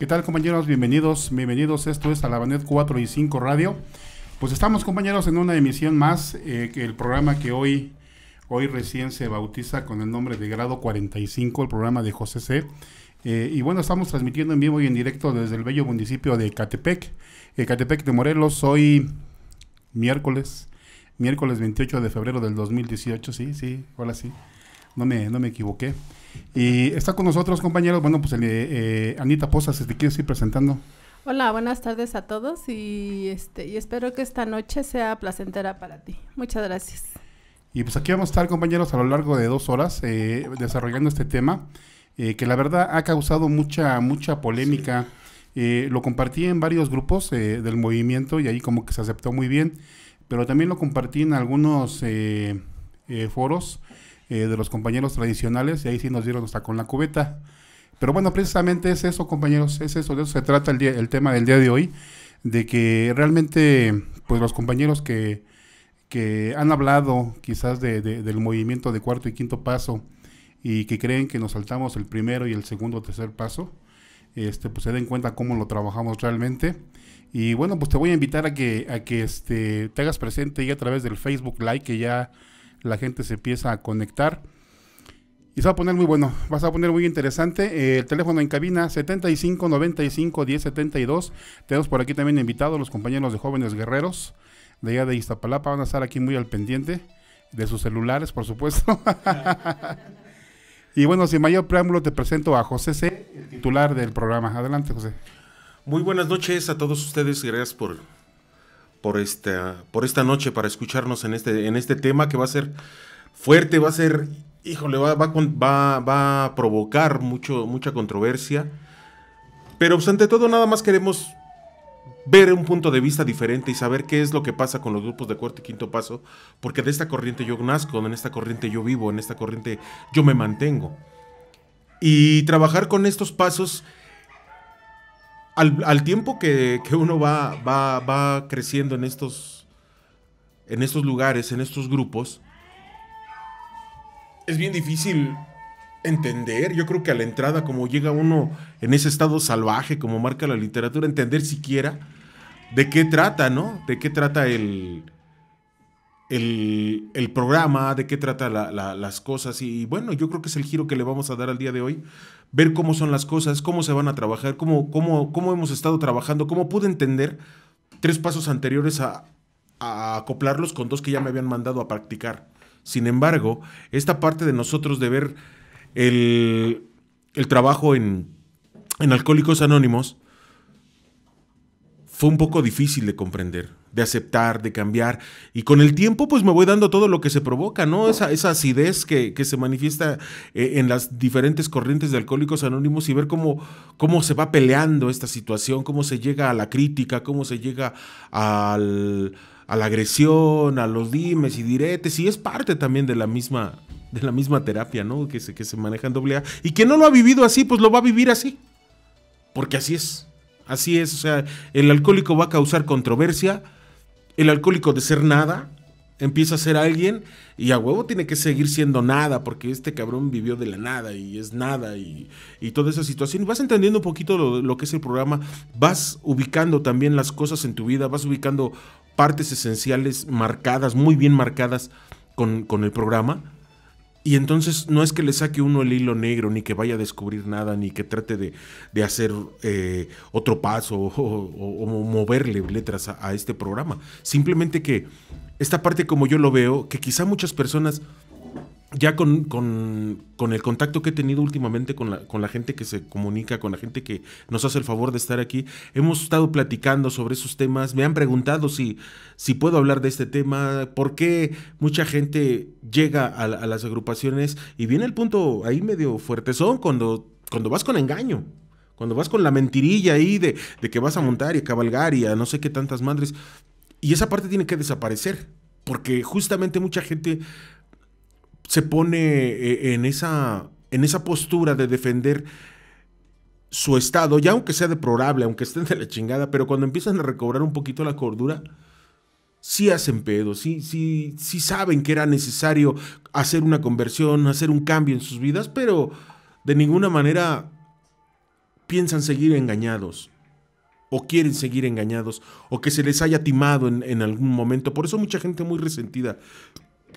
¿Qué tal compañeros? Bienvenidos, bienvenidos. Esto es Alabanet 4 y 5 Radio. Pues estamos compañeros en una emisión más, eh, que el programa que hoy, hoy recién se bautiza con el nombre de Grado 45, el programa de José C. Eh, y bueno, estamos transmitiendo en vivo y en directo desde el bello municipio de Catepec, eh, Catepec de Morelos, hoy miércoles, miércoles 28 de febrero del 2018, sí, sí, hola, sí no me, no me equivoqué. Y está con nosotros, compañeros, bueno, pues eh, Anita Posas, si te quieres ir presentando. Hola, buenas tardes a todos y, este, y espero que esta noche sea placentera para ti. Muchas gracias. Y pues aquí vamos a estar, compañeros, a lo largo de dos horas eh, desarrollando este tema, eh, que la verdad ha causado mucha, mucha polémica. lo compartí en varios grupos del movimiento y ahí como que se aceptó muy bien, pero también lo compartí en algunos foros eh, de los compañeros tradicionales y ahí sí nos dieron hasta con la cubeta. Pero bueno, precisamente es eso, compañeros, es eso, de eso se trata el, el tema del día de hoy, de que realmente pues los compañeros que, han hablado quizás del movimiento de cuarto y quinto paso y que creen que nos saltamos el primero y el segundo o tercer paso, este, pues se den cuenta cómo lo trabajamos realmente. Y bueno, pues te voy a invitar a que, a que este, te hagas presente y a través del Facebook like que ya la gente se empieza a conectar. Y se va a poner muy bueno, vas a poner muy interesante. Eh, el teléfono en cabina 75 95 10 72. Tenemos por aquí también invitados los compañeros de Jóvenes Guerreros de allá de Iztapalapa. Van a estar aquí muy al pendiente de sus celulares, por supuesto. y bueno, sin mayor preámbulo, te presento a José C., titular del programa. Adelante, José. Muy buenas noches a todos ustedes. Gracias por por esta, por esta noche para escucharnos en este, en este tema que va a ser fuerte, va a ser, híjole, va, va, va, a provocar mucho, mucha controversia. Pero pues, ante todo nada más queremos ver un punto de vista diferente y saber qué es lo que pasa con los grupos de cuarto y quinto paso, porque de esta corriente yo nazco, en esta corriente yo vivo, en esta corriente yo me mantengo. Y trabajar con estos pasos al, tiempo que, uno va, va, va, creciendo en estos, en estos lugares, en estos grupos, es bien difícil entender. Yo creo que a la entrada, como llega uno en ese estado salvaje, como marca la literatura, entender siquiera de qué trata, ¿no? De qué trata el, el, el programa, de qué trata las cosas. Y, bueno, yo creo que es el giro que le vamos a dar al día de hoy. Ver cómo son las cosas, cómo se van a trabajar, cómo, cómo, cómo hemos estado trabajando, cómo pude entender tres pasos anteriores a, a acoplarlos con dos que ya me habían mandado a practicar. Sin embargo, esta parte de nosotros de ver el, el trabajo en, en Alcohólicos Anónimos fue un poco difícil de comprender, de aceptar, de cambiar. Y con el tiempo, pues me voy dando todo lo que se provoca, ¿no? Esa, esa acidez que, se manifiesta eh, en las diferentes corrientes de Alcohólicos Anónimos y ver cómo, cómo se va peleando esta situación, cómo se llega a la crítica, cómo se llega a la agresión, a los dimes y diretes. Y es parte también de la misma, de la misma terapia, ¿no? Que se, que se maneja en doble A. Y que no lo ha vivido así, pues lo va a vivir así. Porque así es. Así es, o sea, el alcohólico va a causar controversia, el alcohólico de ser nada, empieza a ser alguien y a huevo tiene que seguir siendo nada, porque este cabrón vivió de la nada y es nada y, toda esa situación. vas entendiendo un poquito lo, que es el programa, vas ubicando también las cosas en tu vida, vas ubicando partes esenciales marcadas, muy bien marcadas con el programa. Y entonces no es que le saque uno el hilo negro, ni que vaya a descubrir nada, ni que trate de, hacer eh, otro paso o, moverle letras a este programa. Simplemente que esta parte como yo lo veo, que quizá muchas personas ya con, el contacto que he tenido últimamente con la, con la gente que se comunica, con la gente que nos hace el favor de estar aquí, hemos estado platicando sobre esos temas, me han preguntado si, si puedo hablar de este tema, por qué mucha gente llega a, las agrupaciones y viene el punto ahí medio fuertezón cuando, cuando vas con engaño. Cuando vas con la mentirilla ahí de, de que vas a montar y a cabalgar y a no sé qué tantas madres. Y esa parte tiene que desaparecer. Porque justamente mucha gente se pone eh, en esa, en esa postura de defender su estado, ya aunque sea deplorable, aunque estén de la chingada, pero cuando empiezan a recobrar un poquito la cordura, sí hacen pedo, sí, sí, sí saben que era necesario hacer una conversión, hacer un cambio en sus vidas, pero de ninguna manera piensan seguir engañados o quieren seguir engañados o que se les haya timado en, en algún momento. Por eso mucha gente muy resentida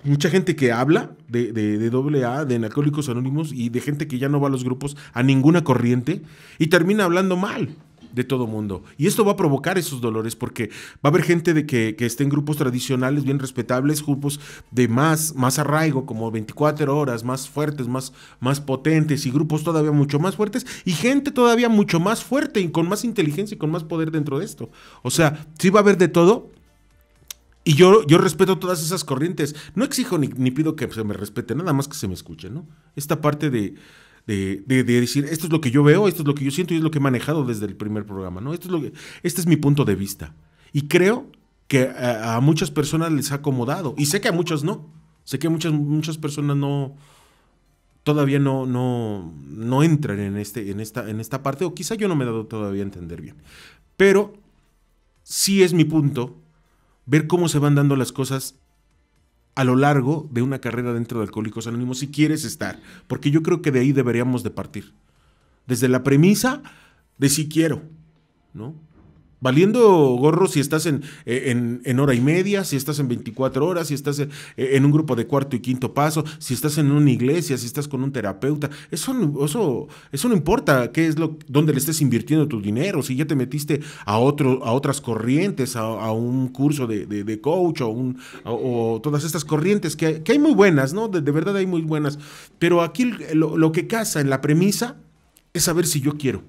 mucha gente que habla de, de, de AA, de narcóticos Anónimos y de gente que ya no va a los grupos, a ninguna corriente, y termina hablando mal de todo mundo. Y esto va a provocar esos dolores porque va a haber gente de que, que esté en grupos tradicionales, bien respetables, grupos de más, más arraigo, como 24 horas, más fuertes, más, más potentes y grupos todavía mucho más fuertes y gente todavía mucho más fuerte y con más inteligencia y con más poder dentro de esto. O sea, sí va a haber de todo, y yo, yo respeto todas esas corrientes. No exijo ni, pido que se me respete, nada más que se me escuche, ¿no? Esta parte de, decir, esto es lo que yo veo, esto es lo que yo siento y es lo que he manejado desde el primer programa, ¿no? Esto es lo que, este es mi punto de vista. Y creo que a, muchas personas les ha acomodado. Y sé que a muchas no. Sé que muchas, muchas personas no, todavía no, no, no entran en, este, en, esta, en esta parte, o quizá yo no me he dado todavía a entender bien. Pero sí es mi punto ver cómo se van dando las cosas a lo largo de una carrera dentro de Alcohólicos Anónimos si quieres estar, porque yo creo que de ahí deberíamos de partir. Desde la premisa de si quiero, ¿no? Valiendo gorro si estás eh, en, en, hora y media, si estás en 24 horas, si estás eh, en, un grupo de cuarto y quinto paso, si estás en una iglesia, si estás con un terapeuta. Eso, eso, no importa qué es lo, dónde le estés invirtiendo tu dinero, si ya te metiste a, otro, a otras corrientes, a, un curso de, coach o, un, todas estas corrientes que, hay muy buenas, ¿no? De, verdad hay muy buenas. Pero aquí lo, lo que casa en la premisa es saber si yo quiero.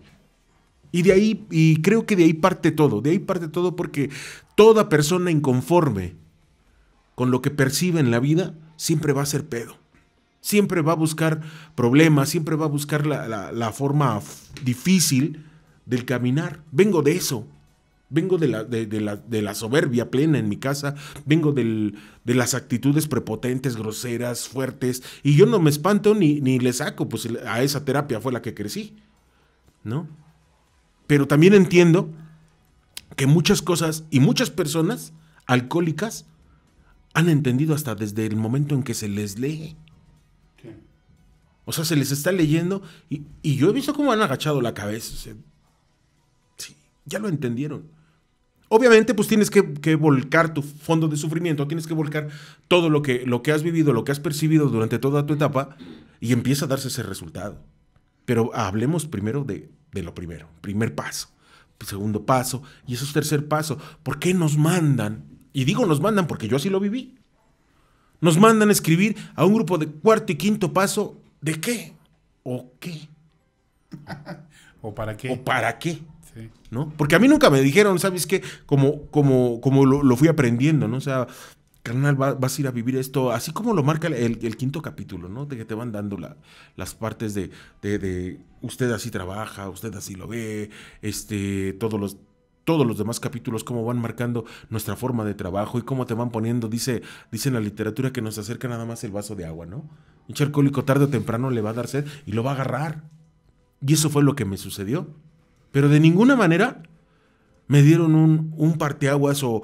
Y de ahí, y creo que de ahí parte todo, de ahí parte todo porque toda persona inconforme con lo que percibe en la vida siempre va a ser pedo. Siempre va a buscar problemas, siempre va a buscar la, forma difícil del caminar. Vengo de eso. Vengo de la, de, la, soberbia plena en mi casa, vengo de las actitudes prepotentes, groseras, fuertes, y yo no me espanto ni, ni le saco, pues a esa terapia fue la que crecí, ¿no? Pero también entiendo que muchas cosas y muchas personas alcohólicas han entendido hasta desde el momento en que se les lee. O sea, se les está leyendo y, yo he visto cómo han agachado la cabeza. ya lo entendieron. Obviamente, pues tienes que, volcar tu fondo de sufrimiento, tienes que volcar todo lo que, lo que has vivido, lo que has percibido durante toda tu etapa y empieza a darse ese resultado. Pero hablemos primero de de lo primero. Primer paso, segundo paso, y eso es tercer paso. ¿Por qué nos mandan? Y digo nos mandan porque yo así lo viví. Nos mandan a escribir a un grupo de cuarto y quinto paso, ¿de qué? ¿O qué? ¿O para qué? ¿O para qué? ¿No? Porque a mí nunca me dijeron, ¿sabes qué? Como, como, como lo, lo, fui aprendiendo, ¿no? O sea, carnal, va, vas a ir a vivir esto, así como lo marca el, quinto capítulo, ¿no? De que te van dando las partes de, usted así trabaja, usted así lo ve, este, todos los, todos los demás capítulos, cómo van marcando nuestra forma de trabajo y cómo te van poniendo, dice, dice la literatura que nos acerca nada más el vaso de agua, ¿no? Un charcólico tarde o temprano le va a dar sed y lo va a agarrar. Y eso fue lo que me sucedió. Pero de ninguna manera me dieron un, parteaguas o,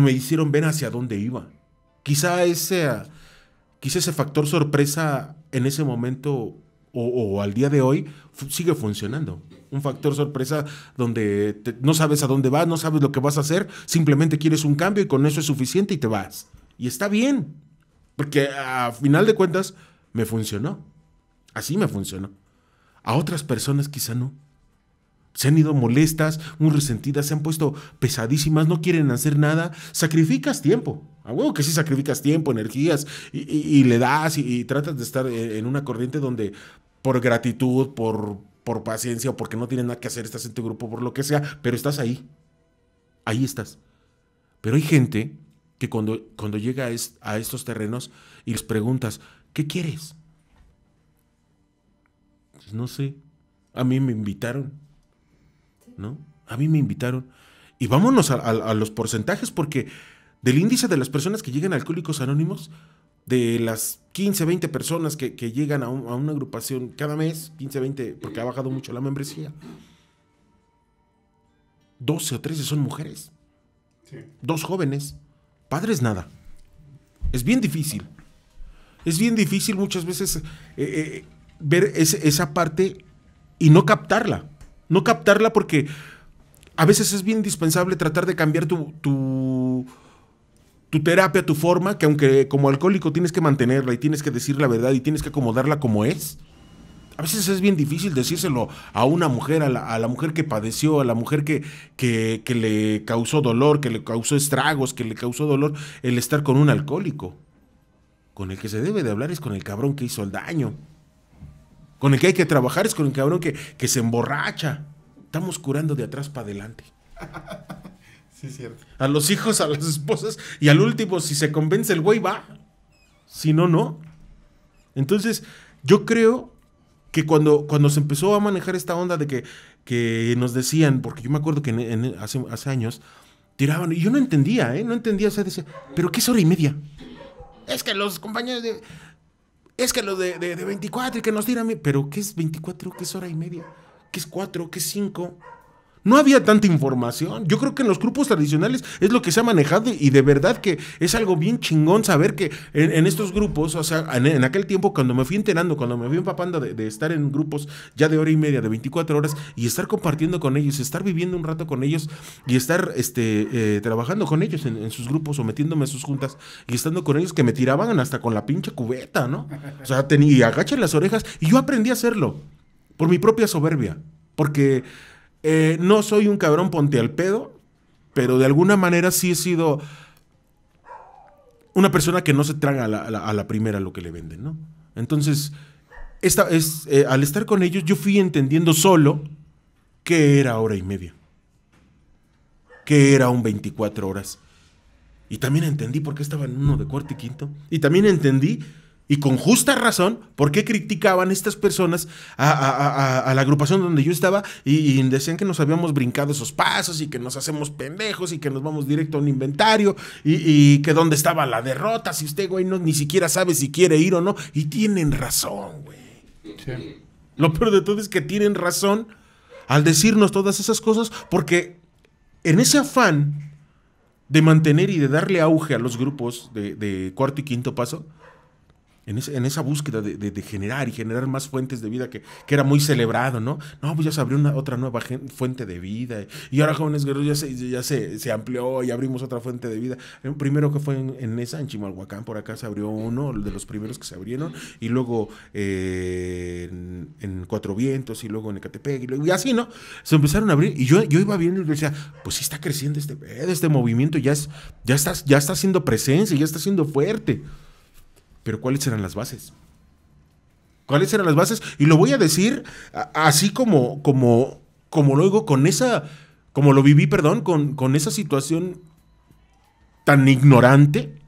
me hicieron ver hacia dónde iba. Quizá ese, ese factor sorpresa en ese momento o, al día de hoy sigue funcionando. Un factor sorpresa donde no sabes a dónde vas, no sabes lo que vas a hacer, simplemente quieres un cambio y con eso es suficiente y te vas. Y está bien, porque a final de cuentas me funcionó. Así me funcionó. A otras personas quizá no. Se han ido molestas, muy resentidas, se han puesto pesadísimas, no quieren hacer nada. Sacrificas tiempo, a huevo que si sacrificas tiempo, energías y, le das y, tratas de estar eh, en una corriente donde por gratitud, por, por paciencia o porque no tienes nada que hacer, estás en tu grupo, por lo que sea, pero estás ahí. Ahí estás. Pero hay gente que cuando, cuando llega a, estos terrenos y les preguntas, ¿qué quieres? Pues no sé. A mí me invitaron. ¿No? A mí me invitaron. Y vámonos a los porcentajes porque del índice de las personas que llegan a Alcohólicos Anónimos, de las 15, 20 personas que, llegan a, una agrupación cada mes, 15, 20, porque ha bajado mucho la membresía, 12 o 13 son mujeres. Dos jóvenes. Padres nada. Es bien difícil. Es bien difícil muchas veces eh, eh, ver esa parte y no captarla. No captarla porque a veces es bien indispensable tratar de cambiar tu tu terapia, tu forma, que aunque como alcohólico tienes que mantenerla y tienes que decir la verdad y tienes que acomodarla como es. A veces es bien difícil decírselo a una mujer, a la, mujer que padeció, a la mujer que, que, le causó dolor, que le causó estragos, que le causó dolor el estar con un alcohólico. Con el que se debe de hablar es con el cabrón que hizo el daño. Con el que hay que trabajar es con el cabrón que, que se emborracha. Estamos curando de atrás para adelante. Sí, cierto. A los hijos, a las esposas y al último, si se convence el güey, va. Si no, no. Entonces, yo creo que cuando, cuando se empezó a manejar esta onda de que, que nos decían, porque yo me acuerdo que hace, años tiraban, y yo no entendía, ¿eh? No entendía, o sea, decía, ¿pero qué es hora y media? Es que los compañeros de. Es que los de, 24 y que nos tiran. ¿Pero qué es 24? ¿Qué es hora y media? ¿Qué es 4? ¿Qué es 5? no había tanta información. Yo creo que en los grupos tradicionales es lo que se ha manejado y de verdad que es algo bien chingón saber que en, estos grupos, o sea, en, aquel tiempo cuando me fui enterando, cuando me fui empapando de, estar en grupos ya de hora y media, de 24 horas y estar compartiendo con ellos, estar viviendo un rato con ellos y estar este, eh, trabajando con ellos en, sus grupos o metiéndome a sus juntas y estando con ellos que me tiraban hasta con la pinche cubeta, ¿no? O sea, tenía agacha en las orejas y yo aprendí a hacerlo por mi propia soberbia, porque eh, no soy un cabrón ponte al pedo, pero de alguna manera sí he sido una persona que no se traga a la, primera lo que le venden, ¿no? Entonces, esta es, eh, al estar con ellos, yo fui entendiendo solo que era hora y media, que era un 24 horas. Y también entendí por qué estaban uno de cuarto y quinto. Y también entendí y con justa razón, porque criticaban estas personas a, la agrupación donde yo estaba y, decían que nos habíamos brincado esos pasos y que nos hacemos pendejos y que nos vamos directo a un inventario y, que dónde estaba la derrota, si usted, güey, no, ni siquiera sabe si quiere ir o no? Y tienen razón, güey. Lo peor de todo es que tienen razón al decirnos todas esas cosas porque en ese afán de mantener y de darle auge a los grupos de cuarto y quinto paso, en, en esa búsqueda de, generar y generar más fuentes de vida que, que, era muy celebrado, ¿no? No, pues ya se abrió una, otra nueva fuente de vida. Y ahora Jóvenes Guerreros ya, se, ya se, se, amplió y abrimos otra fuente de vida. Eh, primero que fue en, esa, en Chimalhuacán, por acá se abrió uno, de los primeros que se abrieron. Y luego eh, en, Cuatro Vientos y luego en Ecatepec. Y, así, ¿no? Se empezaron a abrir. Y yo, yo iba viendo y decía, pues sí está creciendo este, este movimiento, ya, es, ya, está, ya está haciendo presencia, ya está siendo fuerte. Pero ¿cuáles eran las bases? ¿Cuáles eran las bases? Y lo voy a decir así como, como, como lo digo, con esa, como lo viví, perdón, con, con esa situación tan ignorante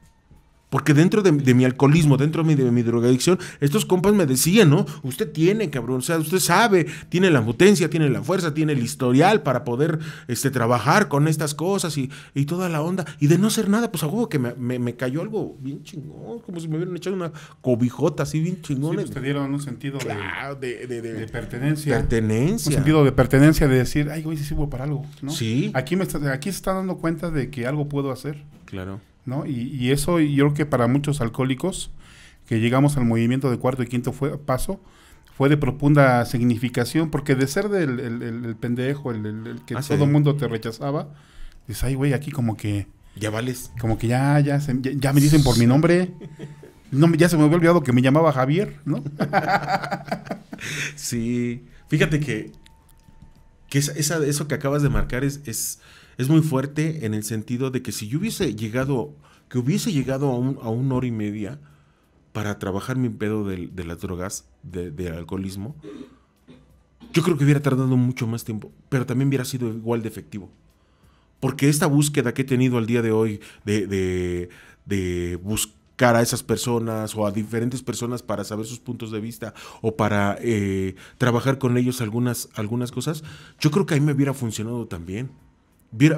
porque dentro de, mi alcoholismo, dentro de mi, drogadicción, estos compas me decían, ¿no? Usted tiene, cabrón, o sea, usted sabe, tiene la potencia, tiene la fuerza, tiene el historial para poder este, trabajar con estas cosas y, y toda la onda. Y de no hacer nada, pues a que me, cayó algo bien chingón, como si me hubieran echado una cobijota así bien chingón. Sí, pues, te dieron un sentido de, pertenencia. Pertenencia. Un sentido de pertenencia, de decir, ay, güey, sí sirvo para algo, ¿no? Sí. Aquí, me está, aquí se está dando cuenta de que algo puedo hacer. Claro. Y, eso yo creo que para muchos alcohólicos que llegamos al movimiento de cuarto y quinto paso, fue de profunda significación, porque de ser del el, pendejo, el, que ah, todo mundo te rechazaba, dices, ay, güey, aquí como que... Ya vales. Como que ya, ya, ya, me dicen por mi nombre. No, ya se me había olvidado que me llamaba Javier, ¿no? sí. Fíjate que, que esa, eso que acabas de marcar es es muy fuerte en el sentido de que si yo hubiese llegado, que hubiese llegado a, un, una hora y media para trabajar mi pedo de, las drogas, del alcoholismo, yo creo que hubiera tardado mucho más tiempo, pero también hubiera sido igual de efectivo. Porque esta búsqueda que he tenido al día de hoy de, buscar a esas personas o a diferentes personas para saber sus puntos de vista o para eh, trabajar con ellos algunas, algunas cosas, yo creo que ahí me hubiera funcionado también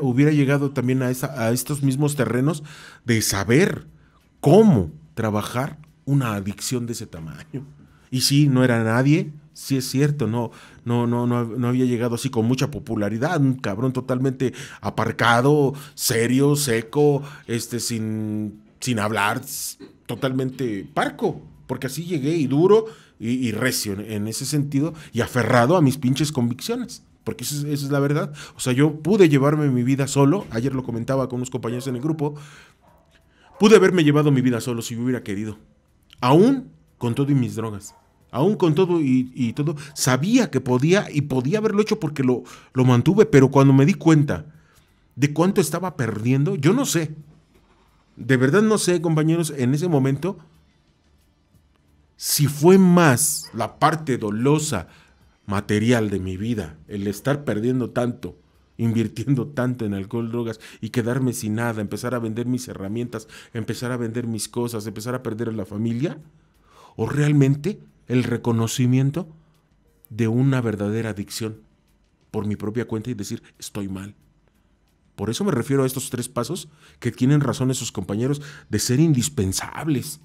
hubiera, llegado también a, estos mismos terrenos de saber cómo trabajar una adicción de ese tamaño. Y sí, no era nadie, sí es cierto, no, no, no, no, había llegado así con mucha popularidad, un cabrón totalmente aparcado, serio, seco, este, sin, sin hablar, totalmente parco, porque así llegué y duro y, recio en ese sentido y aferrado a mis pinches convicciones. Porque esa es, la verdad. O sea, yo pude llevarme mi vida solo. Ayer lo comentaba con unos compañeros en el grupo. Pude haberme llevado mi vida solo si me hubiera querido. Aún con todo y mis drogas. Aún con todo y, todo. Sabía que podía y podía haberlo hecho porque lo, lo mantuve. Pero cuando me di cuenta de cuánto estaba perdiendo, yo no sé. De verdad no sé, compañeros, en ese momento, si fue más la parte dolosa material de mi vida, el estar perdiendo tanto, invirtiendo tanto en alcohol, drogas y quedarme sin nada, empezar a vender mis herramientas, empezar a vender mis cosas, empezar a perder a la familia? ¿O realmente el reconocimiento de una verdadera adicción por mi propia cuenta y decir, estoy mal? Por eso me refiero a estos tres pasos que tienen razón esos compañeros de ser indispensables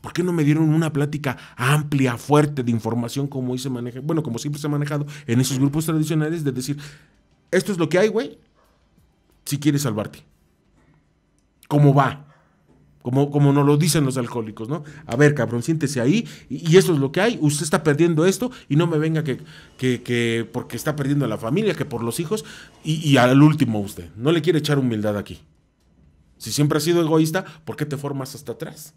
¿Por qué no me dieron una plática amplia, fuerte de información como hoy se maneja? Bueno, como siempre se ha manejado en esos grupos tradicionales de decir, esto es lo que hay, güey, si quieres salvarte. ¿Cómo va? Como, como nos lo dicen los alcohólicos, ¿no? A ver, cabrón, siéntese ahí y, esto es lo que hay. Usted está perdiendo esto y no me venga que, porque está perdiendo a la familia, que por los hijos y, y al último usted. No le quiere echar humildad aquí. Si siempre ha sido egoísta, ¿por qué te formas hasta atrás?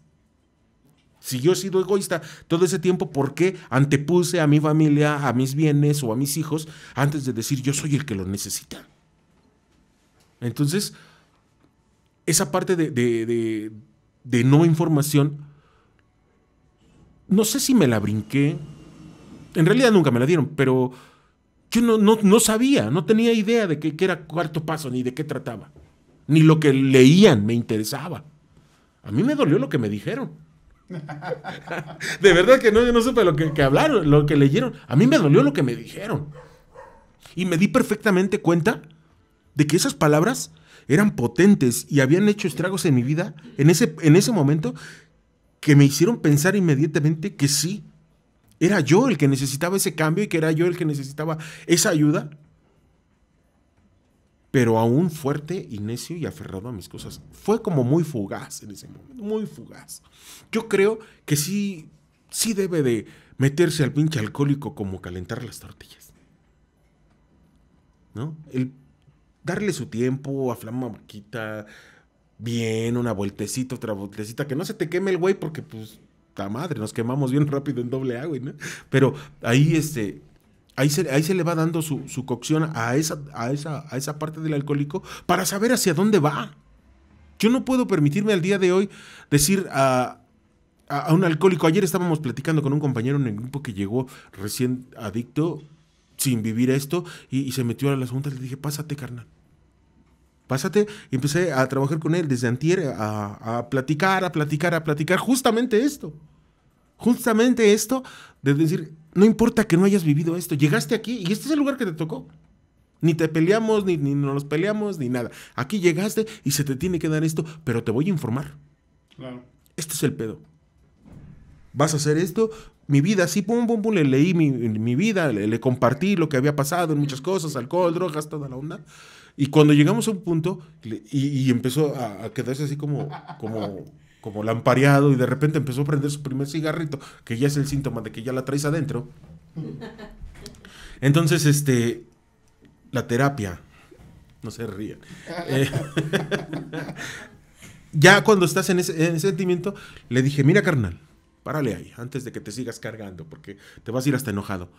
Si yo he sido egoísta todo ese tiempo, ¿por qué antepuse a mi familia, a mis bienes o a mis hijos antes de decir yo soy el que lo necesita? Entonces, esa parte de, no información, no sé si me la brinqué. En realidad nunca me la dieron, pero yo no, no sabía, no tenía idea de qué era cuarto paso, ni de qué trataba, ni lo que leían me interesaba. A mí me dolió lo que me dijeron. de verdad que no, yo no supe lo que, hablaron, lo que leyeron. A mí me dolió lo que me dijeron. Y me di perfectamente cuenta de que esas palabras eran potentes y habían hecho estragos en mi vida en ese, en ese momento que me hicieron pensar inmediatamente que sí, era yo el que necesitaba ese cambio y que era yo el que necesitaba esa ayuda pero aún fuerte y necio y aferrado a mis cosas. Fue como muy fugaz en ese momento, muy fugaz. Yo creo que sí, sí debe de meterse al pinche alcohólico como calentar las tortillas. ¿No? El darle su tiempo a flama bien, una vueltecita, otra vueltecita, que no se te queme el güey porque pues, la madre, nos quemamos bien rápido en doble agua, ¿no? Pero ahí, este, Ahí se, ahí se le va dando su, cocción a esa, a, esa, a esa parte del alcohólico para saber hacia dónde va. Yo no puedo permitirme al día de hoy decir a, un alcohólico, ayer estábamos platicando con un compañero en el grupo que llegó recién adicto, sin vivir esto, y, se metió a las juntas, le dije, pásate carnal. Pásate, y empecé a trabajar con él desde antier, a, a platicar, a platicar, a platicar, justamente esto. Justamente esto de decir, no importa que no hayas vivido esto, llegaste aquí y este es el lugar que te tocó. Ni te peleamos, ni, nos peleamos, ni nada. Aquí llegaste y se te tiene que dar esto, pero te voy a informar. Claro. Este es el pedo. Vas a hacer esto, mi vida, así, pum, pum, pum, le leí mi, vida, le, compartí lo que había pasado en muchas cosas, alcohol, drogas, toda la onda. Y cuando llegamos a un punto, y, empezó a, quedarse así como, como como lampareado y de repente empezó a prender su primer cigarrito, que ya es el síntoma de que ya la traes adentro. Entonces, este, la terapia, no se rían. Eh, ya cuando estás en ese, sentimiento, le dije, mira carnal, párale ahí, antes de que te sigas cargando, porque te vas a ir hasta enojado.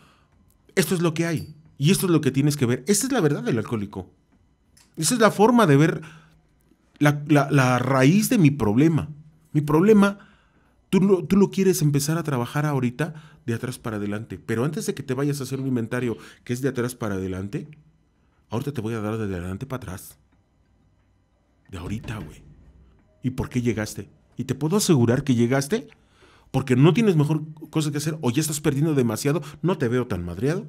Esto es lo que hay, y esto es lo que tienes que ver. Esta es la verdad del alcohólico. Esa es la forma de ver la raíz de mi problema. Mi problema, tú lo, tú lo quieres empezar a trabajar ahorita de atrás para adelante, pero antes de que te vayas a hacer un inventario que es de atrás para adelante, ahorita te voy a dar de adelante para atrás. De ahorita, güey. ¿Y por qué llegaste? Y te puedo asegurar que llegaste porque no tienes mejor cosa que hacer o ya estás perdiendo demasiado, no te veo tan madreado.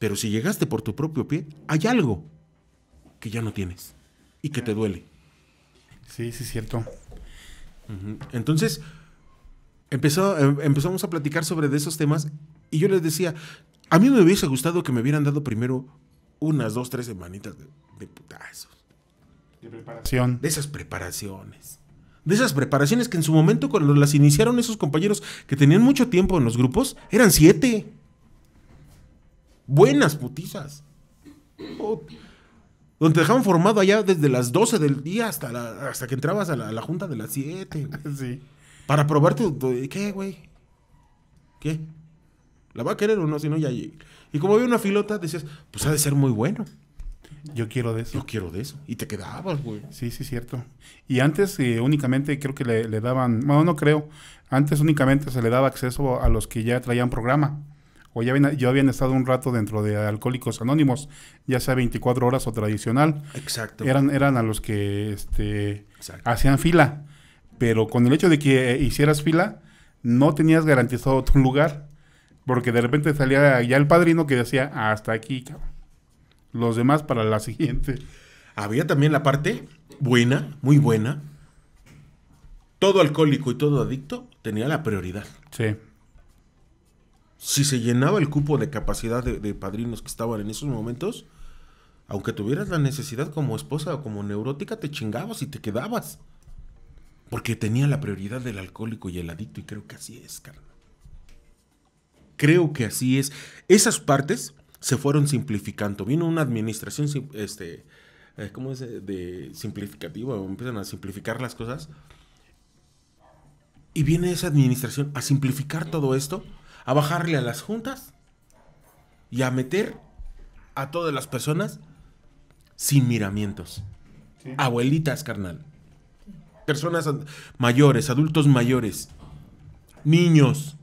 Pero si llegaste por tu propio pie, hay algo que ya no tienes y que te duele. Sí, sí, es cierto. Entonces, empezó, eh, empezamos a platicar sobre de esos temas y yo les decía, a mí me hubiese gustado que me hubieran dado primero unas dos, tres semanitas de, putazos. De preparación. De esas preparaciones. De esas preparaciones que en su momento cuando las iniciaron esos compañeros que tenían mucho tiempo en los grupos, eran siete. Buenas putizas. Donde te dejaban formado allá desde las 12 del día hasta, hasta que entrabas a la, junta de las 7. Sí. Para probarte ¿Qué, güey? ¿Qué? ¿La va a querer o no? Si no, ya Y como había una filota, decías, pues ha de ser muy bueno. Yo quiero de eso. Yo quiero de eso. Y te quedabas, güey. Sí, sí, cierto. Y antes eh, únicamente creo que le, le, daban, bueno, no creo, antes únicamente se le daba acceso a los que ya traían programa yo habían, estado un rato dentro de Alcohólicos Anónimos, ya sea 24 horas o tradicional. Exacto. Eran, eran a los que este, hacían fila, pero con el hecho de que eh, hicieras fila, no tenías garantizado tu lugar, porque de repente salía ya el padrino que decía, hasta aquí, Los demás para la siguiente. Había también la parte buena, muy buena. Todo alcohólico y todo adicto tenía la prioridad. Sí si se llenaba el cupo de capacidad de, padrinos que estaban en esos momentos, aunque tuvieras la necesidad como esposa o como neurótica, te chingabas y te quedabas. Porque tenía la prioridad del alcohólico y el adicto, y creo que así es, carnal. Creo que así es. Esas partes se fueron simplificando. Vino una administración, este, eh, ¿cómo es? De simplificativa, empiezan a simplificar las cosas. Y viene esa administración a simplificar todo esto a bajarle a las juntas y a meter a todas las personas sin miramientos. Abuelitas, carnal. Personas mayores, adultos mayores, niños,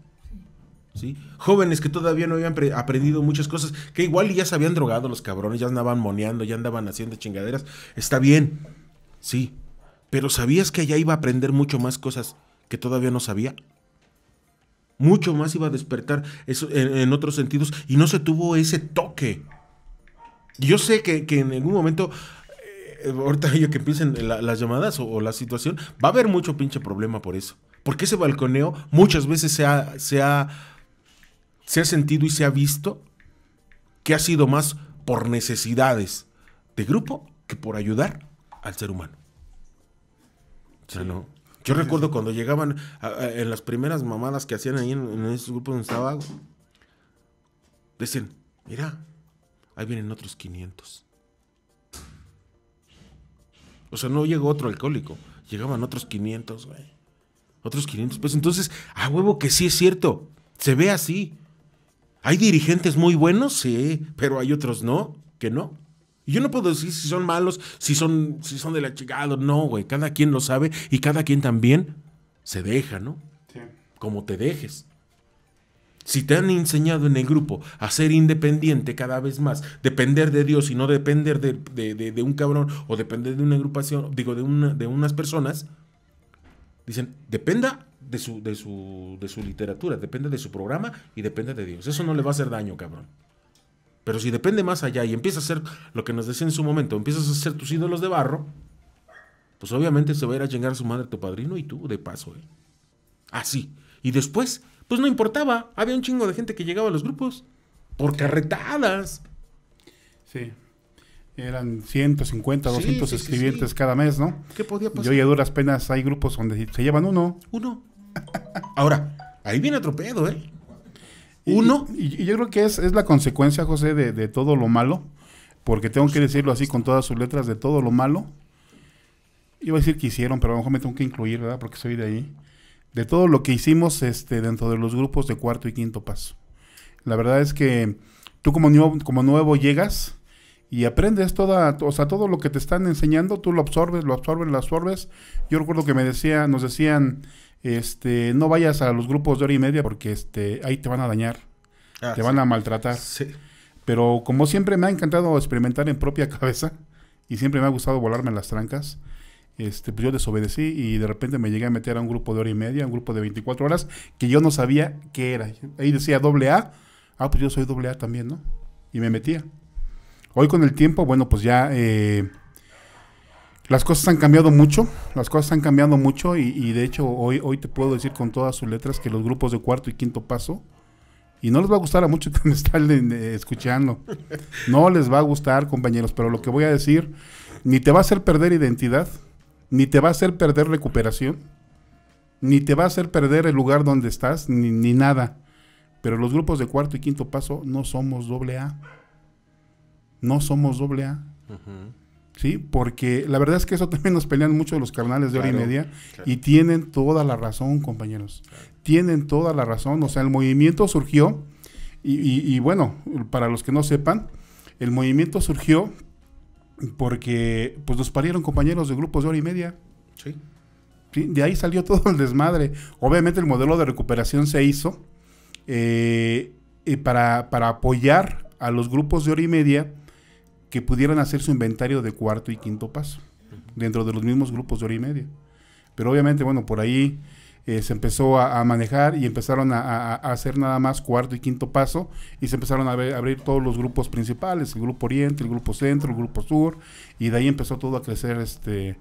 ¿sí? jóvenes que todavía no habían aprendido muchas cosas, que igual ya se habían drogado los cabrones, ya andaban moneando, ya andaban haciendo chingaderas. Está bien, sí. Pero ¿sabías que allá iba a aprender mucho más cosas que todavía no sabía? mucho más iba a despertar eso en, otros sentidos y no se tuvo ese toque. Yo sé que, en algún momento, eh, ahorita yo que empiecen las llamadas o, la situación, va a haber mucho pinche problema por eso. Porque ese balconeo muchas veces se ha, se se ha sentido y se ha visto que ha sido más por necesidades de grupo que por ayudar al ser humano. O no. Yo recuerdo cuando llegaban en las primeras mamadas que hacían ahí en, esos grupos donde estaba. Dicen, mira, ahí vienen otros 500. O sea, no llegó otro alcohólico, llegaban otros 500, güey. Otros 500 Pues Entonces, a huevo que sí es cierto, se ve así. ¿Hay dirigentes muy buenos? Sí, pero hay otros no, que no. Y yo no puedo decir si son malos, si son, si son de la chingada. No, güey. Cada quien lo sabe y cada quien también se deja, ¿no? Como te dejes. Si te han enseñado en el grupo a ser independiente cada vez más, depender de Dios y no depender de, un cabrón o depender de una agrupación, digo, de, una, de unas personas, dicen, dependa de su, de, su, de su literatura, depende de su programa y depende de Dios. Eso no le va a hacer daño, cabrón. Pero si depende más allá y empieza a hacer lo que nos decía en su momento, empiezas a hacer tus ídolos de barro, pues obviamente se va a ir a llenar a su madre tu padrino y tú de paso, ¿eh? Así. Ah, y después, pues no importaba, había un chingo de gente que llegaba a los grupos por carretadas. Sí. Eran 150, 200 escribientes cada mes, ¿no? ¿Qué podía pasar? Y hoy a duras penas hay grupos donde se llevan uno. Uno. Ahora, ahí viene otro ¿eh? Uno. Y, yo creo que es, la consecuencia, José, de, todo lo malo, porque tengo que decirlo así con todas sus letras, de todo lo malo. voy a decir que hicieron, pero a lo mejor me tengo que incluir, ¿verdad? Porque soy de ahí. De todo lo que hicimos este, dentro de los grupos de cuarto y quinto paso. La verdad es que tú como nuevo, como nuevo llegas y aprendes toda, o sea, todo lo que te están enseñando, tú lo absorbes, lo absorbes, lo absorbes. Yo recuerdo que me decía, nos decían, este, no vayas a los grupos de hora y media porque este, ahí te van a dañar, ah, te van a maltratar. Pero como siempre me ha encantado experimentar en propia cabeza y siempre me ha gustado volarme las trancas, este, pues yo desobedecí y de repente me llegué a meter a un grupo de hora y media, un grupo de 24 horas, que yo no sabía qué era. Ahí decía doble A, ah, pues yo soy doble A también, ¿no? Y me metía. Hoy con el tiempo, bueno, pues ya... Eh, las cosas han cambiado mucho, las cosas han cambiado mucho y, de hecho hoy, hoy te puedo decir con todas sus letras que los grupos de cuarto y quinto paso, y no les va a gustar a muchos que están eh, escuchando, no les va a gustar compañeros, pero lo que voy a decir, ni te va a hacer perder identidad, ni te va a hacer perder recuperación, ni te va a hacer perder el lugar donde estás, ni, ni nada. Pero los grupos de cuarto y quinto paso no somos doble A. No somos doble A. Ajá. ¿sí? Porque la verdad es que eso también nos pelean mucho los carnales de hora y media y tienen toda la razón, compañeros. Tienen toda la razón. O sea, el movimiento surgió y, bueno, para los que no sepan, el movimiento surgió porque pues nos parieron compañeros de grupos de hora y media. Sí. De ahí salió todo el desmadre. Obviamente el modelo de recuperación se hizo eh, para, para apoyar a los grupos de hora y media que pudieran hacer su inventario de cuarto y quinto paso dentro de los mismos grupos de hora y media. Pero obviamente, bueno, por ahí eh, se empezó a, manejar y empezaron a, hacer nada más cuarto y quinto paso y se empezaron a, abrir todos los grupos principales, el grupo oriente, el grupo centro, el grupo sur, y de ahí empezó todo a crecer, este,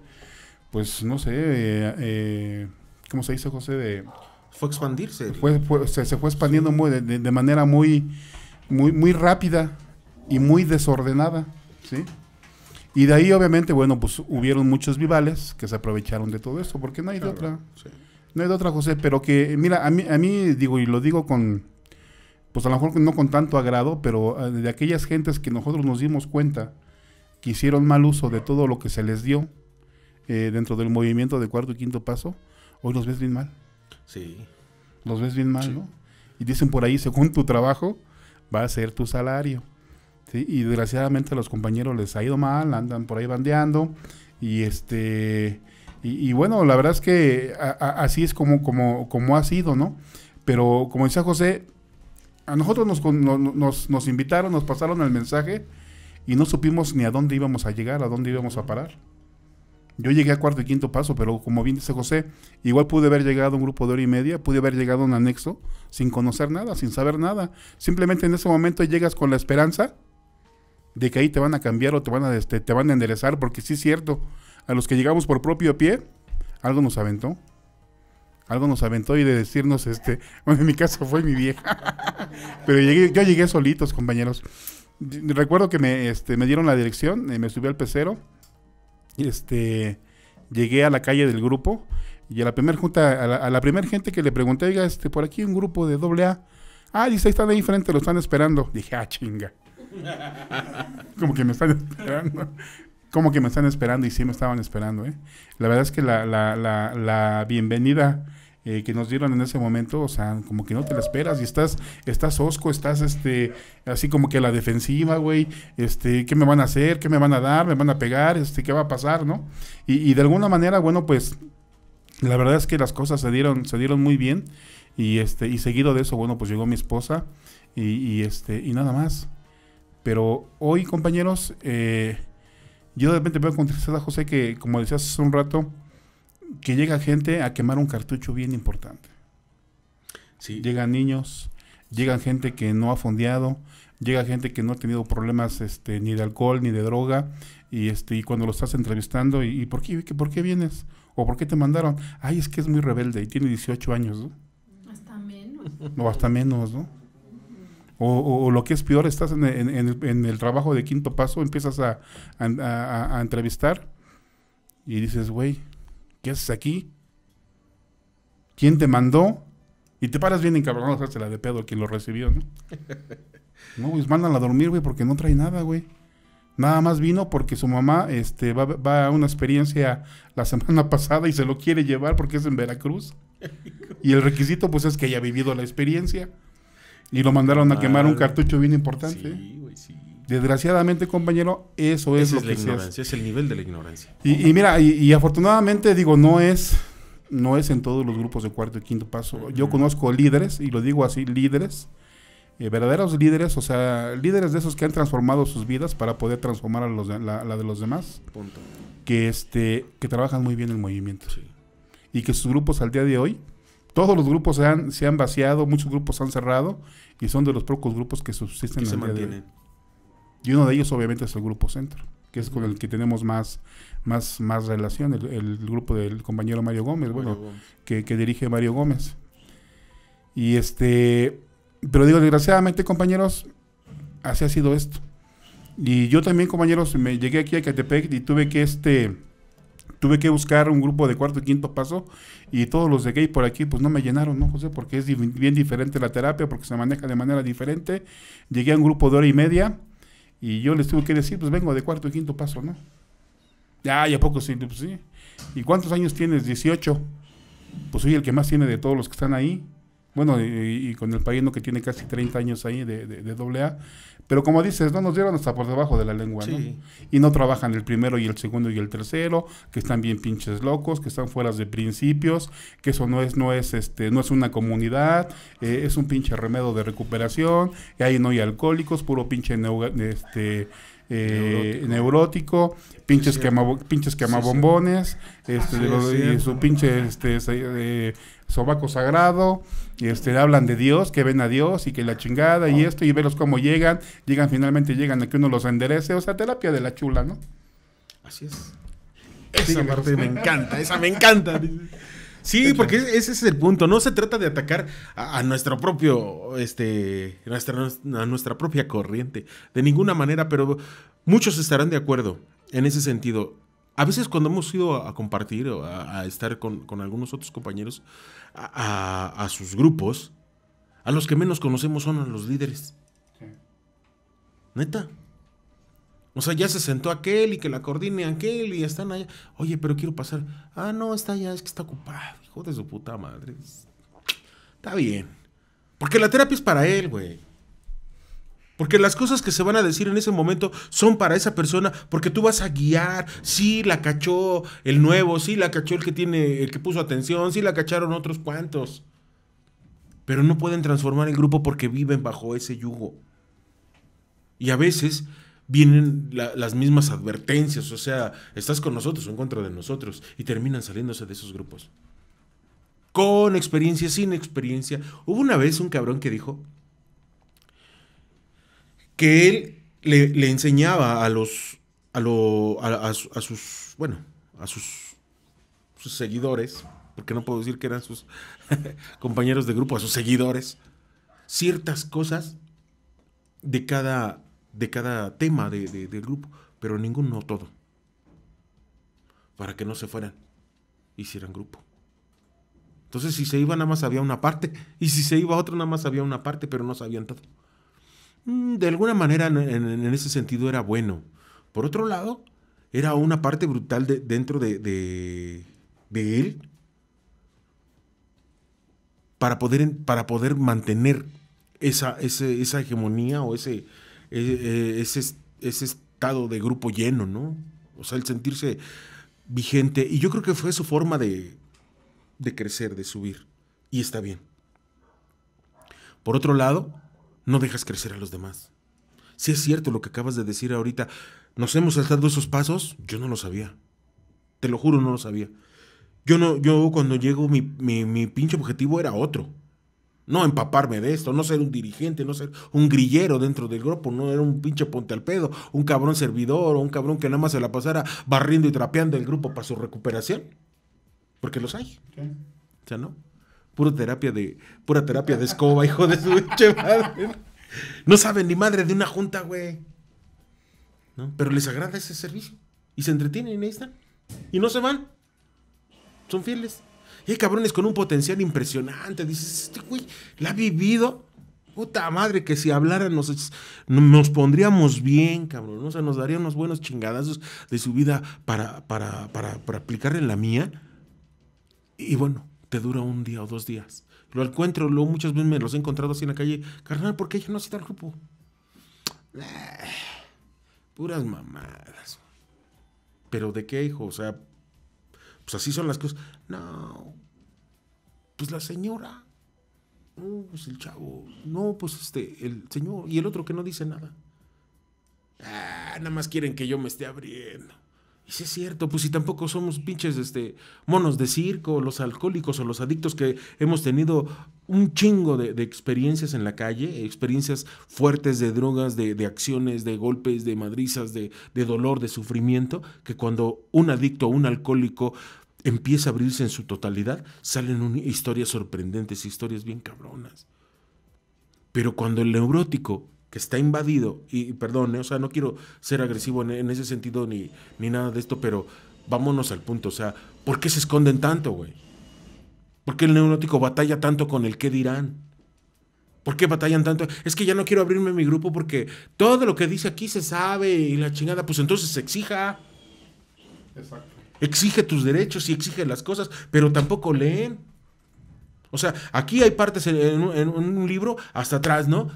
pues no sé, eh, eh ¿cómo se dice José? De, fue expandirse. se, fue expandiendo muy, de, manera muy, muy, muy rápida y muy desordenada. ¿sí? Y de ahí, obviamente, bueno, pues hubieron muchos vivales que se aprovecharon de todo esto, porque no hay de otra. No hay de otra, José, pero que, mira, a mí, a mí digo, y lo digo con, pues a lo mejor no con tanto agrado, pero ah, de aquellas gentes que nosotros nos dimos cuenta que hicieron mal uso de todo lo que se les dio eh, dentro del movimiento de cuarto y quinto paso, hoy los ves bien mal. Sí. Los ves bien mal, ¿no? Y dicen por ahí, según tu trabajo, va a ser tu salario. Y desgraciadamente a los compañeros les ha ido mal, andan por ahí bandeando. Y este. Y, bueno, la verdad es que así es como, como, como ha sido, ¿no? Pero como dice José, a nosotros nos, nos, nos invitaron, nos pasaron el mensaje y no supimos ni a dónde íbamos a llegar, a dónde íbamos a parar. Yo llegué a cuarto y quinto paso, pero como bien dice José, igual pude haber llegado a un grupo de hora y media, pude haber llegado a un anexo sin conocer nada, sin saber nada. Simplemente en ese momento llegas con la esperanza de que ahí te van a cambiar o te van a, este, te van a enderezar, porque sí es cierto, a los que llegamos por propio pie, algo nos aventó. Algo nos aventó y de decirnos, este, bueno, en mi caso fue mi vieja, pero yo llegué solitos, compañeros. Recuerdo que me, este, me dieron la dirección, eh, me subí al pecero, este, llegué a la calle del grupo y a la primera junta, a la, gente que le pregunté, oiga, este, por aquí un grupo de doble A. Ah, dice, ahí están ahí frente, lo están esperando. Dije, ah, chinga. Como que me están esperando. Como que me están esperando y si me estaban esperando, ¿eh? La verdad es que la, la, la, la bienvenida eh, que nos dieron en ese momento, o sea, como que no te la esperas y estás, estás osco, estás este, así como que la defensiva, güey, este, ¿qué me van a hacer? ¿Qué me van a dar? ¿Me van a pegar? Este, ¿qué va a pasar? ¿No? Y, de alguna manera, bueno, pues, la verdad es que las cosas se dieron, se dieron muy bien y este, y seguido de eso, bueno, pues llegó mi esposa y este, y nada más. Pero hoy, compañeros, eh, yo de repente veo contestar a José, que como decías hace un rato, que llega gente a quemar un cartucho bien importante. Sí. Llegan niños, llegan gente que no ha fondeado, llega gente que no ha tenido problemas este, ni de alcohol ni de droga, y, este, cuando lo estás entrevistando, y, por, qué, por qué vienes? ¿O por qué te mandaron? Ay, es que es muy rebelde y tiene 18 años, ¿no? Hasta menos. No hasta menos, ¿no? O, lo que es peor, estás en, el, trabajo de quinto paso, empiezas a, entrevistar y dices, güey, ¿qué haces aquí? ¿Quién te mandó? Y te paras bien encabronado, se la de pedo a quien lo recibió, ¿no? no, pues mándala a dormir, güey, porque no trae nada, güey. Nada más vino porque su mamá este, va, a una experiencia la semana pasada y se lo quiere llevar porque es en Veracruz. Y el requisito, pues, es que haya vivido la experiencia. Y lo mandaron a quemar un cartucho bien importante. Desgraciadamente, compañero, eso es lo que ignorancia, es el nivel de la ignorancia. Y, mira, y, afortunadamente, digo, no es, no es en todos los grupos de cuarto y quinto paso. Yo conozco líderes, y lo digo así, líderes, eh, verdaderos líderes, o sea, líderes de esos que han transformado sus vidas para poder transformar a los la, de los demás. Punto. Que, este, que trabajan muy bien el movimiento. Sí. Y que sus grupos al día de hoy todos los grupos se han, vaciado, muchos grupos se han cerrado y son de los pocos grupos que subsisten. en se mantienen. Y uno de ellos obviamente es el Grupo Centro, que es con el que tenemos más, más, más relación, el, grupo del compañero Mario Gómez, bueno, Que, dirige Mario Gómez. Y este, pero digo, desgraciadamente compañeros, así ha sido esto. Y yo también, compañeros, me llegué aquí a Catepec y tuve que este tuve que buscar un grupo de cuarto y quinto paso y todos los de gay por aquí pues no me llenaron, ¿no, José? Porque es bien diferente la terapia, porque se maneja de manera diferente. Llegué a un grupo de hora y media y yo les tuve que decir, pues vengo de cuarto y quinto paso, ¿no? ya ya poco sí? Pues, sí. ¿Y cuántos años tienes? 18. Pues soy el que más tiene de todos los que están ahí bueno, y, con el país que tiene casi 30 años ahí de, de, doble A, pero como dices, no nos dieron hasta por debajo de la lengua, ¿no? Y no trabajan el primero y el segundo y el tercero, que están bien pinches locos, que están fuera de principios, que eso no es, no es, este, no es una comunidad, eh, es un pinche remedio de recuperación, y ahí no hay alcohólicos, puro pinche este eh, neurótico. pinches que pinches que bombones, este, y su pinche este, eh, sobaco sagrado, y este, hablan de Dios, que ven a Dios y que la chingada y esto, y verlos cómo llegan, llegan finalmente, llegan a que uno los enderece, o sea, terapia de la chula, ¿no? Así es. Esa parte me encanta, esa me encanta. Sí, porque ese es el punto. No se trata de atacar a, nuestro propio, este, a nuestra propia corriente, de ninguna manera, pero muchos estarán de acuerdo en ese sentido a veces cuando hemos ido a, compartir o a, estar con, algunos otros compañeros a, sus grupos, a los que menos conocemos son a los líderes. Neta. O sea, ya se sentó aquel y que la coordine aquel y están allá. Oye, pero quiero pasar. Ah, no, está allá, es que está ocupado. Hijo de su puta madre. Está bien. Porque la terapia es para él, güey. Porque las cosas que se van a decir en ese momento son para esa persona, porque tú vas a guiar, sí la cachó el nuevo, sí la cachó el que tiene, el que puso atención, sí la cacharon otros cuantos. Pero no pueden transformar el grupo porque viven bajo ese yugo. Y a veces vienen las mismas advertencias, o sea, estás con nosotros o en contra de nosotros, y terminan saliéndose de esos grupos. Con experiencia, sin experiencia. Hubo una vez un cabrón que dijo, que él le, enseñaba a los, a, a, sus, bueno, a sus, seguidores, porque no puedo decir que eran sus compañeros de grupo, a sus seguidores, ciertas cosas de cada, de cada tema del grupo, pero ninguno todo, para que no se fueran, hicieran grupo. Entonces si se iba nada más había una parte, y si se iba otra nada más había una parte, pero no sabían todo. Mm, de alguna manera en, ese sentido era bueno. Por otro lado, era una parte brutal de, dentro de, de, él para poder, para poder mantener esa, esa hegemonía o ese, e, e, ese, ese, estado de grupo lleno, ¿no? O sea, el sentirse vigente. Y yo creo que fue su forma de, de crecer, de subir. Y está bien. Por otro lado, no dejas crecer a los demás. Si es cierto lo que acabas de decir ahorita, nos hemos saltado esos pasos, yo no lo sabía. Te lo juro, no lo sabía. Yo no, yo cuando llego, mi, pinche objetivo era otro. No empaparme de esto, no ser un dirigente, no ser un grillero dentro del grupo, no era un pinche ponte al pedo, un cabrón servidor o un cabrón que nada más se la pasara barriendo y trapeando el grupo para su recuperación. Porque los hay. O sea, ¿no? Pura terapia de, pura terapia de escoba, hijo de su madre. No saben ni madre de una junta, güey. Pero les agrada ese servicio. Y se entretienen y ahí están. Y no se van. Son fieles. Y hay cabrones con un potencial impresionante. Dices, este güey la ha vivido. Puta madre, que si hablaran nos, nos pondríamos bien, cabrón. O sea, nos darían unos buenos chingadazos de su vida para, para, para, para aplicar en la mía. Y bueno, dura un día o dos días. Lo encuentro, luego muchas veces me los he encontrado así en la calle. Carnal, ¿por qué no has al grupo? Ah, puras mamadas. ¿Pero de qué, hijo? O sea, pues así son las cosas. No, pues la señora. No, pues el chavo. No, pues este, el señor. Y el otro que no dice nada. Ah, nada más quieren que yo me esté abriendo. Y si es cierto, pues si tampoco somos pinches este, monos de circo, los alcohólicos o los adictos que hemos tenido un chingo de, experiencias en la calle, experiencias fuertes de drogas, de, acciones, de golpes, de madrizas, de, dolor, de sufrimiento, que cuando un adicto o un alcohólico empieza a abrirse en su totalidad, salen historias sorprendentes, historias bien cabronas. Pero cuando el neurótico que está invadido, y perdón, eh, o sea, no quiero ser agresivo en, ese sentido ni, nada de esto, pero vámonos al punto, o sea, ¿por qué se esconden tanto, güey? ¿Por qué el neurótico batalla tanto con el qué dirán? ¿Por qué batallan tanto? Es que ya no quiero abrirme mi grupo porque todo lo que dice aquí se sabe y la chingada, pues entonces exija. Exacto. Exige tus derechos y exige las cosas, pero tampoco leen. O sea, aquí hay partes en un libro hasta atrás, ¿no?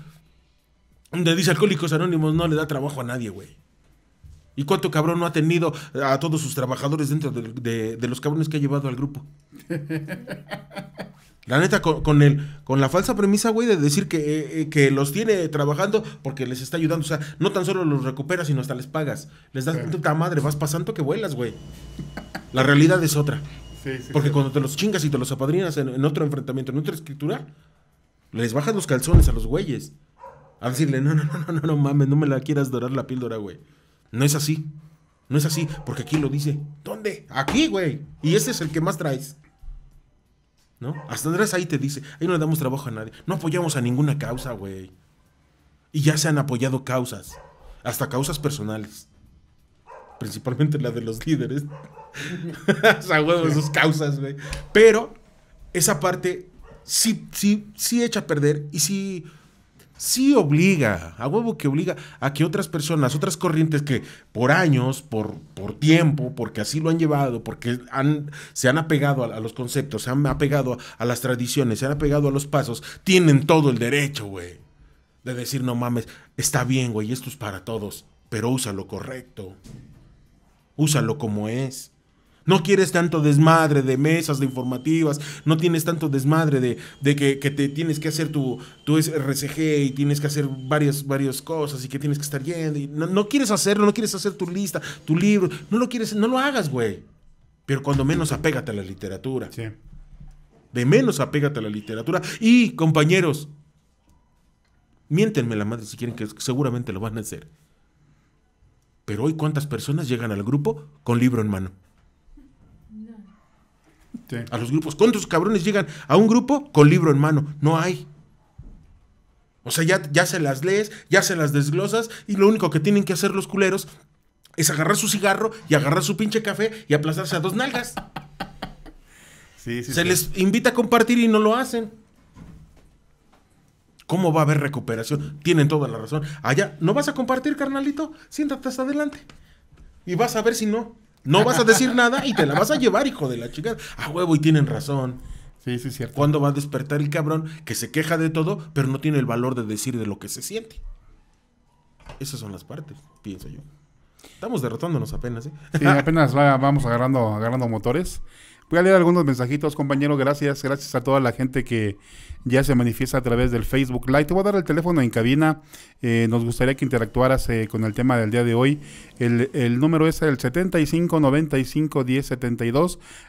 donde dice Alcohólicos Anónimos no le da trabajo a nadie, güey. ¿Y cuánto cabrón no ha tenido a todos sus trabajadores dentro de, los cabrones que ha llevado al grupo? La neta, con, con la falsa premisa, güey, de decir eh, eh, que, los tiene trabajando porque les está ayudando. O sea, no tan solo los recuperas, sino hasta les pagas. Les das puta madre, vas pasando que vuelas, güey. La realidad es otra. porque cuando te los chingas y te los apadrinas en otro enfrentamiento, en otra escritura, les bajas los calzones a los güeyes a decirle, no, no, no, no, no, mames, no me la quieras dorar la píldora, güey. No es así. No es así, porque aquí lo dice. ¿Dónde? Aquí, güey. Y este es el que más traes. ¿No? Hasta Andrés ahí te dice, ahí no le damos trabajo a nadie. No apoyamos a ninguna causa, güey. Y ya se han apoyado causas. Hasta causas personales. Principalmente la de los líderes. o sea, sus causas, güey. Pero esa parte sí, sí, sí echa a perder y sí sí obliga, a huevo que obliga a que otras personas, otras corrientes que por años, por, por tiempo, porque así lo han llevado, porque se han apegado a, a, los conceptos, se han apegado a las tradiciones, se han apegado a los pasos, tienen todo el derecho, güey, de decir, no mames, está bien, güey, esto es para todos, pero úsalo correcto, úsalo como es. No quieres tanto desmadre de mesas, de informativas, no tienes tanto desmadre de, que, te tienes que hacer tu, tu RCG y tienes que hacer varias, cosas y que tienes que estar yendo. Y no, quieres hacerlo, no quieres hacer tu lista, tu libro, no lo quieres, no lo hagas, güey. Pero cuando menos apégate a la literatura. Sí. De menos apégate a la literatura. Y, compañeros, miéntenme la madre si quieren, que seguramente lo van a hacer. Pero hoy, ¿cuántas personas llegan al grupo con libro en mano? A los grupos. ¿Cuántos cabrones llegan a un grupo con libro en mano? No hay. O sea, ya, ya se las lees, ya se las desglosas y lo único que tienen que hacer los culeros es agarrar su cigarro y agarrar su pinche café y aplazarse a dos nalgas. se les invita a compartir y no lo hacen. ¿Cómo va a haber recuperación? Tienen toda la razón. Allá, ¿no vas a compartir, carnalito? Siéntate hasta adelante. Y vas a ver si no. No vas a decir nada y te la vas a llevar, hijo de la chica. A huevo, y tienen razón. Sí, sí, cierto. ¿Cuándo va a despertar el cabrón que se queja de todo, pero no tiene el valor de decir de lo que se siente? Esas son las partes, pienso yo. Estamos derrotándonos apenas, ¿eh? Sí, apenas vamos agarrando, agarrando motores. Voy a leer algunos mensajitos, compañero. Gracias, gracias a toda la gente que ya se manifiesta a través del Facebook Live. Te voy a dar el teléfono en cabina. Eh, nos gustaría que interactuaras eh, con el tema del día de hoy. El, número es el 75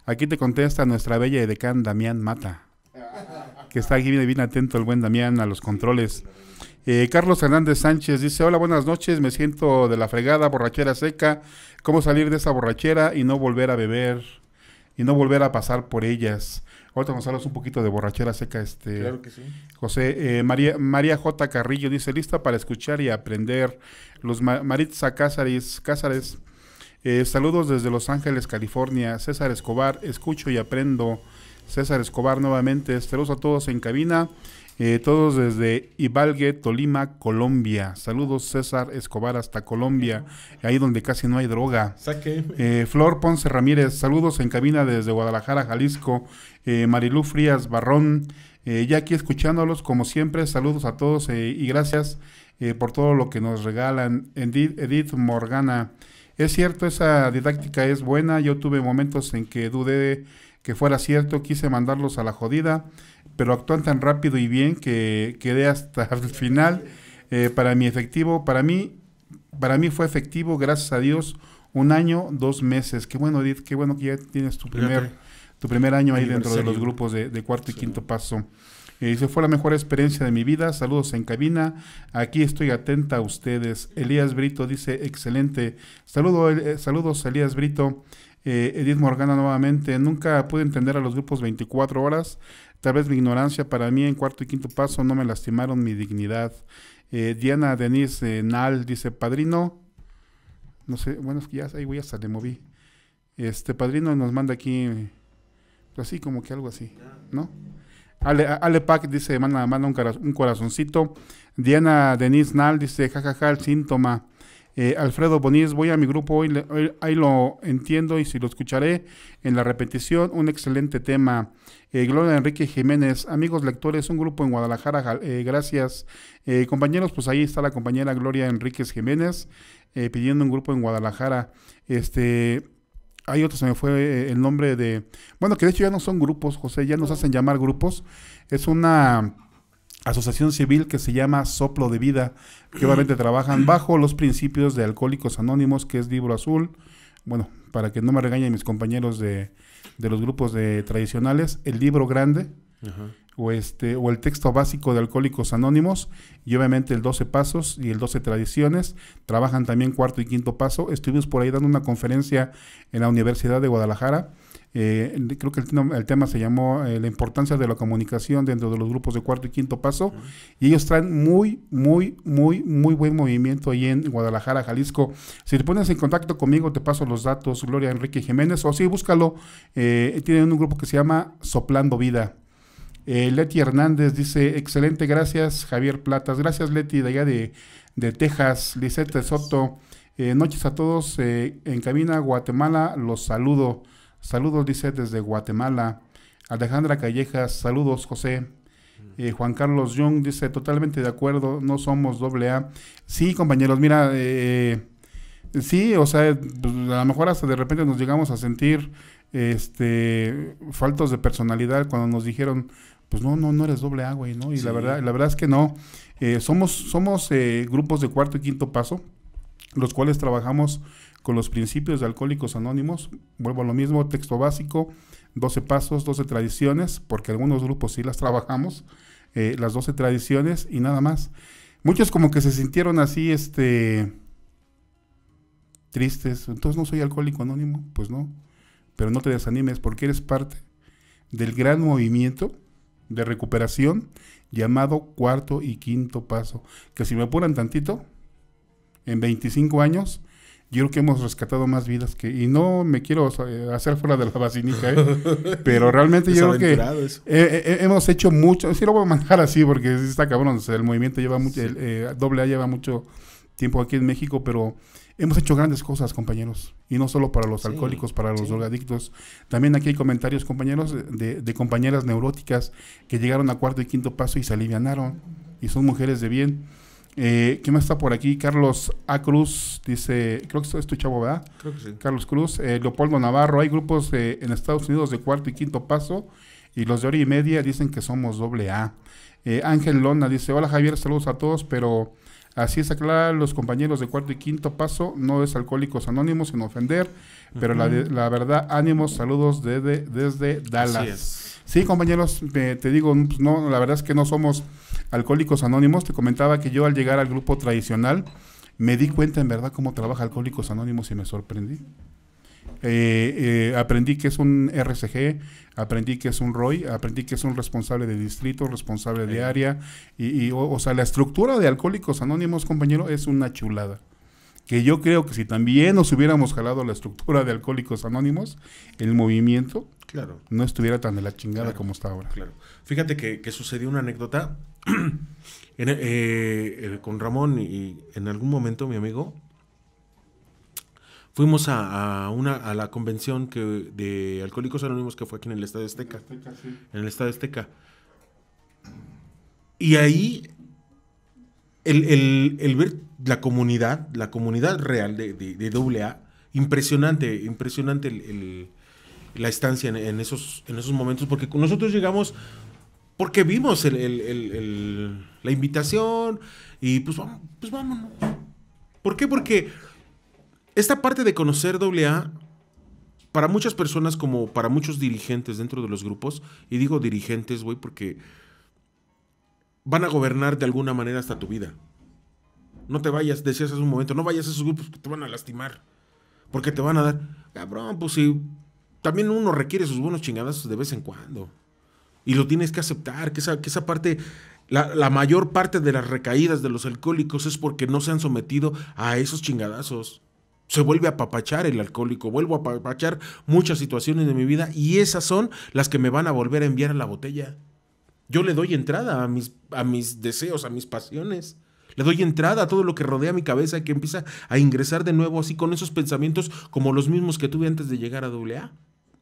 Aquí te contesta nuestra bella edecán Damián Mata, que está aquí bien, bien atento el buen Damián a los controles. Eh, Carlos Hernández Sánchez dice, hola, buenas noches, me siento de la fregada, borrachera seca, ¿cómo salir de esa borrachera y no volver a beber? y no volver a pasar por ellas. Ahorita nos hablas un poquito de borrachera seca, este. Claro que sí. José, eh, María, María J. Carrillo dice, lista para escuchar y aprender. Los Maritza Cázares, Cázares, eh, saludos desde Los Ángeles, California. César Escobar, escucho y aprendo. César Escobar nuevamente, saludos a todos en cabina. Eh, todos desde Ibalgue, Tolima, Colombia. Saludos César Escobar hasta Colombia, ahí donde casi no hay droga. Eh, Flor Ponce Ramírez, saludos en cabina desde Guadalajara, Jalisco. Eh, Marilú Frías Barrón, ya aquí escuchándolos como siempre, saludos a todos y gracias por todo lo que nos regalan. Edith Morgana, es cierto, esa didáctica es buena, yo tuve momentos en que dudé que fuera cierto, quise mandarlos a la jodida pero actúan tan rápido y bien que quedé hasta el final. Eh, para efectivo, para mí, para mí fue efectivo, gracias a Dios, un año, dos meses. Qué bueno, Edith, qué bueno que ya tienes tu primer, tu primer año ahí dentro de los grupos de, cuarto y quinto paso. dice eh, fue la mejor experiencia de mi vida. Saludos en cabina. Aquí estoy atenta a ustedes. Elías Brito dice, excelente. Saludo, eh, saludos, Elías Brito. Edith Morgana nuevamente. Nunca pude entender a los grupos 24 horas. Tal vez mi ignorancia para mí en cuarto y quinto paso no me lastimaron mi dignidad. Eh, Diana Denise eh, Nal dice, padrino, no sé, bueno, es que ya, ahí voy hasta le moví. Este padrino nos manda aquí, pues así como que algo así, ¿no? Ale, Ale dice, manda, manda un, corazoncito. Diana Denise Nal dice, jajaja, el síntoma. Eh, Alfredo Boniz, voy a mi grupo hoy, ahí lo entiendo y si lo escucharé en la repetición, un excelente tema. Eh, Gloria Enrique Jiménez, amigos lectores, un grupo en Guadalajara, eh, gracias. compañeros, pues ahí está la compañera Gloria Enrique Jiménez pidiendo un grupo en Guadalajara. Este, hay otro, se me fue el nombre de... Bueno, que de hecho ya no son grupos, José, ya nos hacen llamar grupos. Es una asociación civil que se llama Soplo de Vida, que obviamente trabajan bajo los principios de Alcohólicos Anónimos, que es Libro Azul. Bueno, para que no me regañen mis compañeros de, los grupos de tradicionales, el libro grande o este o el texto básico de Alcohólicos Anónimos y obviamente el 12 pasos y el 12 tradiciones, trabajan también cuarto y quinto paso. Estuvimos por ahí dando una conferencia en la Universidad de Guadalajara eh, creo que el, tema se llamó eh, La importancia de la comunicación dentro de los grupos de cuarto y quinto paso. Y ellos traen muy, muy, muy, muy buen movimiento ahí en Guadalajara, Jalisco. Si te pones en contacto conmigo, te paso los datos, Gloria Enrique Jiménez, o si búscalo. Eh, tienen un grupo que se llama Soplando Vida. Leti Hernández dice, excelente, gracias Javier Platas, gracias Leti de allá de, de Texas, Lisette Soto, noches a todos en cabina Guatemala, los saludo. Saludos, dice desde Guatemala. Alejandra Callejas, saludos, José. Mm. Eh, Juan Carlos Jung dice, totalmente de acuerdo, no somos doble A. Sí, compañeros, mira, eh, sí, o sea, pues, a lo mejor hasta de repente nos llegamos a sentir este faltos de personalidad cuando nos dijeron, pues no, no, no eres doble A, güey, ¿no? Y la verdad, la verdad es que no. Eh, somos, somos grupos de cuarto y quinto paso, los cuales trabajamos con los principios de Alcohólicos Anónimos. Vuelvo a lo mismo, texto básico, 12 pasos, 12 tradiciones, porque algunos grupos sí las trabajamos, eh, las 12 tradiciones y nada más. Muchos como que se sintieron así, este, tristes. Entonces no soy alcohólico anónimo, pues no. Pero no te desanimes porque eres parte del gran movimiento de recuperación llamado cuarto y quinto paso. Que si me apuran tantito, en 25 años yo creo que hemos rescatado más vidas que... Y no me quiero hacer fuera de la vacinita ¿eh? pero realmente yo creo que hemos hecho mucho... Si lo voy a manejar así porque está cabrón. el movimiento lleva mucho... El, eh, lleva mucho tiempo aquí en México, pero hemos hecho grandes cosas, compañeros. Y no solo para los alcohólicos, para los drogadictos. También aquí hay comentarios, compañeros, de, de, compañeras neuróticas que llegaron a cuarto y quinto paso y se alivianaron. Y son mujeres de bien. Eh, ¿Quién está por aquí? Carlos A. Cruz dice, creo que es tu este chavo, ¿verdad? Creo que sí. Carlos Cruz, eh, Leopoldo Navarro, hay grupos en Estados Unidos de cuarto y quinto paso y los de hora y media dicen que somos doble A. Eh, Ángel Lona dice, hola Javier, saludos a todos, pero Así es aclarar los compañeros de cuarto y quinto paso, no es alcohólicos anónimos sin ofender, pero la, verdad, ánimos, saludos desde, desde Dallas. Sí, compañeros, eh, te digo, pues, no, la verdad es que no somos alcohólicos anónimos. Te comentaba que yo al llegar al grupo tradicional me di cuenta en verdad cómo trabaja Alcohólicos Anónimos y me sorprendí. Eh, eh, aprendí que es un RCG, aprendí que es un ROI, aprendí que es un responsable de distrito, responsable de área, y, o, sea, la estructura de Alcohólicos Anónimos, compañero, es una chulada. Que yo creo que si también nos hubiéramos jalado la estructura de Alcohólicos Anónimos, el movimiento no estuviera tan de la chingada como está ahora. Claro. Fíjate que, sucedió una anécdota eh, eh, con Ramón y en algún momento mi amigo Fuimos a, una, a la convención de Alcohólicos Anónimos que fue aquí en el estado Azteca. Azteca En el de Azteca. Y ahí, el, ver la comunidad, la comunidad real de, de, AA, impresionante, impresionante la estancia en, esos, en esos momentos, porque nosotros llegamos porque vimos la invitación y pues, vamos, pues vámonos. ¿Por qué? Porque esta parte de conocer AA, para muchas personas como para muchos dirigentes dentro de los grupos, y digo dirigentes, güey, porque van a gobernar de alguna manera hasta tu vida. No te vayas, decías hace un momento, no vayas a esos grupos que te van a lastimar. Porque te van a dar, cabrón, pues sí, también uno requiere sus buenos chingadazos de vez en cuando. Y lo tienes que aceptar, que esa, que esa parte la, la, mayor parte de las recaídas de los alcohólicos es porque no se han sometido a esos chingadazos se vuelve a apapachar el alcohólico, vuelvo a apapachar muchas situaciones de mi vida y esas son las que me van a volver a enviar a la botella. Yo le doy entrada a mis, a mis deseos, a mis pasiones. Le doy entrada a todo lo que rodea mi cabeza y que empieza a ingresar de nuevo así con esos pensamientos como los mismos que tuve antes de llegar a AA.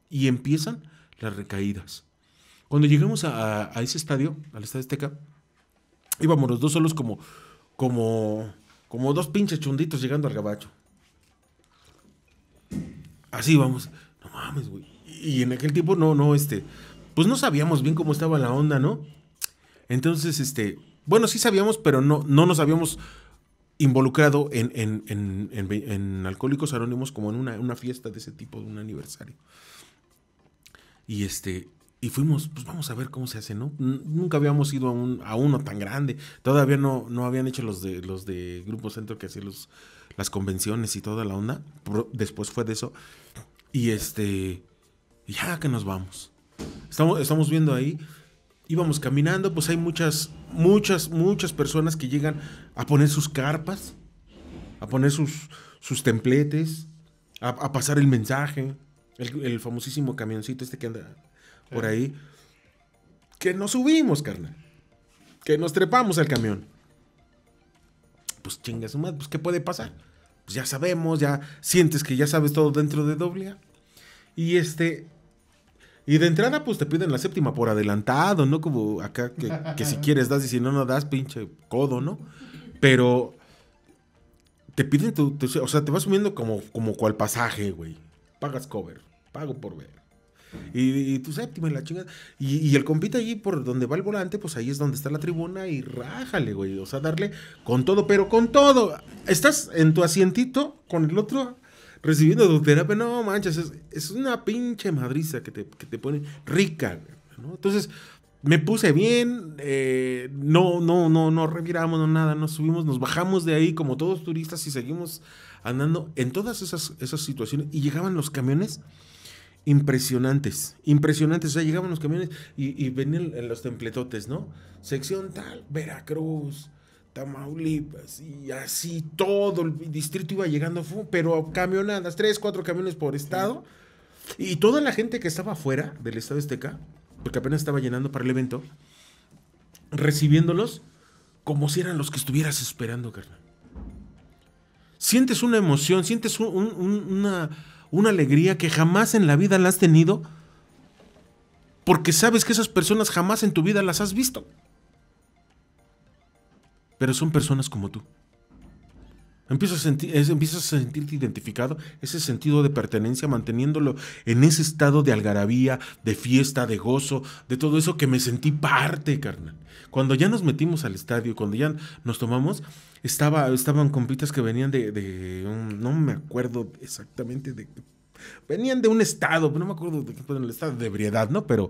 Y empiezan las recaídas. Cuando llegamos a, ese estadio, al Estadio Azteca, íbamos los dos solos como, como, como dos pinches chunditos llegando al gabacho así vamos. No mames, güey. Y en aquel tiempo no, no, este, pues no sabíamos bien cómo estaba la onda, ¿no? Entonces, este, bueno, sí sabíamos, pero no, no nos habíamos involucrado en, en, en, en Alcohólicos Anónimos como en una, una, fiesta de ese tipo, de un aniversario. Y este, y fuimos, pues vamos a ver cómo se hace, ¿no? nunca habíamos ido a, a uno tan grande. Todavía no, no habían hecho los de, los de Grupo Centro que hacían las convenciones y toda la onda. Después fue de eso. Y este, ya que nos vamos. Estamos, estamos viendo ahí, íbamos caminando, pues hay muchas, muchas, muchas personas que llegan a poner sus carpas, a poner sus, sus templetes, a, pasar el mensaje, el, famosísimo camioncito este que anda por ahí, que nos subimos, carnal, que nos trepamos al camión. Pues chingas su pues ¿qué puede pasar? pues ya sabemos, ya sientes que ya sabes todo dentro de doble Y este, y de entrada, pues te piden la séptima por adelantado, ¿no? Como acá, que, si quieres das y si no, no das, pinche codo, ¿no? Pero te piden tu, o sea, te vas subiendo como, como cual pasaje, güey. Pagas cover, pago por ver. Y, tu séptima y la chingada. Y, el compita allí por donde va el volante, pues ahí es donde está la tribuna y rájale, güey. O sea, darle con todo, pero con todo. Estás en tu asientito con el otro recibiendo terapia. No manches, es, una pinche madriza que te, pone rica, ¿no? Entonces, me puse bien, no, eh, no, no, no, no reviramos, no nada, nos subimos, nos bajamos de ahí como todos turistas y seguimos andando en todas esas, esas situaciones y llegaban los camiones impresionantes, impresionantes. O sea, llegaban los camiones y, venían los templetotes, ¿no? Sección tal, Veracruz, Tamaulipas, y así todo el distrito iba llegando, pero camionadas, tres, cuatro camiones por estado. Y toda la gente que estaba afuera del estado Azteca, porque apenas estaba llenando para el evento, recibiéndolos como si eran los que estuvieras esperando, carnal. Sientes una emoción, sientes una una alegría que jamás en la vida la has tenido, porque sabes que esas personas jamás en tu vida las has visto. Pero son personas como tú. Empiezas a, a sentirte identificado, ese sentido de pertenencia, manteniéndolo en ese estado de algarabía, de fiesta, de gozo, de todo eso que me sentí parte, carnal. Cuando ya nos metimos al estadio, cuando ya nos tomamos, estaba, estaban compitas que venían de, un, no me acuerdo exactamente de Venían de un estado, no me acuerdo de qué fue el estado, de ebriedad, ¿no? Pero,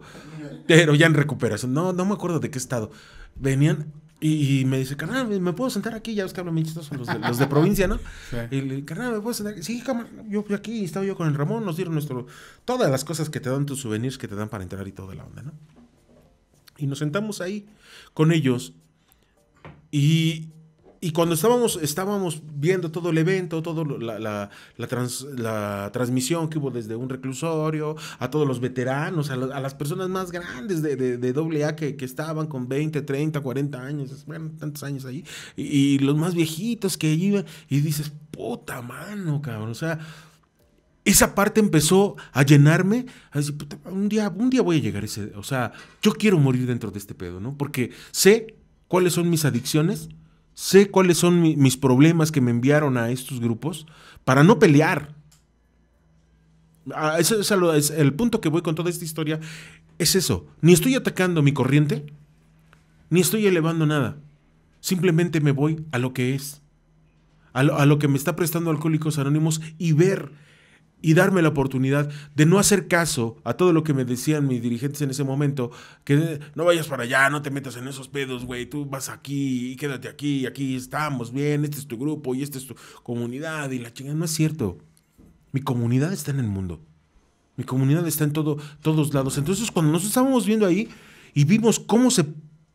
pero ya en recuperación, no, no me acuerdo de qué estado. Venían y, me dice, carnal, ¿me puedo sentar aquí? Ya ves que hablan son los de, los de provincia, ¿no? Y le carnal, ¿me puedo sentar aquí? Sí, cámara, yo, fui aquí estaba yo con el Ramón, nos dieron nuestro... Todas las cosas que te dan tus souvenirs, que te dan para entrar y toda la onda, ¿no? Y nos sentamos ahí con ellos. Y, y cuando estábamos, estábamos viendo todo el evento, toda la, la, transmisión que hubo desde un reclusorio, a todos los veteranos, a, las personas más grandes de, de, de AA que, que, estaban con 20, 30, 40 años, bueno, tantos años ahí, y, y los más viejitos que iban, y dices, puta mano, cabrón, o sea, esa parte empezó a llenarme, un día, un día voy a llegar a ese, o sea, yo quiero morir dentro de este pedo, ¿no? Porque sé cuáles son mis adicciones, sé cuáles son mis problemas que me enviaron a estos grupos para no pelear. Ah, es el punto que voy con toda esta historia es eso, ni estoy atacando mi corriente, ni estoy elevando nada, simplemente me voy a lo que es. A a lo que me está prestando Alcohólicos Anónimos y ver y darme la oportunidad de no hacer caso a todo lo que me decían mis dirigentes en ese momento, que no vayas para allá, no te metas en esos pedos, güey, tú vas aquí y quédate aquí, aquí estamos bien, este es tu grupo y esta es tu comunidad y la chingada, no es cierto. Mi comunidad está en el mundo. Mi comunidad está en todo, todos lados. Entonces, cuando nos estábamos viendo ahí y vimos cómo se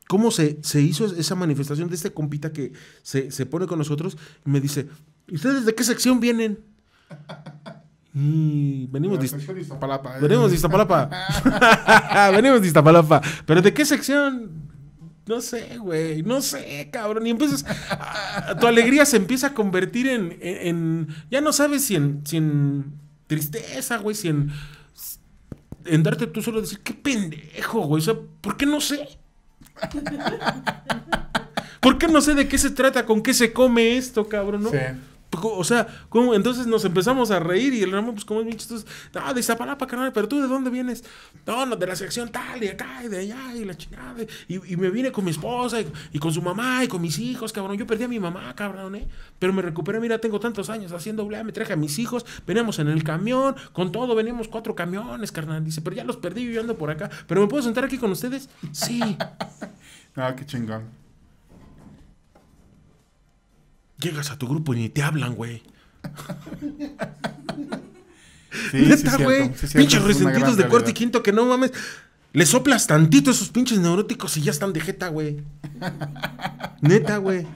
cómo se, se, hizo esa manifestación de este compita que se, se pone con nosotros, me dice, ¿ustedes de qué sección vienen? Y mm, ¿eh? venimos de, Iztapalapa. Venimos de Iztapalapa. venimos de Iztapalapa. Pero ¿de qué sección? No sé, güey. No sé, cabrón. Y empiezas. Ah, tu alegría se empieza a convertir en. ya no sabes si en, tristeza, güey. Si en. En darte tú solo decir, qué pendejo, güey. O sea, ¿por qué no sé? ¿Por qué no sé de qué se trata? ¿Con qué se come esto, cabrón? ¿no? Sí. O sea, entonces nos empezamos a reír y el Ramón, pues, como es bien chistoso? Ah, de carnal, pero tú, ¿de dónde vienes? No, no, de la sección tal, y acá, y de allá, y la chingada. Y, me vine con mi esposa, y, con su mamá, y con mis hijos, cabrón. Yo perdí a mi mamá, cabrón, ¿eh? Pero me recuperé, mira, tengo tantos años haciendo bla, me traje a mis hijos, veníamos en el camión, con todo, veníamos cuatro camiones, carnal. Dice, pero ya los perdí, yo ando por acá. ¿Pero me puedo sentar aquí con ustedes? Sí. ah, qué chingón llegas a tu grupo y ni te hablan, güey. Neta, güey. pinches resentidos de cuarto y quinto que no mames. Le soplas tantito esos pinches neuróticos y ya están de jeta, güey. Neta, güey.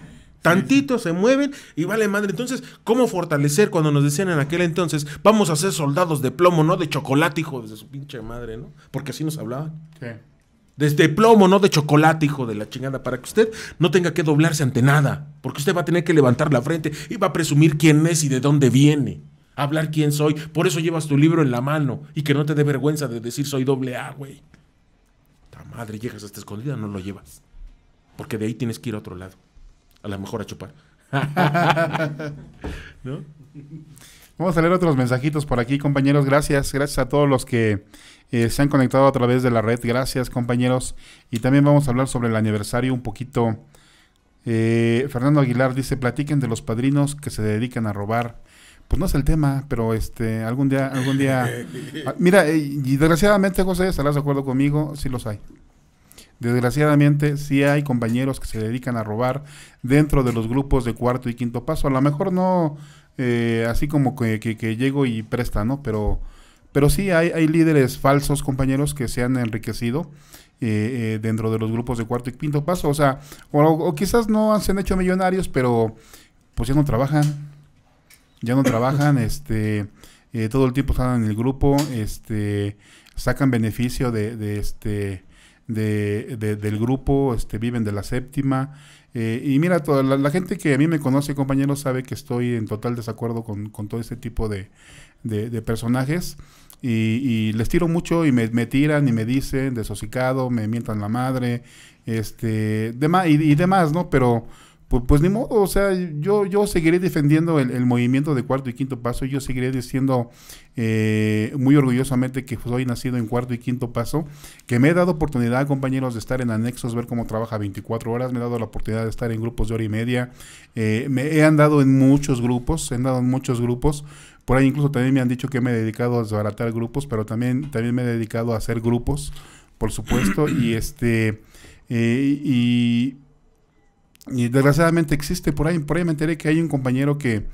Tantito se mueven y vale madre. Entonces, ¿cómo fortalecer cuando nos decían en aquel entonces, vamos a ser soldados de plomo, no de chocolate, hijo de su pinche madre, ¿no? Porque así nos hablaban. Sí. Desde plomo, no de chocolate, hijo de la chingada, para que usted no tenga que doblarse ante nada, porque usted va a tener que levantar la frente y va a presumir quién es y de dónde viene, hablar quién soy. Por eso llevas tu libro en la mano y que no te dé vergüenza de decir soy doble A, güey. Ta madre, llegas hasta escondida, no lo llevas, porque de ahí tienes que ir a otro lado, a lo mejor a chupar. ¿No? Vamos a leer otros mensajitos por aquí, compañeros. Gracias, gracias a todos los que eh, se han conectado a través de la red. Gracias, compañeros. Y también vamos a hablar sobre el aniversario un poquito. Eh, Fernando Aguilar dice: platiquen de los padrinos que se dedican a robar. Pues no es el tema, pero este algún día, algún día. Ah, mira, eh, y desgraciadamente, José, estarás de acuerdo conmigo, sí los hay. Desgraciadamente, sí hay compañeros que se dedican a robar dentro de los grupos de cuarto y quinto paso. A lo mejor no así como que, que, que, llego y presta, ¿no? Pero pero sí hay, líderes falsos, compañeros, que se han enriquecido eh, eh, dentro de los grupos de cuarto y quinto paso. O sea, o, quizás no se han hecho millonarios, pero pues ya no trabajan. Ya no trabajan, este, eh, todo el tiempo están en el grupo, este, sacan beneficio de, este, de, del grupo, este, viven de la séptima. y mira, toda la, la, gente que a mí me conoce, compañeros, sabe que estoy en total desacuerdo con, con todo este tipo de, de, de personajes. Y, les tiro mucho y me, tiran y me dicen desocicado, me mientan la madre, este, y, demás, ¿no? Pero pues, pues, ni modo, o sea, yo, yo seguiré defendiendo el, movimiento de cuarto y quinto paso, yo seguiré diciendo eh, muy orgullosamente que soy nacido en cuarto y quinto paso, que me he dado oportunidad, compañeros, de estar en anexos, ver cómo trabaja 24 horas, me he dado la oportunidad de estar en grupos de hora y media, eh, me he andado en muchos grupos, he andado en muchos grupos, por ahí incluso también me han dicho que me he dedicado a desbaratar grupos, pero también, también me he dedicado a hacer grupos, por supuesto, y este... Eh, y, desgraciadamente existe por ahí, por ahí me enteré que hay un compañero que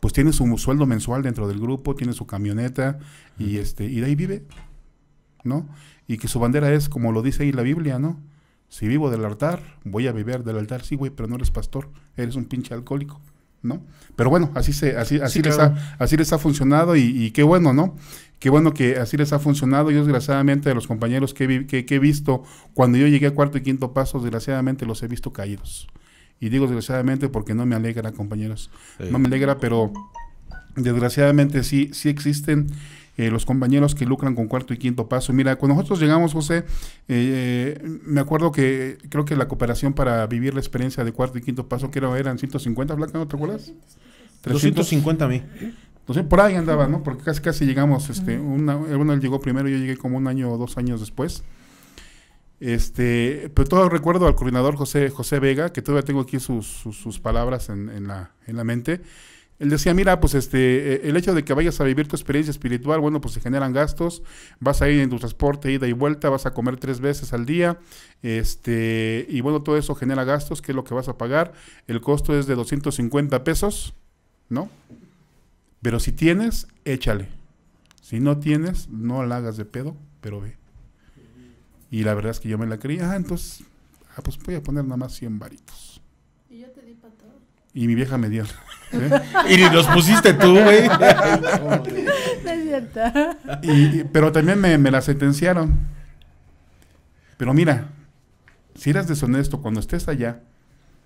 pues tiene su sueldo mensual dentro del grupo, tiene su camioneta y este y de ahí vive, ¿no? Y que su bandera es como lo dice ahí la Biblia, ¿no? Si vivo del altar, voy a vivir del altar, sí, güey, pero no eres pastor, eres un pinche alcohólico. Pero bueno, así se, así, así les ha, así les ha funcionado y, qué bueno, ¿no? Qué bueno que así les ha funcionado. Yo desgraciadamente de los compañeros que, que, he visto, cuando yo llegué a cuarto y quinto paso, desgraciadamente los he visto caídos. Y digo desgraciadamente porque no me alegra, compañeros. No me alegra, pero desgraciadamente sí, sí existen eh, los compañeros que lucran con cuarto y quinto paso. Mira, cuando nosotros llegamos, José, eh, eh, me acuerdo que creo que la cooperación para vivir la experiencia de cuarto y quinto paso, que era, eran 150, Blanca, ¿no te acuerdas? 250 a mí. Entonces, por ahí andaba, ¿no? Porque casi casi llegamos, este, una, llegó primero, yo llegué como un año o dos años después. Este, pero todo recuerdo al coordinador José, José Vega, que todavía tengo aquí sus, palabras en, la, en la mente él decía, mira, pues este, eh, el hecho de que vayas a vivir tu experiencia espiritual, bueno, pues se generan gastos, vas a ir en tu transporte, ida y vuelta, vas a comer tres veces al día, este, y bueno, todo eso genera gastos, que es lo que vas a pagar, el costo es de 250 pesos, ¿no? Pero si tienes, échale. Si no tienes, no la hagas de pedo, pero ve. Y la verdad es que yo me la creía ah, entonces, ah, pues voy a poner nada más 100 varitos. Y yo te di para todo. Y mi vieja me dio. Y los pusiste tú, güey. No es pero también me, la sentenciaron. Pero mira, si eres deshonesto cuando estés allá,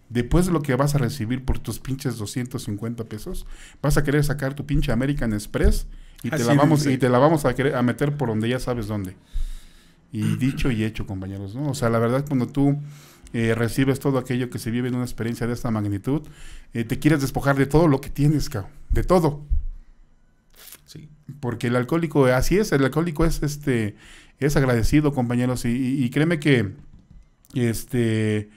después de lo que vas a recibir por tus pinches 250 pesos, vas a querer sacar tu pinche American Express y te, la vamos, y te la vamos, a, querer, meter por donde ya sabes dónde. Y dicho y hecho, compañeros, ¿no? O sea, la verdad, cuando tú eh, recibes todo aquello que se vive en una experiencia de esta magnitud, eh, te quieres despojar de todo lo que tienes, de todo. Sí. Porque el alcohólico, eh, así es, el alcohólico es este, es agradecido, compañeros, y, créeme que este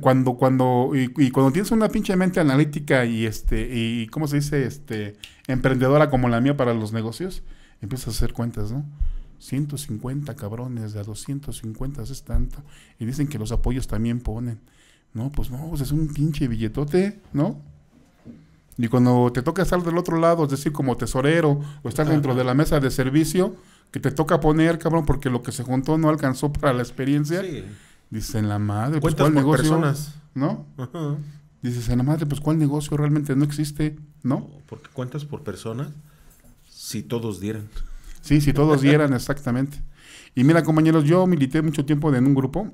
cuando, cuando, y, y, cuando tienes una pinche mente analítica y este, y cómo se dice, este, emprendedora como la mía para los negocios, empiezas a hacer cuentas, ¿no? 150 cabrones, de a 250 es tanto. Y dicen que los apoyos también ponen. No, pues no, pues es un pinche billetote, ¿no? Y cuando te toca estar del otro lado, es decir, como tesorero o estar dentro de la mesa de servicio, que te toca poner, cabrón, porque lo que se juntó no alcanzó para la experiencia. Dicen la madre, pues cuál negocio. Personas? ¿No? Dices, la madre, pues cuál negocio realmente no existe, ¿no? Porque cuentas por personas si todos dieran. Sí, si todos dieran, exactamente. Y mira, compañeros, yo milité mucho tiempo en un grupo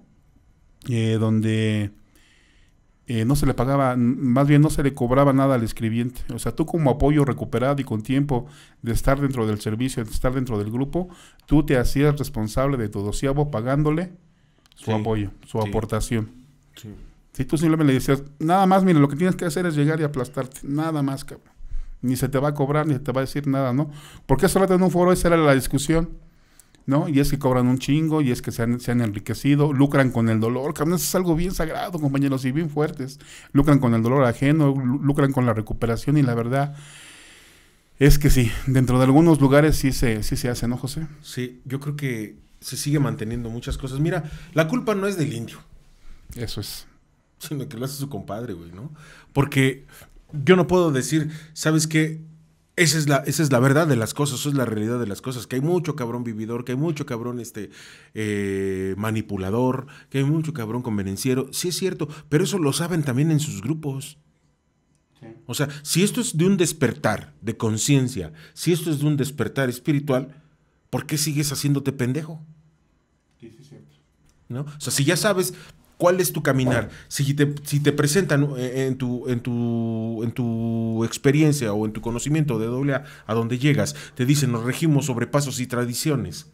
eh, donde eh, no se le pagaba, más bien no se le cobraba nada al escribiente. O sea, tú como apoyo recuperado y con tiempo de estar dentro del servicio, de estar dentro del grupo, tú te hacías responsable de tu doceavo pagándole su apoyo, su aportación. Sí. Si tú simplemente le decías, nada más, mira, lo que tienes que hacer es llegar y aplastarte, nada más, cabrón ni se te va a cobrar, ni se te va a decir nada, ¿no? Porque eso solamente en un foro esa era la discusión, ¿no? Y es que cobran un chingo, y es que se han, enriquecido, lucran con el dolor, cabrón, eso es algo bien sagrado, compañeros, y bien fuertes. Lucran con el dolor ajeno, lucran con la recuperación, y la verdad es que sí, dentro de algunos lugares sí se, sí se hace, ¿no, José? Sí, yo creo que se sigue manteniendo muchas cosas. Mira, la culpa no es del indio. Eso es. Sino que lo hace su compadre, güey, ¿no? Porque yo no puedo decir, ¿sabes qué? Esa es, la, esa es la verdad de las cosas, esa es la realidad de las cosas, que hay mucho cabrón vividor, que hay mucho cabrón este, eh, manipulador, que hay mucho cabrón convenenciero, sí es cierto, pero eso lo saben también en sus grupos. O sea, si esto es de un despertar de conciencia, si esto es de un despertar espiritual, ¿por qué sigues haciéndote pendejo? Sí, sí, cierto. ¿No? O sea, si ya sabes, ¿Cuál es tu caminar? Si te, si te presentan eh, eh, en tu, en, tu, en tu experiencia o en tu conocimiento de doble A, donde llegas, te dicen nos regimos sobre pasos y tradiciones,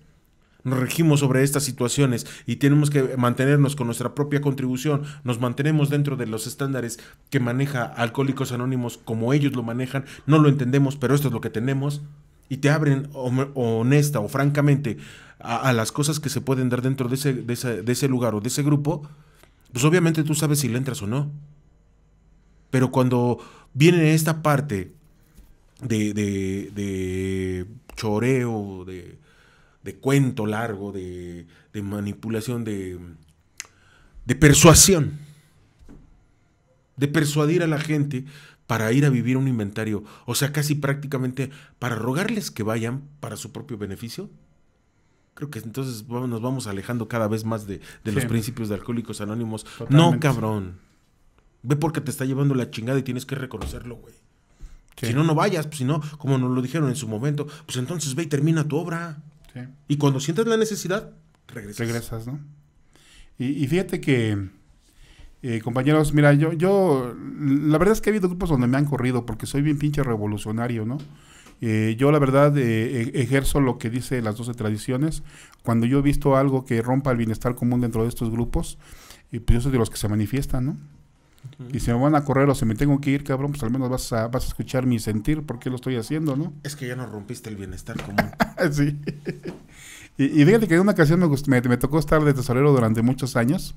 nos regimos sobre estas situaciones y tenemos que mantenernos con nuestra propia contribución, nos mantenemos dentro de los estándares que maneja Alcohólicos Anónimos como ellos lo manejan, no lo entendemos, pero esto es lo que tenemos y te abren honesta o francamente a, las cosas que se pueden dar dentro de ese, de ese, de ese lugar o de ese grupo, pues obviamente tú sabes si le entras o no. Pero cuando viene esta parte de, de, de choreo, de, cuento largo, de, manipulación, de, de persuasión, de persuadir a la gente para ir a vivir un inventario, o sea, casi prácticamente para rogarles que vayan para su propio beneficio, creo que entonces nos vamos alejando cada vez más de, los principios de Alcohólicos Anónimos. No, cabrón. Ve porque te está llevando la chingada y tienes que reconocerlo, güey. Si no, no vayas. Pues, si no, como nos lo dijeron en su momento, pues entonces ve y termina tu obra. Y cuando sientas la necesidad, regresas. Regresas, ¿no? Y, fíjate que, eh, compañeros, mira, yo, yo, la verdad es que ha habido grupos donde me han corrido porque soy bien pinche revolucionario, ¿no? Eh, yo la verdad eh, e-, ejerzo lo que dice las 12 tradiciones. Cuando yo he visto algo que rompa el bienestar común dentro de estos grupos, y eh, pues yo soy de los que se manifiestan, ¿no? Y si me van a correr o si me tengo que ir, cabrón, pues al menos vas a, vas a escuchar mi sentir, por qué lo estoy haciendo, ¿no? Es que ya no rompiste el bienestar común. sí. y, y, que en una ocasión me, me, me tocó estar de tesorero durante muchos años.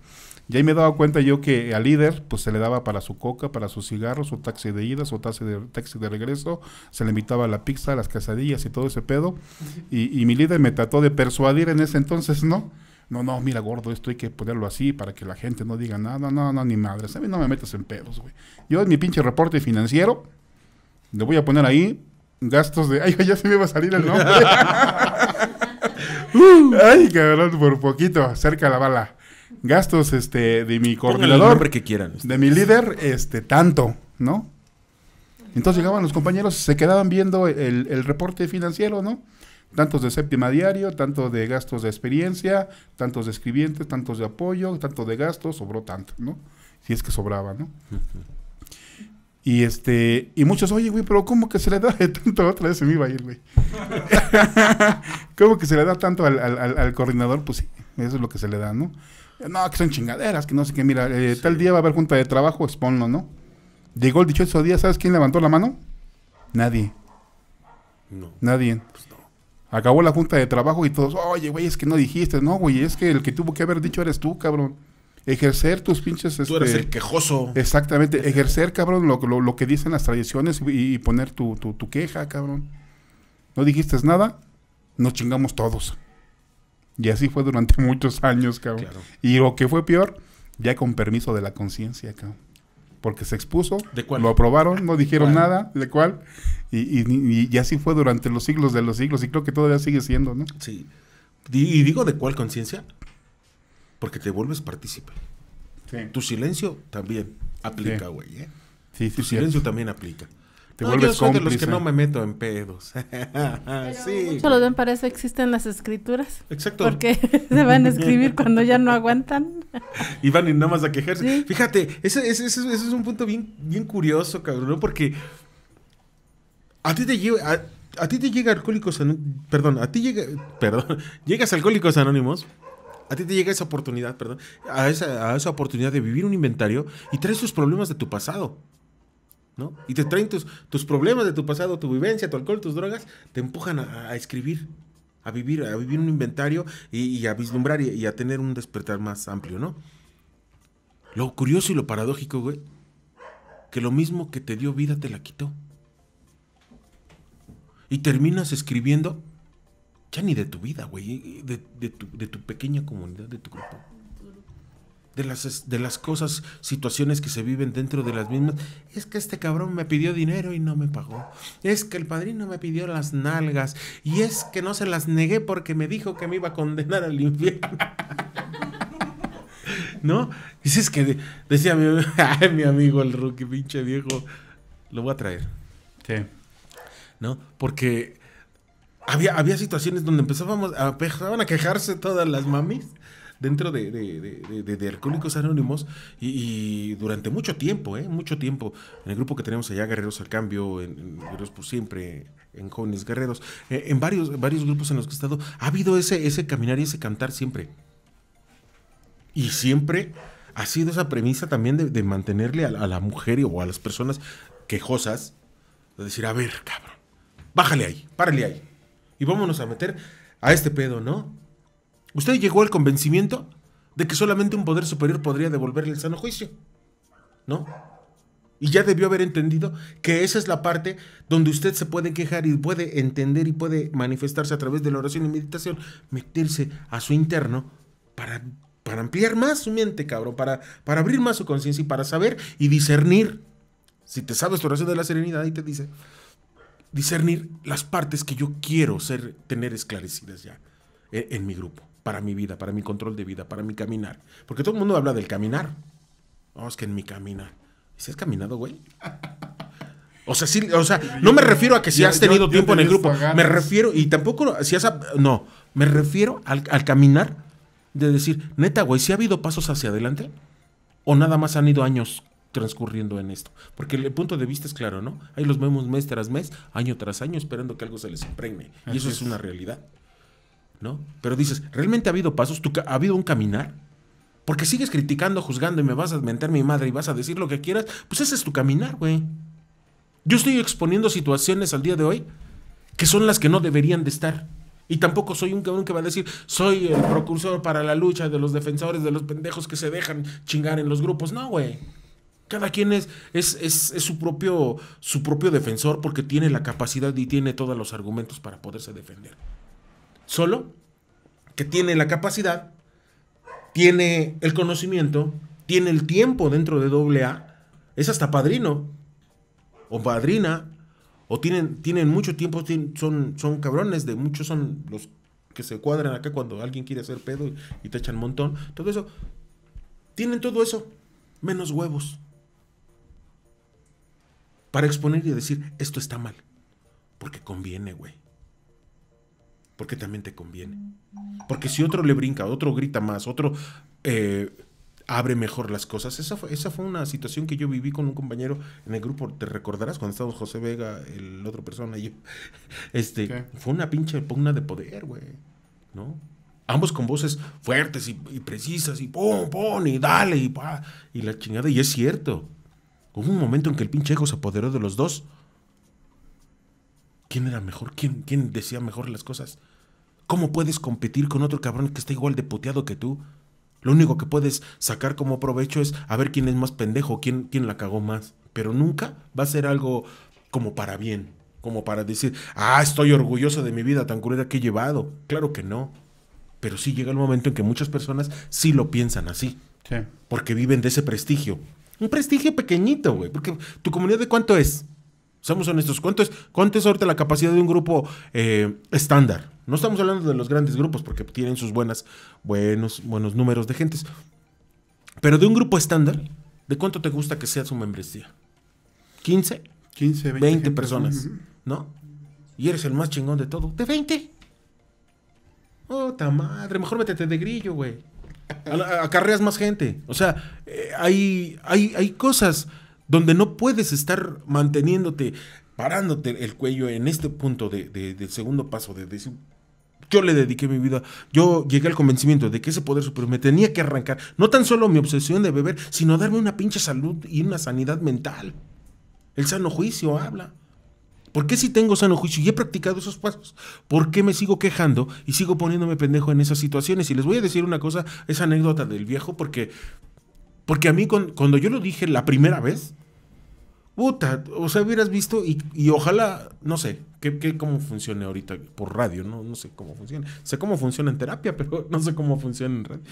Y ahí me dado cuenta yo que al líder, pues se le daba para su coca, para su cigarro, su taxi de ida, su taxi de, regreso, se le invitaba a la pizza, las casadillas y todo ese pedo. Y, mi líder me trató de persuadir en ese entonces, ¿no? no, no, mira, gordo, esto hay que ponerlo así para que la gente no diga nada, no, no, ni madre, A no me metas en pedos, güey. Yo en mi pinche reporte financiero, le voy a poner ahí gastos de. Ay, ya se me iba a salir el nombre. ay, cabrón, por poquito, cerca la bala gastos este, de mi coordinador. De mi líder, este, tanto, ¿no? Entonces llegaban los compañeros, se quedaban viendo el, reporte financiero, ¿no? Tantos de séptima diario, tanto de gastos de experiencia, tantos de escribientes, tantos de apoyo, tanto de gastos, sobró tanto, ¿no? Si es que sobraba, ¿no? Y este, y muchos, oye, güey, pero ¿cómo que se le da tanto? Otra vez se me iba a ir, güey. ¿Cómo que se le da tanto al coordinador? Pues sí, eso es lo que se le da, ¿no? No, que son chingaderas, que no sé qué. Mira, eh, tal día va a haber junta de trabajo, exponlo, ¿no? Llegó el dichoso día, ¿sabes quién levantó la mano? Nadie. Nadie. Pues no. Acabó la junta de trabajo y todos, oye, güey, es que no dijiste. No, güey, es que el que tuvo que haber dicho eres tú, cabrón. Ejercer tus pinches... Tú eres este, el quejoso. Exactamente. Ejercer, cabrón, lo, que dicen las tradiciones y, poner tu, tu queja, cabrón. No dijiste nada, nos chingamos todos. Y así fue durante muchos años, cabrón. Y lo que fue peor, ya con permiso de la conciencia, cabrón. Porque se expuso, lo aprobaron, no dijeron nada, de cuál. Y, así fue durante los siglos de los siglos. Y creo que todavía sigue siendo, ¿no? Sí. Y digo de cuál conciencia, porque te vuelves partícipe. Tu silencio también aplica, güey. ¿eh? Sí, tu silencio también aplica. ¿eh? no, yo de los que no me meto en pedos. sí. Solo para eso, existen las escrituras. Exacto. Porque se van a escribir cuando ya no aguantan. y van y nada más a quejarse. Fíjate, ese, es un punto bien, curioso, cabrón, Porque a ti te A, ti te llega Alcohólicos Anónimos. Perdón, a ti llega. Perdón. Llegas a Alcohólicos Anónimos. A ti te llega esa oportunidad, perdón. A esa, a esa oportunidad de vivir un inventario y traes tus problemas de tu pasado. ¿no? Y te traen tus, problemas de tu pasado, tu vivencia, tu alcohol, tus drogas, te empujan a, escribir, a vivir, a vivir un inventario y, a vislumbrar y, a tener un despertar más amplio, ¿no? Lo curioso y lo paradójico, güey, que lo mismo que te dio vida te la quitó. Y terminas escribiendo ya ni de tu vida, güey, de, tu, de tu pequeña comunidad, de tu grupo de las, de las cosas, situaciones que se viven dentro de las mismas. Es que este cabrón me pidió dinero y no me pagó. Es que el padrino me pidió las nalgas. Y es que no se las negué porque me dijo que me iba a condenar al infierno. ¿No? Dices que decía mi, amigo el rookie, pinche viejo, lo voy a traer. Sí. ¿No? Porque había, había situaciones donde empezábamos empezaban a quejarse todas las mamis dentro de, de, Alcohólicos Anónimos y, durante mucho tiempo, ¿eh? mucho tiempo, en el grupo que tenemos allá, Guerreros al Cambio, en, Guerreros por pues, Siempre, en Jóvenes Guerreros, eh, en varios, varios grupos en los que he estado, ha habido ese, ese caminar y ese cantar siempre. Y siempre ha sido esa premisa también de, mantenerle a, la mujer o a las personas quejosas, de decir, a ver, cabrón, bájale ahí, párale ahí. Y vámonos a meter a este pedo, ¿no? Usted llegó al convencimiento de que solamente un poder superior podría devolverle el sano juicio, ¿no? Y ya debió haber entendido que esa es la parte donde usted se puede quejar y puede entender y puede manifestarse a través de la oración y meditación, meterse a su interno para, para ampliar más su mente, cabrón, para, para abrir más su conciencia y para saber y discernir. Si te sabes tu oración de la serenidad, ahí te dice, discernir las partes que yo quiero ser, tener esclarecidas ya en mi grupo para mi vida, para mi control de vida, para mi caminar. Porque todo el mundo habla del caminar. Vamos es que en mi caminar. ¿Si has caminado, güey? O sea, sí, o sea, no me refiero a que si has tenido tiempo en el grupo. Me refiero, y tampoco si has. No, me refiero al, caminar de decir, neta, güey, si ¿sí ha habido pasos hacia adelante? ¿O nada más han ido años transcurriendo en esto? Porque el punto de vista es claro, ¿no? Ahí los vemos mes tras mes, año tras año, esperando que algo se les impregne. Y eso es una realidad. Pero dices, ¿realmente ha habido pasos? ¿Tú, ¿Ha habido un caminar? Porque sigues criticando, juzgando y me vas a mentir mi madre y vas a decir lo que quieras. Pues ese es tu caminar, güey. Yo estoy exponiendo situaciones al día de hoy que son las que no deberían de estar. Y tampoco soy un cabrón que va a decir, soy el precursor para la lucha de los defensores de los pendejos que se dejan chingar en los grupos. No, güey. Cada quien es, su, propio, su propio defensor porque tiene la capacidad y tiene todos los argumentos para poderse defender solo que tiene la capacidad, tiene el conocimiento, tiene el tiempo dentro de AA, es hasta padrino o padrina, o tienen, tienen mucho tiempo, son, son cabrones, de muchos son los que se cuadran acá cuando alguien quiere hacer pedo y, te echan montón, todo eso. Tienen todo eso, menos huevos. Para exponer y decir, esto está mal. Porque conviene, güey porque también te conviene. Porque si otro le brinca, otro grita más, otro eh, abre mejor las cosas. Esa fue, esa fue una situación que yo viví con un compañero en el grupo, te recordarás, cuando estábamos José Vega, el otro persona y Este, fue una pinche pugna de poder, güey. ¿No? Ambos con voces fuertes y, precisas y pum, pum, y dale, y pa, y la chingada. Y es cierto. Hubo un momento en que el pinche ego se apoderó de los dos ¿Quién era mejor? ¿Quién, decía mejor las cosas? ¿Cómo puedes competir con otro cabrón que está igual de puteado que tú? Lo único que puedes sacar como provecho es a ver quién es más pendejo, quién, quién la cagó más. Pero nunca va a ser algo como para bien, como para decir, ah, estoy orgulloso de mi vida tan cruel que he llevado. Claro que no. Pero sí llega el momento en que muchas personas sí lo piensan así. Sí. Porque viven de ese prestigio. Un prestigio pequeñito, güey. Porque tu comunidad de cuánto es? Seamos honestos, ¿cuánto es, ahorita la capacidad de un grupo eh, estándar? No estamos hablando de los grandes grupos porque tienen sus buenas, buenos, buenos números de gentes. Pero de un grupo estándar, ¿de cuánto te gusta que sea su membresía? ¿15? 15, 20. personas, ¿no? Y eres el más chingón de todo. ¿De 20? ¡Ota madre! Mejor métete de grillo, güey. Acarreas más gente. O sea, eh, hay, hay, hay cosas donde no puedes estar manteniéndote, parándote el cuello en este punto del segundo paso, de yo le dediqué mi vida, yo llegué al convencimiento de que ese poder superior me tenía que arrancar, no tan solo mi obsesión de beber, sino darme una pinche salud y una sanidad mental. El sano juicio habla. ¿Por qué si tengo sano juicio y he practicado esos pasos? ¿Por qué me sigo quejando y sigo poniéndome pendejo en esas situaciones? Y les voy a decir una cosa, esa anécdota del viejo, porque porque a mí cuando yo lo dije la primera vez, puta, o sea, hubieras visto y, ojalá, no sé, que, cómo funciona ahorita por radio, ¿no? no sé cómo funciona. Sé cómo funciona en terapia, pero no sé cómo funciona en radio.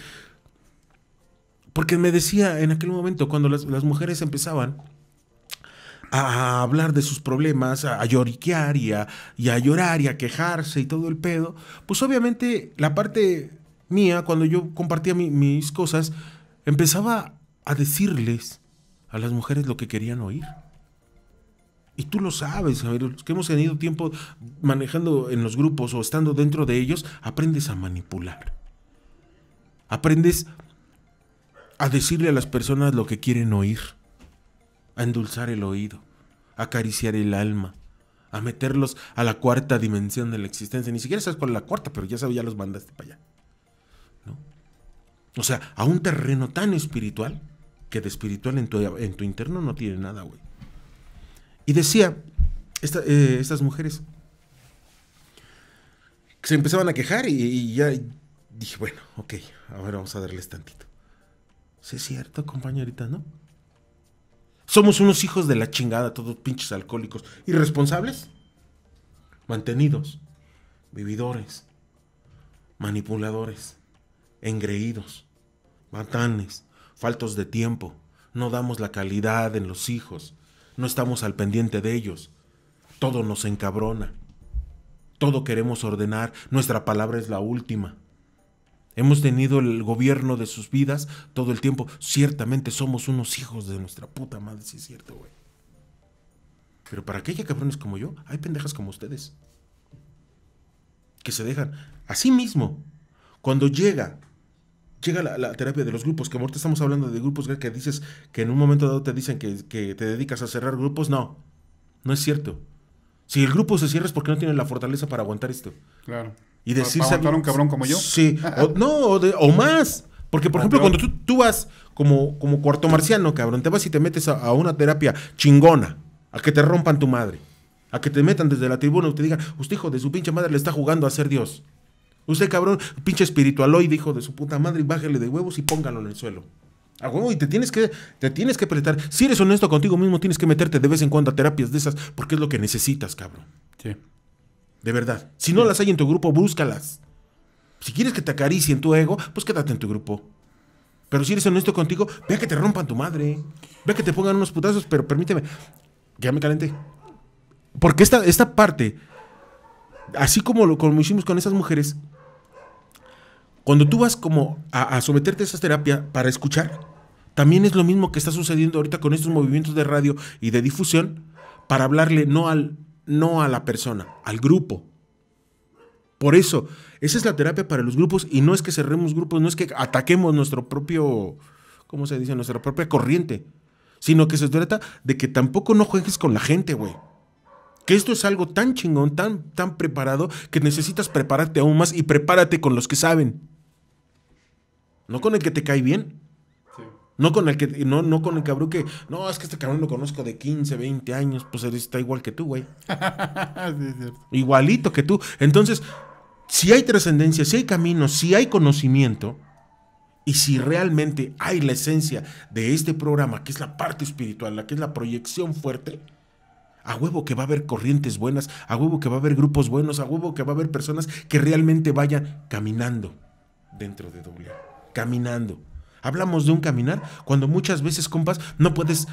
Porque me decía en aquel momento, cuando las, mujeres empezaban a hablar de sus problemas, a, lloriquear y a, llorar y a quejarse y todo el pedo, pues obviamente la parte mía, cuando yo compartía mis cosas, empezaba a decirles a las mujeres lo que querían oír. Y tú lo sabes, a los que hemos tenido tiempo manejando en los grupos o estando dentro de ellos, aprendes a manipular. Aprendes a decirle a las personas lo que quieren oír, a endulzar el oído, a acariciar el alma, a meterlos a la cuarta dimensión de la existencia. Ni siquiera sabes cuál es la cuarta, pero ya sabes, ya los mandaste para allá. ¿no? O sea, a un terreno tan espiritual que de espiritual en tu, en tu interno no tiene nada, güey. Y decía, eh, estas mujeres se empezaban a quejar y, ya dije, bueno, ok, ahora vamos a darles tantito. Sí, es cierto, compañerita, ¿no? Somos unos hijos de la chingada, todos pinches alcohólicos, irresponsables, mantenidos, vividores, manipuladores, engreídos, matanes, faltos de tiempo, no damos la calidad en los hijos, no estamos al pendiente de ellos, todo nos encabrona, todo queremos ordenar, nuestra palabra es la última. Hemos tenido el gobierno de sus vidas todo el tiempo. Ciertamente somos unos hijos de nuestra puta madre, si es cierto, güey. Pero para que cabrones como yo, hay pendejas como ustedes. Que se dejan. Así mismo, cuando llega llega la, terapia de los grupos, que ahorita estamos hablando de grupos que dices que en un momento dado te dicen que, te dedicas a cerrar grupos, no, no es cierto. Si el grupo se cierra es porque no tienen la fortaleza para aguantar esto. Claro. Y decirse ¿Para aguantar un cabrón como yo? Sí. no, o, más. Porque, por ejemplo, cuando tú, vas como, como cuarto marciano, cabrón, te vas y te metes a, a una terapia chingona, a que te rompan tu madre, a que te metan desde la tribuna y te digan, usted hijo de su pinche madre le está jugando a ser Dios. Usted, cabrón, pinche hoy hijo de su puta madre, bájale de huevos y póngalo en el suelo. A huevo, y te tienes que, te tienes que apretar. Si eres honesto contigo mismo, tienes que meterte de vez en cuando a terapias de esas, porque es lo que necesitas, cabrón. Sí. De verdad. Si no las hay en tu grupo, búscalas. Si quieres que te acaricien tu ego, pues quédate en tu grupo. Pero si eres honesto contigo, vea que te rompan tu madre. Vea que te pongan unos putazos, pero permíteme. Ya me calenté. Porque esta parte así como lo como hicimos con esas mujeres, cuando tú vas como a, someterte a esa terapia para escuchar, también es lo mismo que está sucediendo ahorita con estos movimientos de radio y de difusión para hablarle no, al, no a la persona, al grupo. Por eso, esa es la terapia para los grupos y no es que cerremos grupos, no es que ataquemos nuestro propio, ¿cómo se dice? Nuestra propia corriente, sino que se trata de que tampoco no juegues con la gente, güey. Que esto es algo tan chingón, tan, tan preparado, que necesitas prepararte aún más y prepárate con los que saben. No con el que te cae bien. No con el que, no, no con el cabrón que, no, es que este cabrón lo conozco de 15, 20 años, pues está igual que tú, güey. Igualito que tú. Entonces, si hay trascendencia, si hay camino, si hay conocimiento, y si realmente hay la esencia de este programa, que es la parte espiritual, la que es la proyección fuerte, a huevo que va a haber corrientes buenas, a huevo que va a haber grupos buenos, a huevo que va a haber personas que realmente vayan caminando dentro de doble. Caminando. Hablamos de un caminar cuando muchas veces, compas, no puedes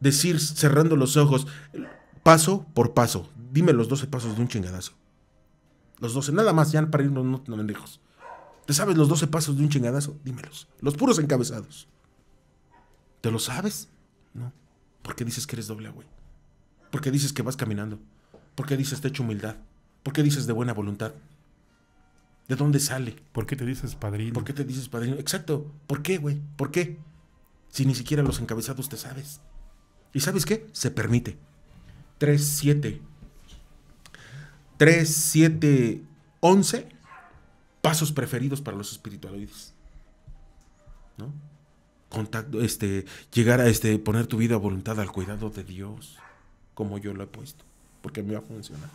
decir cerrando los ojos paso por paso. Dime los 12 pasos de un chingadazo. Los 12, nada más, ya para irnos no, no lejos. ¿Te sabes los 12 pasos de un chingadazo? Dímelos. Los puros encabezados. ¿Te lo sabes? No. ¿Por qué dices que eres doble, güey? ¿Por qué dices que vas caminando? ¿Por qué dices te hecho humildad? ¿Por qué dices de buena voluntad? ¿De dónde sale? ¿Por qué te dices padrino? ¿Por qué te dices padrino? Exacto. ¿Por qué, güey? ¿Por qué? Si ni siquiera los encabezados te sabes. ¿Y sabes qué? Se permite. 3-7. 3-7-11. Pasos preferidos para los espiritualoides. ¿No? Contacto, este, llegar a este, poner tu vida a voluntad al cuidado de Dios como yo lo he puesto, porque me ha funcionado.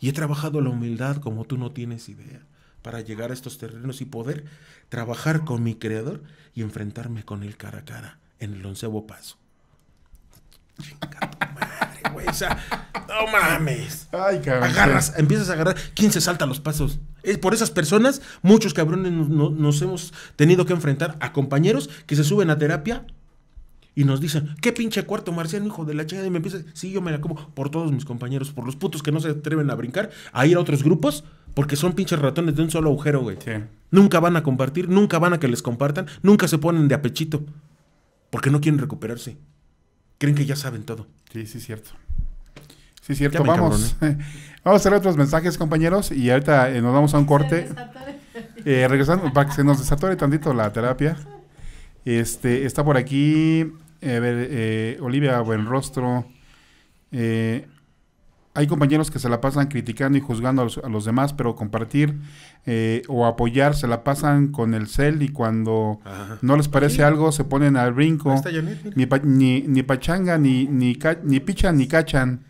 Y he trabajado la humildad como tú no tienes idea, para llegar a estos terrenos y poder trabajar con mi creador y enfrentarme con él cara a cara en el onceavo paso. madre, no mames. Ay, cabrón. Agarras, empiezas a agarrar. ¿Quién se salta los pasos? Es por esas personas, muchos cabrones nos hemos tenido que enfrentar a compañeros que se suben a terapia y nos dicen, ¿qué pinche cuarto marciano, hijo de la chingada? Y me empieza, sí, yo me la como por todos mis compañeros, por los putos que no se atreven a brincar, a ir a otros grupos, porque son pinches ratones de un solo agujero, güey. Nunca van a compartir, nunca van a que les compartan, nunca se ponen de apechito, porque no quieren recuperarse. Creen que ya saben todo. Sí, sí, cierto. Sí, cierto. Vamos. vamos a hacer otros mensajes, compañeros, y ahorita eh, nos vamos a un corte. Eh, regresando, para que se nos desatore tantito la terapia. Este, está por aquí eh, a ver, eh, Olivia Buenrostro. Eh, hay compañeros que se la pasan criticando y juzgando a los, demás, pero compartir eh, o apoyar se la pasan con el cel y cuando no les parece algo se ponen al brinco. ni, ni, pachanga, ni, ni, ni pichan, ni cachan.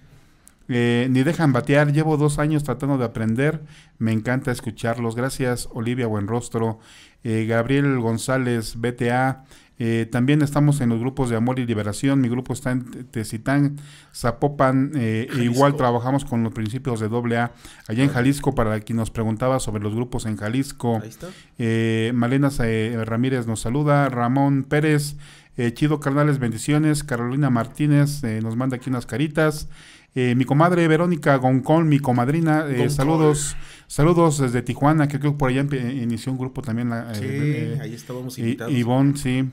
ni dejan batear, llevo dos años tratando de aprender, me encanta escucharlos, gracias Olivia Buenrostro, eh, Gabriel González, BTA, eh, también estamos en los grupos de Amor y Liberación. Mi grupo está en Tecitán, Zapopan. Eh, e igual trabajamos con los principios de doble A allá en Jalisco. Para quien nos preguntaba sobre los grupos en Jalisco, eh, Malena Ramírez nos saluda. Ramón Pérez, Chido Carnales, bendiciones. Carolina Martínez nos manda aquí unas caritas. mi comadre Verónica Goncón, mi comadrina, saludos. Saludos desde Tijuana, que creo que por allá inició un grupo también. La, sí, ahí estábamos invitados. Ivonne, sí.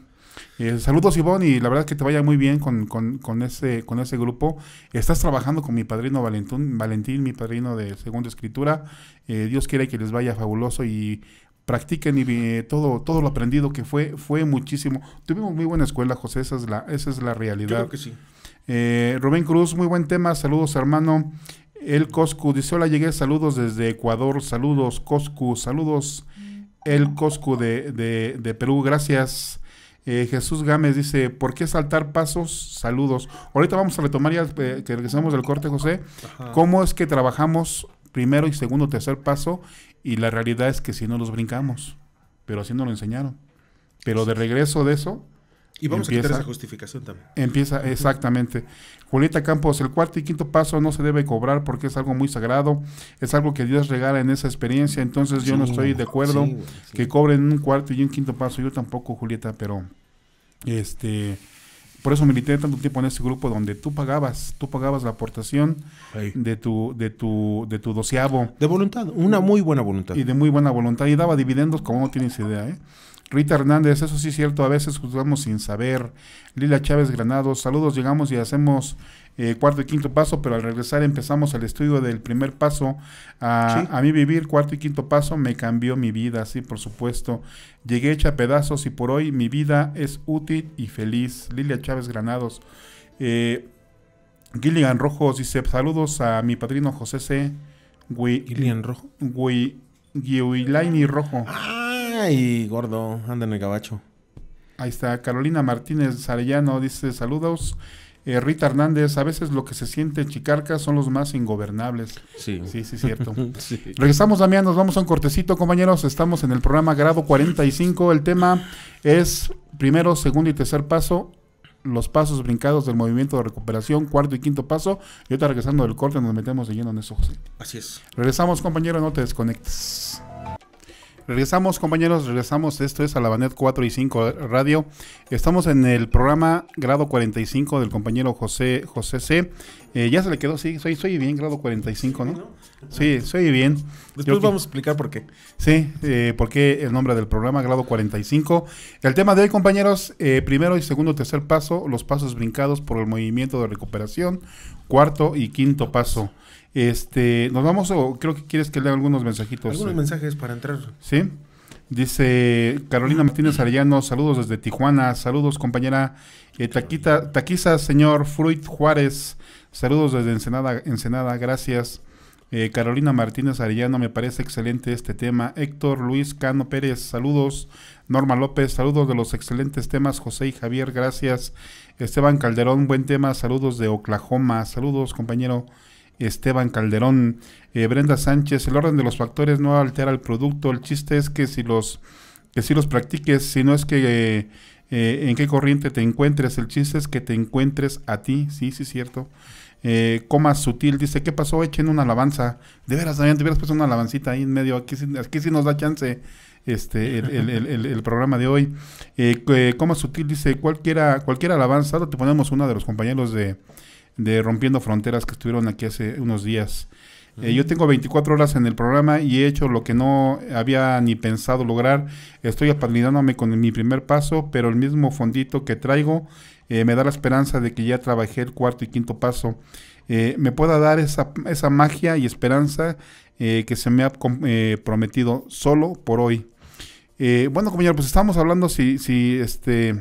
Eh, saludos Ivonne y la verdad que te vaya muy bien con, ese, con ese grupo. Estás trabajando con mi padrino Valentín, Valentín mi padrino de Segunda Escritura. Eh, Dios quiere que les vaya fabuloso y practiquen y eh, todo, todo lo aprendido que fue, fue muchísimo. Tuvimos muy buena escuela, José, esa es la, esa es la realidad. Creo que sí. Rubén Cruz, muy buen tema, saludos hermano. El Coscu dice, hola, llegué, saludos desde Ecuador, saludos Coscu, saludos El Coscu de, de Perú, gracias. Eh, Jesús Gámez dice, ¿por qué saltar pasos? Saludos. Ahorita vamos a retomar ya eh, que regresamos del corte, José. ¿Cómo es que trabajamos primero y segundo, tercer paso? Y la realidad es que si no los brincamos, pero así nos lo enseñaron. Pero de regreso de eso... Y vamos empieza, a quitar esa justificación también. Empieza, exactamente. Julieta Campos, el cuarto y quinto paso no se debe cobrar porque es algo muy sagrado, es algo que Dios regala en esa experiencia, entonces yo no estoy de acuerdo que cobren un cuarto y un quinto paso, yo tampoco, Julieta, pero este, por eso milité tanto tiempo en ese grupo donde tú pagabas, tú pagabas la aportación de tu, de tu, de tu doceavo. De voluntad, una muy buena voluntad. Y de muy buena voluntad. Y daba dividendos como no tienes idea, ¿eh? Rita Hernández, eso sí es cierto, a veces jugamos sin saber. Lila Chávez Granados, saludos, llegamos y hacemos cuarto y quinto paso, pero al regresar empezamos el estudio del primer paso. A, mí vivir cuarto y quinto paso me cambió mi vida, sí, por supuesto. Llegué hecha pedazos y por hoy mi vida es útil y feliz. Lilia Chávez Granados. Eh, Gillian rojo dice, saludos a mi padrino José C. Gillian Rojo. Gui, Rojo y gordo, anda en el gabacho. Ahí está, Carolina Martínez Arellano dice saludos. Eh, Rita Hernández, a veces lo que se siente en Chicarca son los más ingobernables. Sí. Sí, sí, cierto. Regresamos, Damián, nos vamos a un cortecito, compañeros. Estamos en el programa grado 45. El tema es primero, segundo y tercer paso, los pasos brincados del movimiento de recuperación, cuarto y quinto paso. Y ahorita regresando del corte nos metemos de lleno en eso, Así es. Regresamos, compañero, no te desconectes. Regresamos, compañeros, regresamos. Esto es a la 4 y 5 Radio. Estamos en el programa grado 45 del compañero José José C. Eh, ya se le quedó, sí, soy, soy bien, grado 45, ¿no? Sí, soy bien. Después vamos a explicar por qué. Sí, eh, por qué el nombre del programa, grado 45. El tema de hoy, compañeros, eh, primero y segundo, tercer paso, los pasos brincados por el movimiento de recuperación, cuarto y quinto paso. Este, nos vamos, o creo que quieres que lea algunos mensajitos. Algunos eh. mensajes para entrar. Sí. Dice Carolina Martínez Arellano, saludos desde Tijuana, saludos compañera eh, Taquita, Taquiza, señor Fruit Juárez, saludos desde Ensenada, Ensenada gracias. Eh, Carolina Martínez Arellano, me parece excelente este tema. Héctor Luis Cano Pérez, saludos. Norma López, saludos de los excelentes temas. José y Javier, gracias. Esteban Calderón, buen tema, saludos de Oklahoma, saludos compañero. Esteban Calderón, eh, Brenda Sánchez, el orden de los factores no altera el producto, el chiste es que si los, que si los practiques, si no es que eh, eh, en qué corriente te encuentres, el chiste es que te encuentres a ti, sí, sí, cierto. coma sutil, dice, ¿qué pasó? Echen una alabanza. De veras, también te hubieras puesto una alabancita ahí en medio, aquí, aquí sí nos da chance este, el, el, programa de hoy. Eh, Coma Sutil dice, cualquiera, cualquier alabanza, te ponemos una de los compañeros de, de Rompiendo Fronteras que estuvieron aquí hace unos días. Eh, yo tengo 24 horas en el programa y he hecho lo que no había ni pensado lograr. Estoy apadrinándome con mi primer paso, pero el mismo fondito que traigo eh, me da la esperanza de que ya trabajé el cuarto y quinto paso. Eh, me pueda dar esa, magia y esperanza que se me ha prometido solo por hoy. bueno, compañero, pues estamos hablando si, si este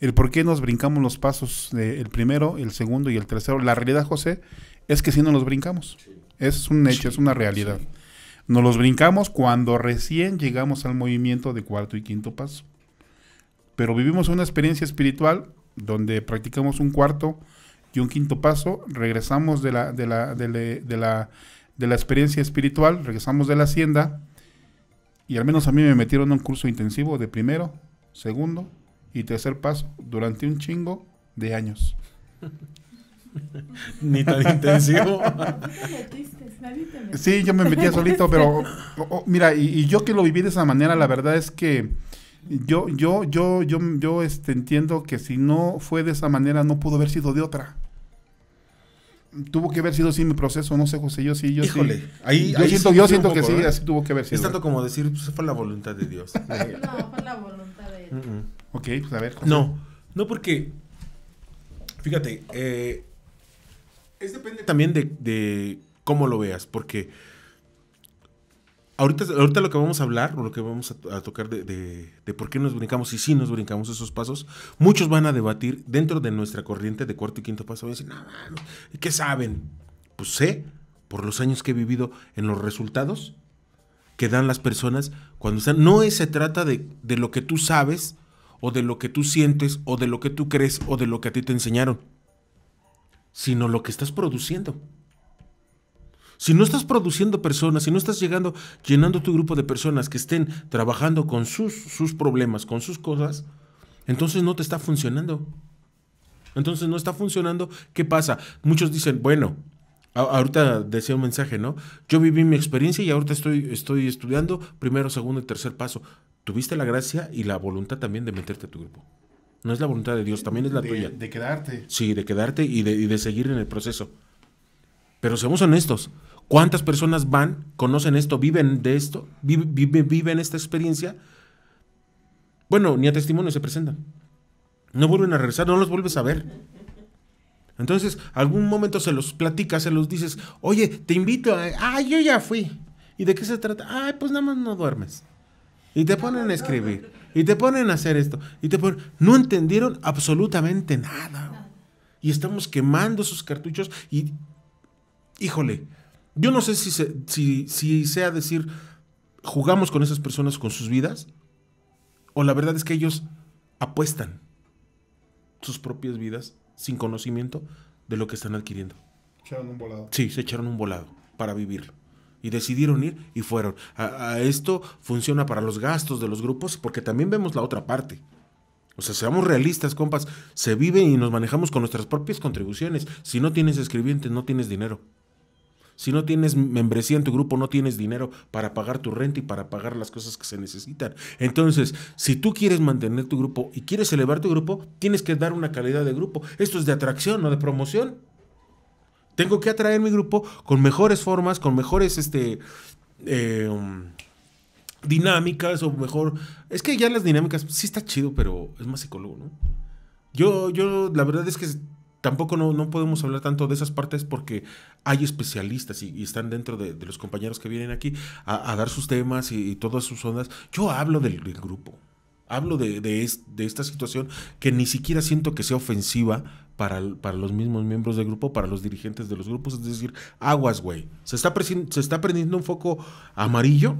el por qué nos brincamos los pasos, de el primero, el segundo y el tercero. La realidad, José, es que sí nos los brincamos. Es un hecho, es una realidad. Nos los brincamos cuando recién llegamos al movimiento de cuarto y quinto paso. Pero vivimos una experiencia espiritual donde practicamos un cuarto y un quinto paso, regresamos de la, de la, de la, experiencia espiritual, regresamos de la hacienda y al menos a mí me metieron en un curso intensivo de primero, segundo, y tercer paso, durante un chingo de años. Ni tan intensivo. sí, yo me metía solito, pero mira, y, yo que lo viví de esa manera, la verdad es que yo, yo, yo, yo, yo este, entiendo que si no fue de esa manera, no pudo haber sido de otra tuvo que haber sido así mi proceso, no sé, José, yo sí, yo Híjole, sí. ahí, yo siento, yo siento que sí, ¿eh? así tuvo que haber sido. Es tanto como decir, pues, fue la voluntad de Dios. no, fue la voluntad de él. Ok, pues a ver. No, no porque, fíjate, eh, es depende también de, cómo lo veas, porque ahorita, ahorita lo que vamos a hablar, o lo que vamos a, tocar de, de, por qué nos brincamos y si nos brincamos esos pasos, muchos van a debatir dentro de nuestra corriente de cuarto y quinto paso, y ¿qué saben? Pues sé, por los años que he vivido, en los resultados que dan las personas cuando están. No se trata de, de lo que tú sabes, o de lo que tú sientes o de lo que tú crees o de lo que a ti te enseñaron, sino lo que estás produciendo. Si no estás produciendo personas, si no estás llegando, llenando tu grupo de personas que estén trabajando con sus, sus problemas, con sus cosas, entonces no te está funcionando. Entonces no está funcionando. ¿Qué pasa? Muchos dicen, bueno, ahorita decía un mensaje, ¿no? Yo viví mi experiencia y ahorita estoy, estoy estudiando primero, segundo y tercer paso tuviste la gracia y la voluntad también de meterte a tu grupo. No es la voluntad de Dios, también es la tuya. De quedarte. Sí, de quedarte y de, seguir en el proceso. Pero seamos honestos, ¿cuántas personas van, conocen esto, viven de esto, viven, esta experiencia? Bueno, ni a testimonio se presentan. No vuelven a regresar, no los vuelves a ver. Entonces, algún momento se los platicas, se los dices, oye, te invito Ah, yo ya fui. ¿Y de qué se trata? Ay, pues nada más no duermes y te ponen a escribir, y te ponen a hacer esto, y te ponen... No entendieron absolutamente nada. Y estamos quemando sus cartuchos y... Híjole, yo no sé si, sea decir, jugamos con esas personas con sus vidas, o la verdad es que ellos apuestan sus propias vidas sin conocimiento de lo que están adquiriendo. Se Echaron un volado. Sí, se echaron un volado para vivir y decidieron ir y fueron. A, esto funciona para los gastos de los grupos porque también vemos la otra parte. O sea, seamos realistas, compas. Se vive y nos manejamos con nuestras propias contribuciones. Si no tienes escribientes, no tienes dinero. Si no tienes membresía en tu grupo, no tienes dinero para pagar tu renta y para pagar las cosas que se necesitan. Entonces, si tú quieres mantener tu grupo y quieres elevar tu grupo, tienes que dar una calidad de grupo. Esto es de atracción, no de promoción. Tengo que atraer mi grupo con mejores formas, con mejores este, eh, um, dinámicas o mejor... Es que ya las dinámicas sí está chido, pero es más psicólogo, ¿no? Yo, yo la verdad es que tampoco no, podemos hablar tanto de esas partes porque hay especialistas y, están dentro de, los compañeros que vienen aquí a, dar sus temas y, todas sus ondas. Yo hablo del, grupo. Hablo de, de esta situación que ni siquiera siento que sea ofensiva para, los mismos miembros del grupo, para los dirigentes de los grupos. Es decir, aguas, güey. Se está, se está prendiendo un foco amarillo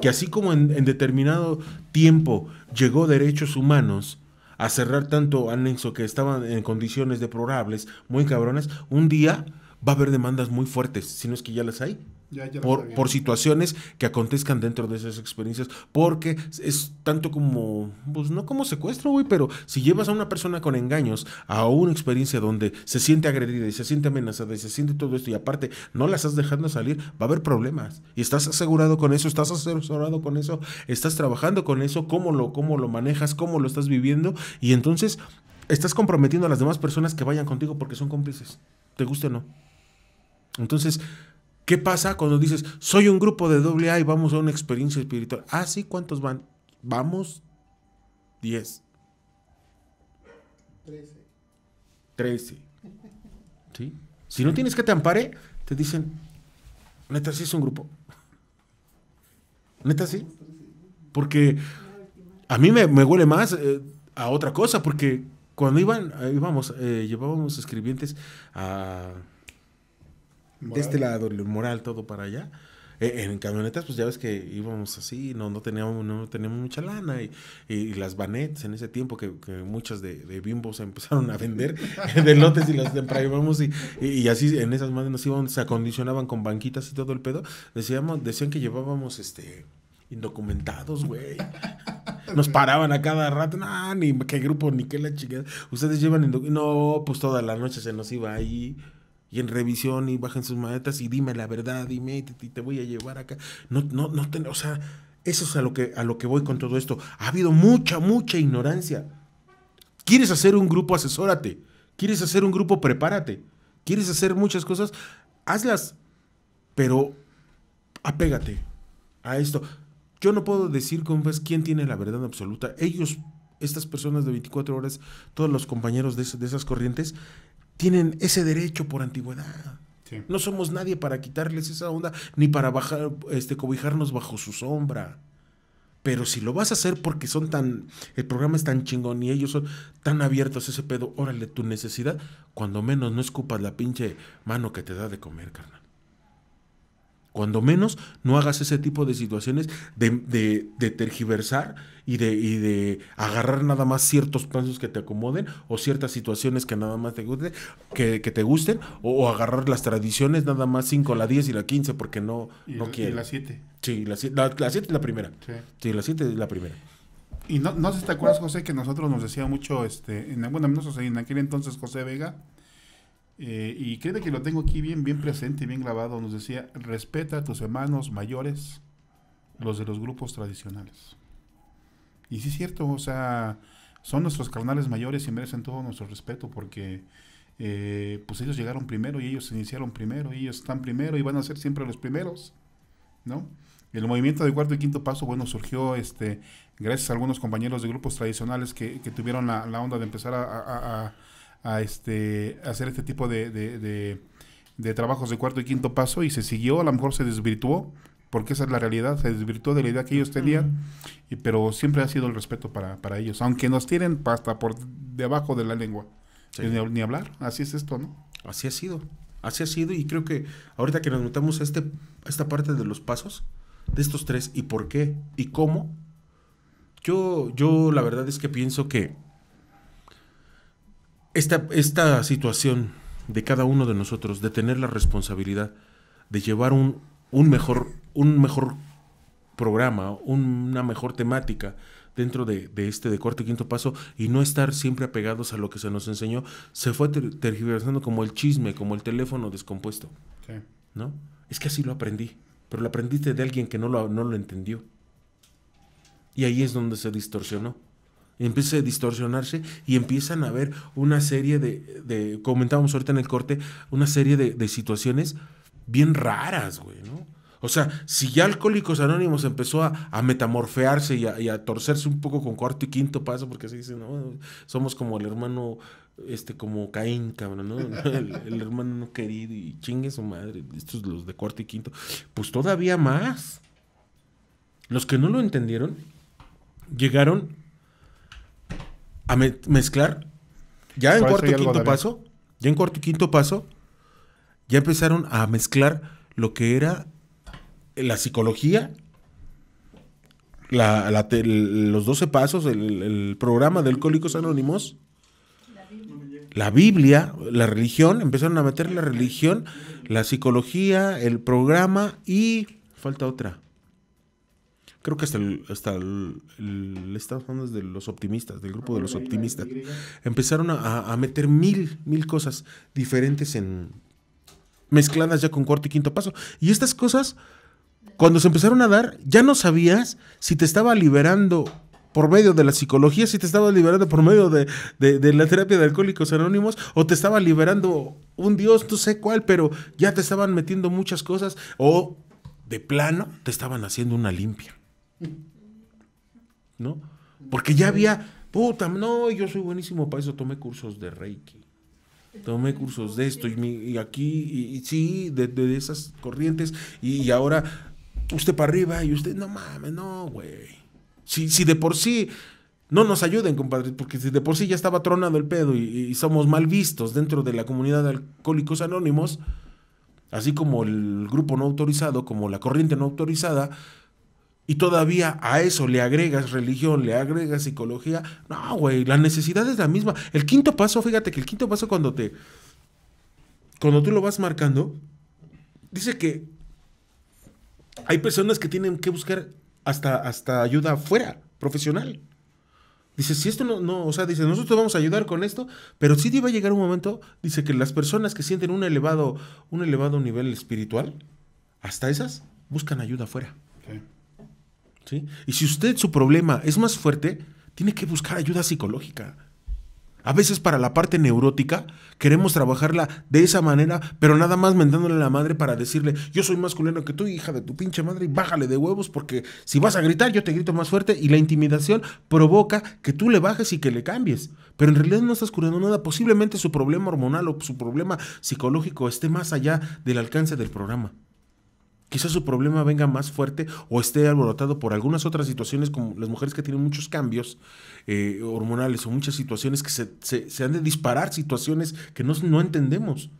que así como en, en determinado tiempo llegó derechos humanos, a cerrar tanto anexo que estaban en condiciones deplorables, muy cabrones, un día va a haber demandas muy fuertes, si no es que ya las hay, por, por, situaciones que acontezcan dentro de esas experiencias, porque es tanto como, pues no como secuestro, güey, pero si llevas a una persona con engaños a una experiencia donde se siente agredida y se siente amenazada y se siente todo esto y aparte no las estás dejando salir, va a haber problemas. Y estás asegurado con eso, estás asesorado con eso, estás trabajando con eso, cómo lo, cómo lo manejas, cómo lo estás viviendo y entonces estás comprometiendo a las demás personas que vayan contigo porque son cómplices, te guste o no. Entonces, ¿Qué pasa cuando dices, soy un grupo de doble y vamos a una experiencia espiritual? Ah, sí, ¿cuántos van? Vamos 10. 13. 13. ¿Sí? Si no tienes que te ampare, te dicen, neta, sí es un grupo. Neta, sí. Porque a mí me, huele más eh, a otra cosa, porque cuando iban, íbamos, eh, llevábamos escribientes a de este lado, el moral, todo para allá. E, en camionetas, pues ya ves que íbamos así, no, no teníamos, no teníamos mucha lana, y, y las banets en ese tiempo que, que muchas de, bimbos empezaron a vender de lotes y las emprendíamos y, y, así en esas madres nos iban se acondicionaban con banquitas y todo el pedo, decíamos, decían que llevábamos este indocumentados, güey. Nos paraban a cada rato, no, ni qué grupo, ni qué la chingada. Ustedes llevan indocumentados. No, pues toda la noche se nos iba ahí en revisión y bajen sus maletas y dime la verdad, dime, te, te voy a llevar acá. No, no, no, o sea, eso es a lo, que, a lo que voy con todo esto. Ha habido mucha, mucha ignorancia. ¿Quieres hacer un grupo? Asesórate. ¿Quieres hacer un grupo? Prepárate. ¿Quieres hacer muchas cosas? Hazlas. Pero apégate a esto. Yo no puedo decir, compas, quién tiene la verdad absoluta. Ellos, estas personas de 24 horas, todos los compañeros de, de esas corrientes, tienen ese derecho por antigüedad. No somos nadie para quitarles esa onda, ni para bajar, este, cobijarnos bajo su sombra. Pero si lo vas a hacer porque son tan. El programa es tan chingón y ellos son tan abiertos a ese pedo, órale, tu necesidad, cuando menos no escupas la pinche mano que te da de comer, carnal. Cuando menos no hagas ese tipo de situaciones de, de, tergiversar y de, y de, agarrar nada más ciertos pasos que te acomoden o ciertas situaciones que nada más te gusten, que, que te gusten, o, agarrar las tradiciones nada más 5, la 10 y la 15 porque no, no Y la 7. Sí, la 7 la, es la primera. Sí, la 7 es la primera. Y no, no sé si te acuerdas, José, que nosotros nos decía mucho, este, en, bueno, no en aquel entonces José Vega, eh, y creo que lo tengo aquí bien, bien presente y bien grabado. Nos decía, respeta a tus hermanos mayores, los de los grupos tradicionales. Y sí es cierto, o sea, son nuestros carnales mayores y merecen todo nuestro respeto porque eh, pues ellos llegaron primero y ellos iniciaron primero y ellos están primero y van a ser siempre los primeros, ¿no? El movimiento de cuarto y quinto paso, bueno, surgió este, gracias a algunos compañeros de grupos tradicionales que, tuvieron la, onda de empezar a a este, hacer este tipo de, trabajos de cuarto y quinto paso y se siguió, a lo mejor se desvirtuó, porque esa es la realidad, se desvirtuó de la idea que ellos tenían, pero siempre ha sido el respeto para, ellos, aunque nos tienen hasta por debajo de la lengua, ni, hablar, así es esto, ¿no? Así ha sido, así ha sido, y creo que ahorita que nos metamos este, a, esta parte de los pasos, de estos tres, y por qué, y cómo, yo, yo la verdad es que pienso que esta, esta situación de cada uno de nosotros, de tener la responsabilidad de llevar un, un mejor, un mejor programa, una mejor temática dentro de, este de y quinto paso y no estar siempre apegados a lo que se nos enseñó, se fue tergiversando como el chisme, como el teléfono descompuesto. Sí. ¿No? Es que así lo aprendí, pero lo aprendiste de alguien que no lo, no lo entendió. Y ahí es donde se distorsionó empieza a distorsionarse y empiezan a haber una serie de, de comentábamos ahorita en el corte, una serie de, de situaciones bien raras, güey, ¿no? O sea, si ya Alcohólicos Anónimos empezó a, a metamorfearse y a, torcerse un poco con cuarto y quinto paso, porque así dicen, no, somos como el hermano, este, como Caín, cabrón, ¿no? El, hermano no querido y chingue su madre, estos los de cuarto y quinto. Pues todavía más. Los que no lo entendieron, llegaron a mezclar. Ya en cuarto y quinto paso, ya en cuarto y quinto paso, ya empezaron a mezclar lo que era la psicología, la, los 12 pasos, el, el, programa de Alcohólicos Anónimos, la Biblia, la religión, empezaron a meter la religión, la psicología, el programa y falta otra. Creo que hasta el, hasta el, de los optimistas, del grupo de los optimistas. Empezaron a, meter mil, mil cosas diferentes en. mezcladas ya con cuarto y quinto paso. Y estas cosas, cuando se empezaron a dar, ya no sabías si te estaba liberando por medio de la psicología, si te estaba liberando por medio de, de, la terapia de alcohólicos anónimos, o te estaba liberando un dios, no sé cuál, pero ya te estaban metiendo muchas cosas, o de plano te estaban haciendo una limpia. ¿No? Porque ya había, puta, no, yo soy buenísimo para eso, tomé cursos de Reiki, tomé cursos de esto, y, aquí, y, sí, de, esas corrientes, y, ahora usted para arriba, y usted, no mames, no, güey. Si, si de por sí no nos ayuden, compadre, porque si de por sí ya estaba tronado el pedo y, somos mal vistos dentro de la comunidad de alcohólicos anónimos, así como el grupo no autorizado, como la corriente no autorizada, y todavía a eso le agregas religión, le agregas psicología. No, güey, la necesidad es la misma. El quinto paso, fíjate que el quinto paso cuando te. Cuando tú lo vas marcando, dice que hay personas que tienen que buscar hasta, hasta ayuda fuera profesional. Dice, si esto no, no, o sea, dice, nosotros vamos a ayudar con esto, pero sí va a llegar un momento, dice que las personas que sienten un elevado, un elevado nivel espiritual, hasta esas, buscan ayuda afuera. Y si usted su problema es más fuerte, tiene que buscar ayuda psicológica. A veces para la parte neurótica queremos trabajarla de esa manera, pero nada más mentándole a la madre para decirle, yo soy más que tú, hija de tu pinche madre, y bájale de huevos porque si vas a gritar yo te grito más fuerte y la intimidación provoca que tú le bajes y que le cambies. Pero en realidad no estás curando nada, posiblemente su problema hormonal o su problema psicológico esté más allá del alcance del programa. Quizás su problema venga más fuerte o esté alborotado por algunas otras situaciones, como las mujeres que tienen muchos cambios eh, hormonales o muchas situaciones que se, han de disparar, situaciones que no, entendemos.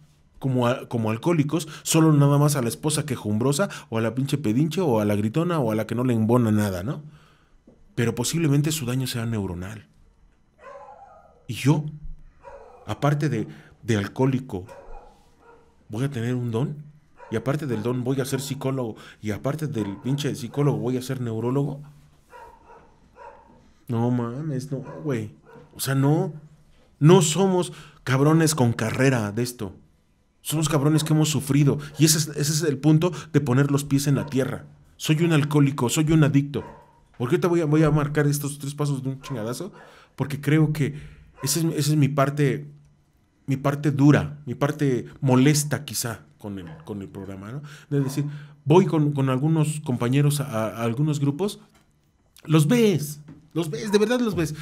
Como, como, alcohólicos, solo nada más a la esposa quejumbrosa o a la pinche pedinche o a la gritona o a la que no le embona nada, ¿no? Pero posiblemente su daño sea neuronal. Y yo, aparte de, de alcohólico, voy a tener un don y aparte del don voy a ser psicólogo, y aparte del pinche psicólogo voy a ser neurólogo. No mames, no, güey. O sea, no. No somos cabrones con carrera de esto. Somos cabrones que hemos sufrido. Y ese es, ese es el punto de poner los pies en la tierra. Soy un alcohólico, soy un adicto. Porque te voy a, voy a marcar estos tres pasos de un chingadazo. Porque creo que esa es, esa es mi parte. Mi parte dura, mi parte molesta, quizá, con el, con el programa, ¿no? Es decir, voy con, con algunos compañeros a, algunos grupos, los ves, los ves, de verdad los ves.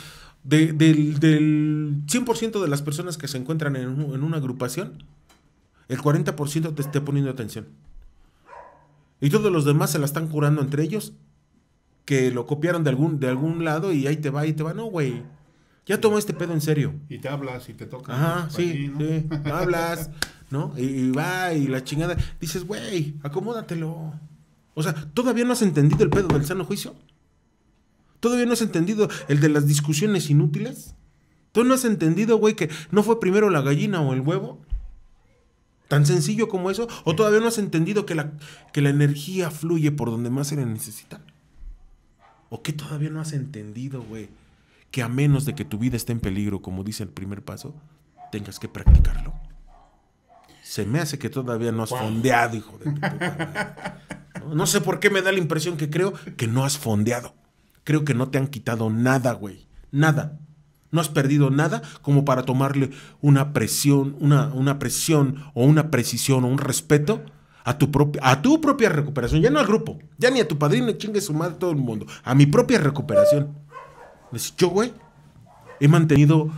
del, 100% de las personas que se encuentran en, en una agrupación, el 40% te esté poniendo atención. Y todos los demás se la están curando entre ellos, que lo copiaron de algún, de algún lado y ahí te va, ahí te va. No, güey. Ya tomo este pedo en serio. Y te hablas y te toca Ajá, sí, sí. Hablas, Y, va y la chingada. Dices, güey, acomódatelo. O sea, ¿todavía no has entendido el pedo del sano juicio? ¿Todavía no has entendido el de las discusiones inútiles? ¿Tú no has entendido, güey, que no fue primero la gallina o el huevo? ¿Tan sencillo como eso? ¿O todavía no has entendido que la, que la energía fluye por donde más se le necesita? ¿O que todavía no has entendido, güey? Que a menos de que tu vida esté en peligro, como dice el primer paso, tengas que practicarlo. Se me hace que todavía no has fondeado, hijo de puta ¿No? sé por qué me da la impresión que creo que no has fondeado. Creo que no te han quitado nada, güey. Nada. No has perdido nada como para tomarle una presión, una, una presión o una precisión o un respeto a tu, a tu propia recuperación. Ya no al grupo, ya ni a tu padrino, chingue su madre todo el mundo. A mi propia recuperación. yo, güey, he mantenido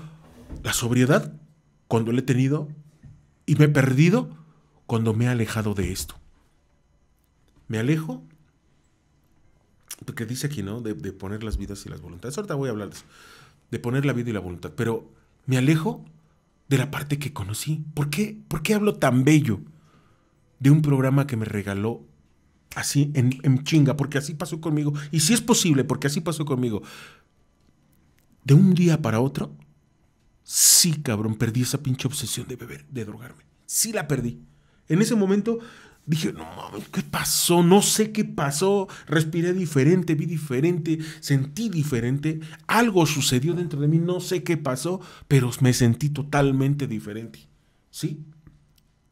la sobriedad cuando él he tenido y me he perdido cuando me he alejado de esto. Me alejo. Porque dice aquí, ¿no? De, poner las vidas y las voluntades. Ahorita voy a hablar de poner la vida y la voluntad. Pero me alejo de la parte que conocí. ¿Por qué, ¿Por qué hablo tan bello de un programa que me regaló así en, en, chinga? Porque así pasó conmigo. Y si es posible, porque así pasó conmigo. De un día para otro, Sí, cabrón, perdí esa pinche obsesión de beber, de drogarme. Sí la perdí. En ese momento dije, no mames, ¿qué pasó? No sé qué pasó. Respiré diferente, vi diferente, sentí diferente. Algo sucedió dentro de mí, no sé qué pasó, pero me sentí totalmente diferente. ¿Sí?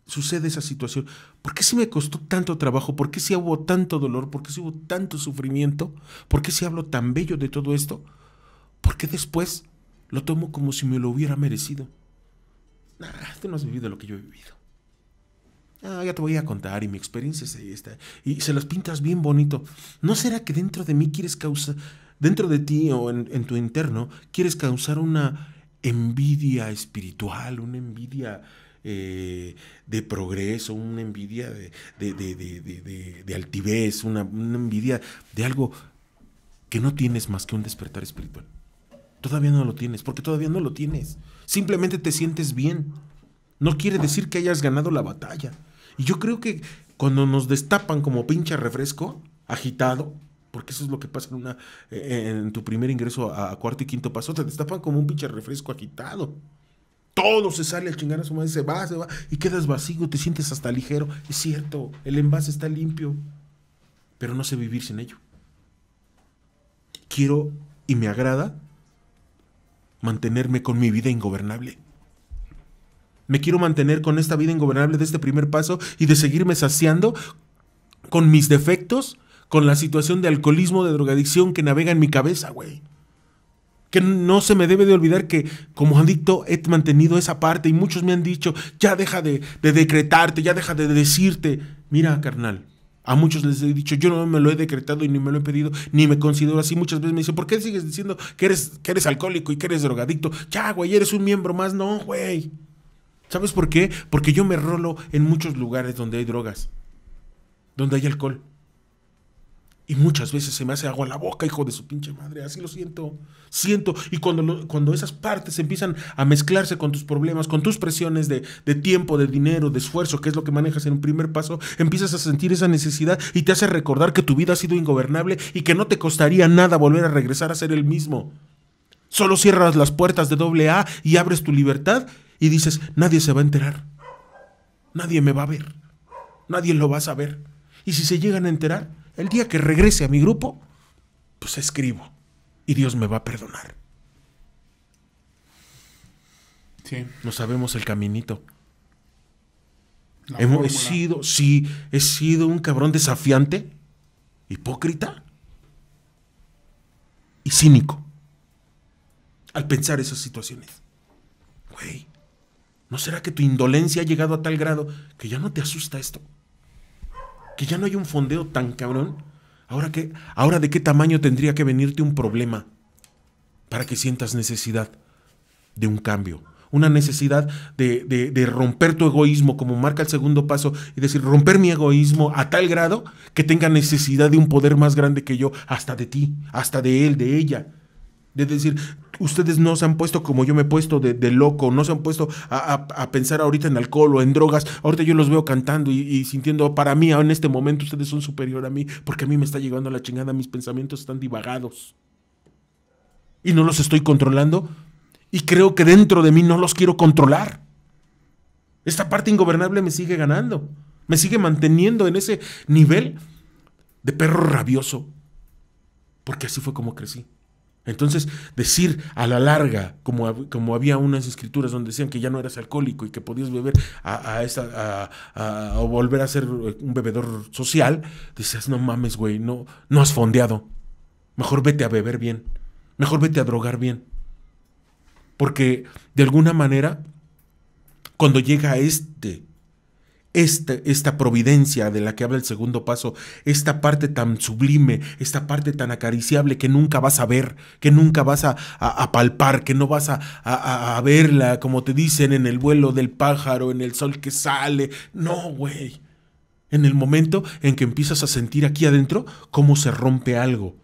Sucede esa situación. ¿Por qué si me costó tanto trabajo? ¿Por qué si hubo tanto dolor? ¿Por qué si hubo tanto sufrimiento? ¿Por qué si hablo tan bello de todo esto? ¿Por qué después lo tomo como si me lo hubiera merecido. Nada, tú no has vivido lo que yo he vivido. Ah, ya te voy a contar y mi experiencia es esta. Y se las pintas bien bonito. ¿No será que dentro de mí quieres causar, dentro de ti o en, tu interno, quieres causar una envidia espiritual, una envidia eh, de progreso, una envidia de, altivez, una envidia de algo que no tienes más que un despertar espiritual? Todavía no lo tienes, porque todavía no lo tienes. Simplemente te sientes bien. No quiere decir que hayas ganado la batalla. Y yo creo que cuando nos destapan como pinche refresco, agitado, porque eso es lo que pasa en, una, eh, eh, en tu primer ingreso a, cuarto y quinto paso, te destapan como un pinche refresco agitado. Todo se sale al chingar a su madre, se va, se va, y quedas vacío, te sientes hasta ligero. Es cierto, el envase está limpio, pero no sé vivir sin ello. Quiero y me agrada mantenerme con mi vida ingobernable. Me quiero mantener con esta vida ingobernable de este primer paso y de seguirme saciando con mis defectos, con la situación de alcoholismo, de drogadicción que navega en mi cabeza, güey. Que no se me debe de olvidar que como adicto he mantenido esa parte y muchos me han dicho, ya deja de, de decretarte, ya deja de decirte, mira carnal, a muchos les he dicho, yo no me lo he decretado y ni me lo he pedido, ni me considero así. Muchas veces me dicen, ¿por qué sigues diciendo que eres, que eres alcohólico y que eres drogadicto? Ya, güey, eres un miembro más. No, güey. ¿Sabes por qué? Porque yo me rolo en muchos lugares donde hay drogas, donde hay alcohol. Y muchas veces se me hace agua a la boca, hijo de su pinche madre. Así lo siento. Siento. Y cuando, cuando esas partes empiezan a mezclarse con tus problemas, con tus presiones de, de, tiempo, de dinero, de esfuerzo, que es lo que manejas en un primer paso, empiezas a sentir esa necesidad y te hace recordar que tu vida ha sido ingobernable y que no te costaría nada volver a regresar a ser el mismo. Solo cierras las puertas de doble A y abres tu libertad y dices, nadie se va a enterar. Nadie me va a ver. Nadie lo va a saber. Y si se llegan a enterar, el día que regrese a mi grupo, pues escribo y Dios me va a perdonar. Sí. No sabemos el caminito. Hemos sido, sí, he sido un cabrón desafiante, hipócrita y cínico al pensar esas situaciones. Güey, ¿no será que tu indolencia ha llegado a tal grado que ya no te asusta esto? que ya no hay un fondeo tan cabrón, ahora, que, ahora de qué tamaño tendría que venirte un problema para que sientas necesidad de un cambio, una necesidad de, de, de, romper tu egoísmo, como marca el segundo paso, y decir, romper mi egoísmo a tal grado que tenga necesidad de un poder más grande que yo, hasta de ti, hasta de él, de ella. De decir, ustedes no se han puesto como yo me he puesto de, loco, no se han puesto a, a, pensar ahorita en alcohol o en drogas. Ahorita yo los veo cantando y, sintiendo, para mí, en este momento ustedes son superior a mí, porque a mí me está llegando la chingada, mis pensamientos están divagados. Y no los estoy controlando. Y creo que dentro de mí no los quiero controlar. Esta parte ingobernable me sigue ganando. Me sigue manteniendo en ese nivel de perro rabioso. Porque así fue como crecí. Entonces, decir a la larga, como, como había unas escrituras donde decían que ya no eras alcohólico y que podías beber a, o volver a ser un bebedor social, decías, no mames, güey, no, no has fondeado. Mejor vete a beber bien. Mejor vete a drogar bien. Porque de alguna manera, cuando llega este esta providencia de la que habla el segundo paso, esta parte tan sublime, esta parte tan acariciable que nunca vas a ver, que nunca vas a, palpar, que no vas a, verla, como te dicen, en el vuelo del pájaro, en el sol que sale. No, güey. En el momento en que empiezas a sentir aquí adentro cómo se rompe algo.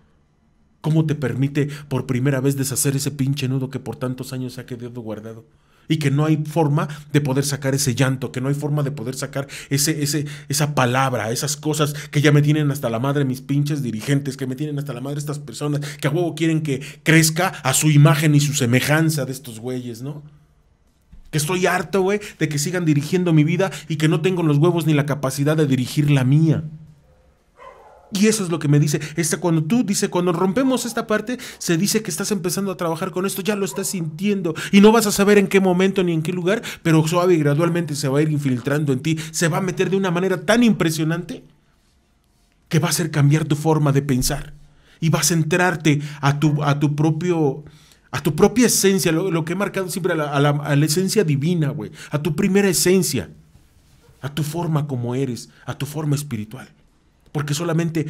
¿Cómo te permite por primera vez deshacer ese pinche nudo que por tantos años ha quedado guardado? y que no hay forma de poder sacar ese llanto, que no hay forma de poder sacar ese, esa palabra, esas cosas que ya me tienen hasta la madre mis pinches dirigentes, que me tienen hasta la madre estas personas, que a huevo quieren que crezca a su imagen y su semejanza de estos güeyes, ¿no? Que estoy harto, güey, de que sigan dirigiendo mi vida y que no tengo los huevos ni la capacidad de dirigir la mía. Y eso es lo que me dice. Esta, cuando tú dice, cuando rompemos esta parte, se dice que estás empezando a trabajar con esto, ya lo estás sintiendo y no vas a saber en qué momento ni en qué lugar, pero suave y gradualmente se va a ir infiltrando en ti, se va a meter de una manera tan impresionante que va a hacer cambiar tu forma de pensar y vas a entrarte a tu, a tu propio a tu propia esencia, lo, que he marcado siempre, a la, esencia divina, a tu primera esencia, a tu forma como eres, a tu forma espiritual porque solamente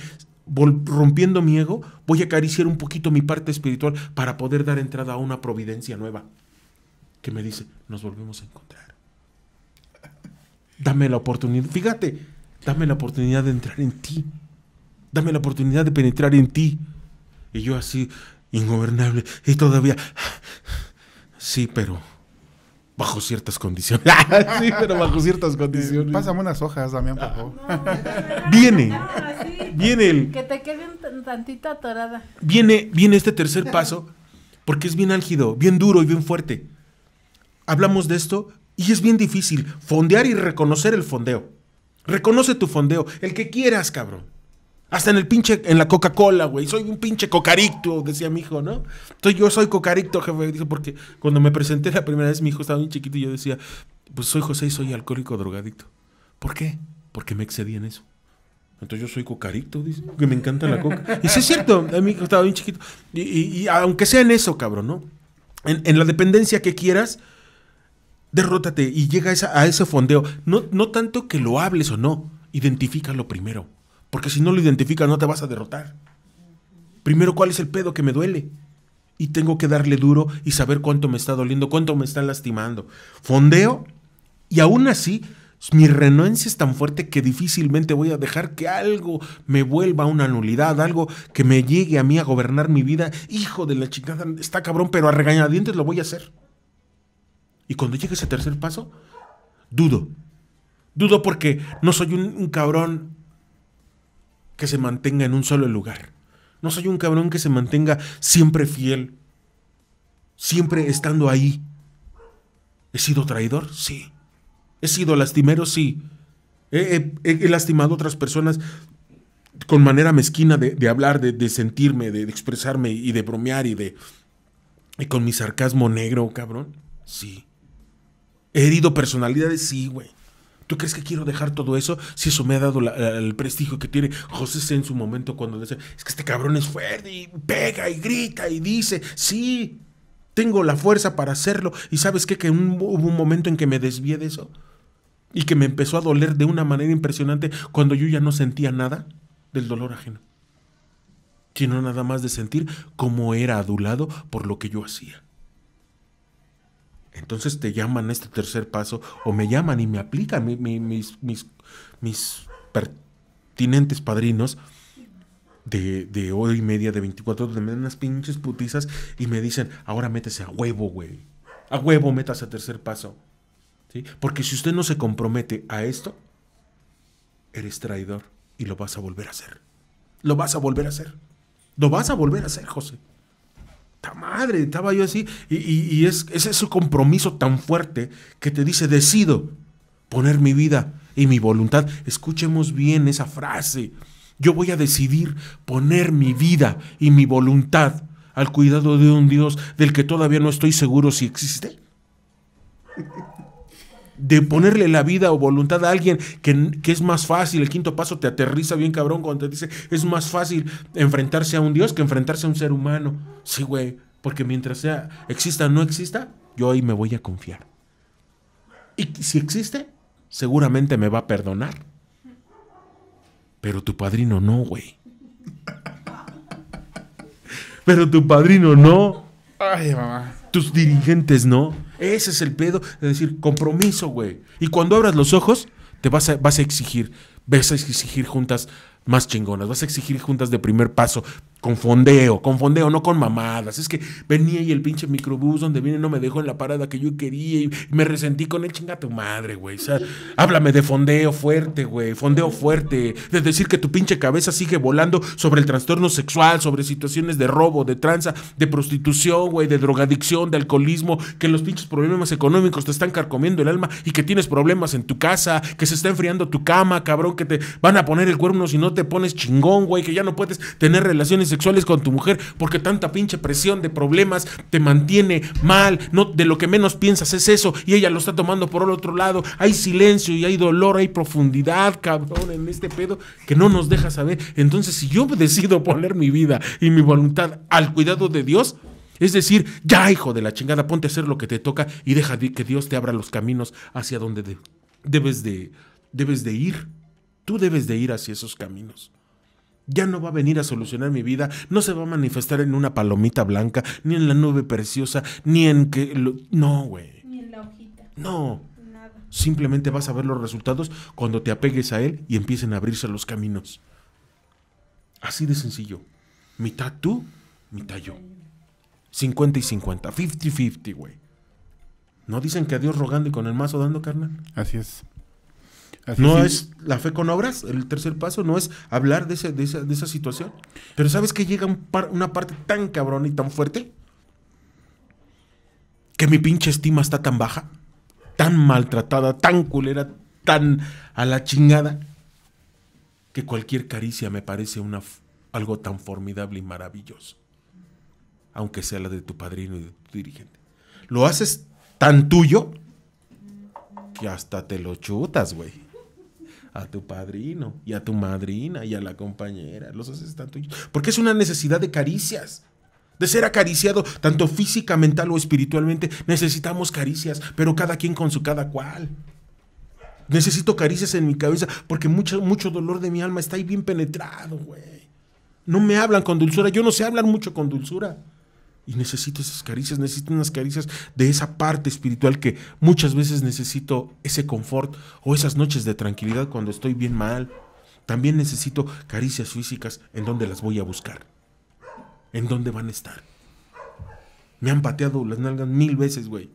rompiendo mi ego voy a acariciar un poquito mi parte espiritual para poder dar entrada a una providencia nueva que me dice, nos volvemos a encontrar. Dame la oportunidad, fíjate, dame la oportunidad de entrar en ti, dame la oportunidad de penetrar en ti. Y yo así, ingobernable, y todavía, sí, pero Bajo ciertas condiciones. Ah, sí, pero bajo ciertas condiciones. Pásame unas hojas, Damián, por favor. viene. viene el. Que te quede un tantito atorada. Viene, viene este tercer paso, porque es bien álgido, bien duro y bien fuerte. Hablamos de esto y es bien difícil fondear y reconocer el fondeo. Reconoce tu fondeo, el que quieras, cabrón. Hasta en el pinche, en la Coca-Cola, güey. Soy un pinche cocaricto, decía mi hijo, ¿no? Entonces yo soy cocaricto, jefe. Dice, porque cuando me presenté la primera vez, mi hijo estaba bien chiquito y yo decía, pues soy José y soy alcohólico drogadicto. ¿Por qué? Porque me excedí en eso. Entonces yo soy cocaricto, dice, que me encanta la coca. Y sí es cierto, mi hijo estaba bien chiquito. Y, aunque sea en eso, cabrón, ¿no? En, la dependencia que quieras, derrótate y llega a, ese fondeo. No, no tanto que lo hables o no, identifícalo primero. Porque si no lo identificas no te vas a derrotar. Primero, ¿cuál es el pedo que me duele? Y tengo que darle duro y saber cuánto me está doliendo, cuánto me está lastimando. Fondeo y aún así mi renuencia es tan fuerte que difícilmente voy a dejar que algo me vuelva una nulidad, algo que me llegue a mí a gobernar mi vida. Hijo de la chingada, está cabrón, pero a regañadientes lo voy a hacer. Y cuando llegue ese tercer paso, dudo. Dudo porque no soy un, un cabrón que se mantenga en un solo lugar. No soy un cabrón que se mantenga siempre fiel, siempre estando ahí. ¿He sido traidor? Sí. ¿He sido lastimero? Sí. He, lastimado a otras personas con manera mezquina de, hablar, de, sentirme, de, de, expresarme y de bromear y de... Y con mi sarcasmo negro, cabrón. Sí. He herido personalidades, sí, güey. ¿Tú crees que quiero dejar todo eso si eso me ha dado el prestigio que tiene José en su momento cuando dice, es que este cabrón es fuerte y pega y grita y dice, sí, tengo la fuerza para hacerlo y sabes qué, que hubo un momento en que me desvié de eso y que me empezó a doler de una manera impresionante cuando yo ya no sentía nada del dolor ajeno, sino nada más de sentir cómo era adulado por lo que yo hacía. Entonces te llaman a este tercer paso o me llaman y me aplican mis, pertinentes padrinos de, hoy y media, de 24 horas, me dan unas pinches putizas y me dicen, ahora métese a huevo, güey. A huevo, metas a tercer paso. ¿Sí? Porque si usted no se compromete a esto, eres traidor y lo vas a volver a hacer. Lo vas a volver a hacer. Lo vas a volver a hacer, José ta madre, estaba yo así. Y, es, es, ese compromiso tan fuerte que te dice, decido poner mi vida y mi voluntad. Escuchemos bien esa frase. Yo voy a decidir poner mi vida y mi voluntad al cuidado de un Dios del que todavía no estoy seguro si existe de ponerle la vida o voluntad a alguien que, es más fácil. El quinto paso te aterriza bien cabrón cuando te dice, es más fácil enfrentarse a un Dios que enfrentarse a un ser humano. Sí, güey, porque mientras sea, exista o no exista, yo ahí me voy a confiar. Y si existe, seguramente me va a perdonar. Pero tu padrino no, güey. Pero tu padrino no. Ay, mamá. Tus dirigentes no ese es el pedo, es decir, compromiso, güey. Y cuando abras los ojos, te vas a, vas a exigir, vas a exigir juntas más chingonas, vas a exigir juntas de primer paso, con fondeo, con fondeo, no con mamadas. Es que venía y el pinche microbús donde viene no me dejó en la parada que yo quería y me resentí con el Chinga tu madre, güey. O sea, háblame de fondeo fuerte, güey. Fondeo fuerte. De decir que tu pinche cabeza sigue volando sobre el trastorno sexual, sobre situaciones de robo, de tranza, de prostitución, güey, de drogadicción, de alcoholismo, que los pinches problemas económicos te están carcomiendo el alma y que tienes problemas en tu casa, que se está enfriando tu cama, cabrón, que te van a poner el cuerno si no te pones chingón, güey, que ya no puedes tener relaciones sexuales con tu mujer porque tanta pinche presión de problemas te mantiene mal, no de lo que menos piensas es eso y ella lo está tomando por el otro lado, hay silencio y hay dolor, hay profundidad, cabrón, en este pedo que no nos deja saber. Entonces, si yo decido poner mi vida y mi voluntad al cuidado de Dios, es decir, ya hijo de la chingada, ponte a hacer lo que te toca y deja que Dios te abra los caminos hacia donde debes, de, debes de ir. Tú debes de ir hacia esos caminos ya no va a venir a solucionar mi vida, no se va a manifestar en una palomita blanca, ni en la nube preciosa, ni en que... No, güey. Ni en la hojita. No. Nada. Simplemente vas a ver los resultados cuando te apegues a él y empiecen a abrirse los caminos. Así de sencillo. Mitad tú, mitad yo. 50 y 50, 50-50, güey. ¿No dicen que a Dios rogando y con el mazo dando, carnal? Así es no es la fe con obras, el tercer paso, no es hablar de, esa, de esa, situación. Pero ¿sabes que llega una parte tan cabrón y tan fuerte? Que mi pinche estima está tan baja, tan maltratada, tan culera, tan a la chingada, que cualquier caricia me parece una, algo tan formidable y maravilloso. Aunque sea la de tu padrino y de tu dirigente. Lo haces tan tuyo que hasta te lo chutas, güey a tu padrino y a tu madrina y a la compañera. Los haces Porque es una necesidad de caricias. De ser acariciado, tanto física, mental o espiritualmente, necesitamos caricias, pero cada quien con su cada cual. Necesito caricias en mi cabeza porque mucho, mucho dolor de mi alma está ahí bien penetrado, güey. No me hablan con dulzura, yo no sé hablar mucho con dulzura y necesito esas caricias, necesito unas caricias de esa parte espiritual que muchas veces necesito ese confort o esas noches de tranquilidad cuando estoy bien mal. También necesito caricias físicas en donde las voy a buscar, en dónde van a estar. Me han pateado las nalgas mil veces, güey,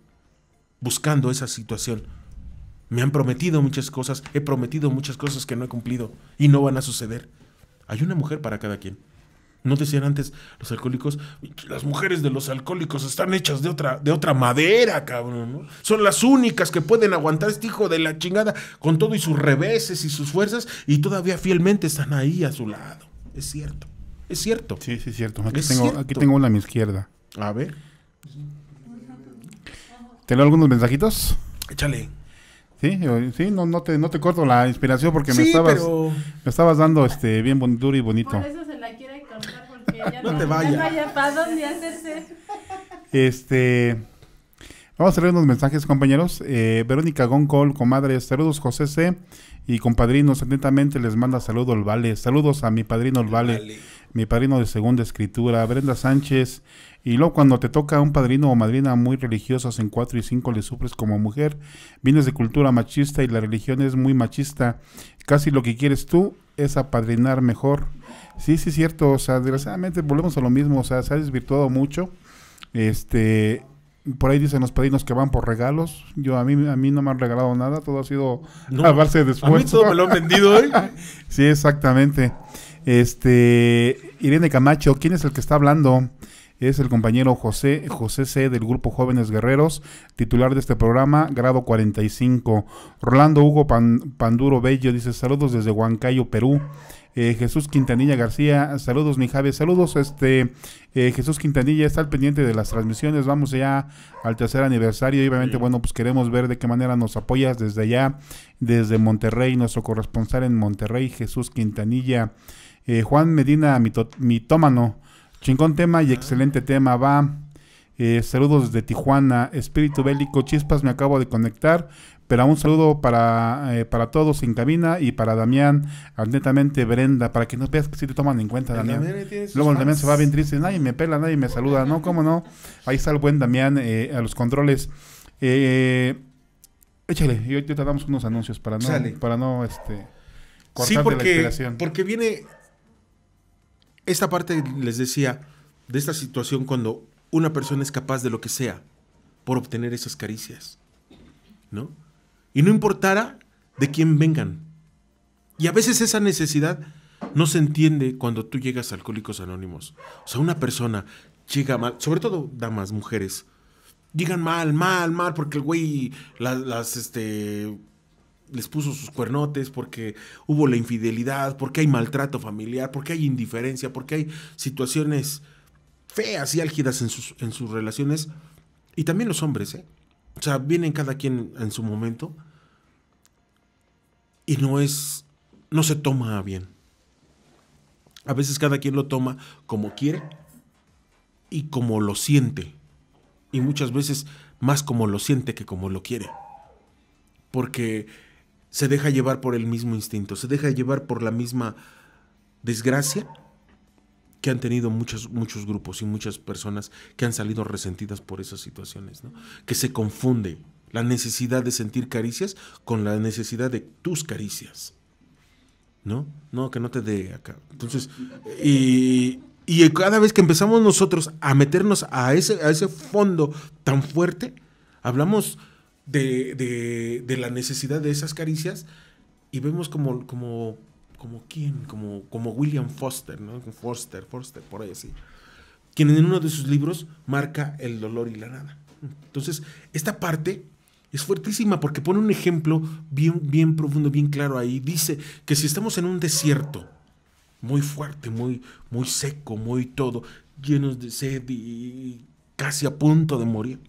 buscando esa situación. Me han prometido muchas cosas, he prometido muchas cosas que no he cumplido y no van a suceder. Hay una mujer para cada quien. ¿No decían antes los alcohólicos? Las mujeres de los alcohólicos están hechas de otra, de otra madera, cabrón, Son las únicas que pueden aguantar este hijo de la chingada con todo y sus reveses y sus fuerzas y todavía fielmente están ahí a su lado. Es cierto, es cierto. Sí, sí, es cierto. Aquí, tengo, aquí tengo una a mi izquierda. A ver. ¿Te leo algunos mensajitos? Échale. Sí, no, te, corto la inspiración porque me estabas me estabas dando este bien duro y bonito no, te vayas. Este. Vamos a leer unos mensajes, compañeros. Eh, Verónica Goncol, comadre, saludos, José C. Y compadrinos, atentamente les manda saludos, Olvale. Saludos a mi padrino, Olvale. Vale. Mi padrino de segunda escritura, Brenda Sánchez. Y luego cuando te toca un padrino o madrina muy religiosos en cuatro y 5 le sufres como mujer, vienes de cultura machista y la religión es muy machista. Casi lo que quieres tú es apadrinar mejor Sí, sí, es cierto. O sea, desgraciadamente volvemos a lo mismo. O sea, se ha desvirtuado mucho. Este, por ahí dicen los padrinos que van por regalos. Yo a mí a mí no me han regalado nada, todo ha sido no, a base de esfuerzo. A mí todo me lo han vendido, hoy. ¿eh? sí, exactamente. Este, Irene Camacho, ¿quién es el que está hablando? Es el compañero José José C del grupo Jóvenes Guerreros, titular de este programa, grado 45. Rolando Hugo Pan, Panduro Bello dice saludos desde Huancayo, Perú. Eh, Jesús Quintanilla García, saludos mi Javi, saludos este eh, Jesús Quintanilla, está al pendiente de las transmisiones, vamos ya al tercer aniversario y obviamente bueno pues queremos ver de qué manera nos apoyas desde allá, desde Monterrey, nuestro corresponsal en Monterrey, Jesús Quintanilla, eh, Juan Medina mi mitómano, chingón tema y ah. excelente tema, va. saludos de Tijuana, Espíritu Bélico, Chispas, me acabo de conectar. Pero un saludo eh, para, todos en cabina y para Damián, netamente Brenda, para que nos veas que sí te toman en cuenta, Damián. Luego Damián se va bien triste, nadie me pela, nadie me saluda, ¿no? ¿Cómo no? Ahí está el buen Damián eh, a los controles. Eh, échale, y hoy te damos unos anuncios para no, para no este, cortarte la inspiración. porque viene esta parte, les decía, de esta situación cuando una persona es capaz de lo que sea por obtener esas caricias, ¿no? y no importara de quién vengan. Y a veces esa necesidad no se entiende cuando tú llegas a Alcohólicos Anónimos. O sea, una persona llega mal, sobre todo damas, mujeres, llegan mal, mal, mal, porque el güey las, este, les puso sus cuernotes, porque hubo la infidelidad, porque hay maltrato familiar, porque hay indiferencia, porque hay situaciones feas y álgidas en sus, en sus relaciones. Y también los hombres, ¿eh? O sea, vienen cada quien en su momento y no es, no se toma bien. A veces cada quien lo toma como quiere y como lo siente. Y muchas veces más como lo siente que como lo quiere. Porque se deja llevar por el mismo instinto, se deja llevar por la misma desgracia que han tenido muchos, muchos grupos y muchas personas que han salido resentidas por esas situaciones, que se confunde la necesidad de sentir caricias con la necesidad de tus caricias. ¿No? No, que no te dé acá. Entonces, y, cada vez que empezamos nosotros a meternos a ese, a ese fondo tan fuerte, hablamos de, la necesidad de esas caricias y vemos como, como, como quién, como, como William Foster, ¿no? Foster, Foster, por ahí así. Quien en uno de sus libros marca el dolor y la nada. Entonces, esta parte es fuertísima porque pone un ejemplo bien, bien profundo, bien claro ahí. Dice que si estamos en un desierto muy fuerte, muy, muy seco, muy todo, llenos de sed y casi a punto de morir,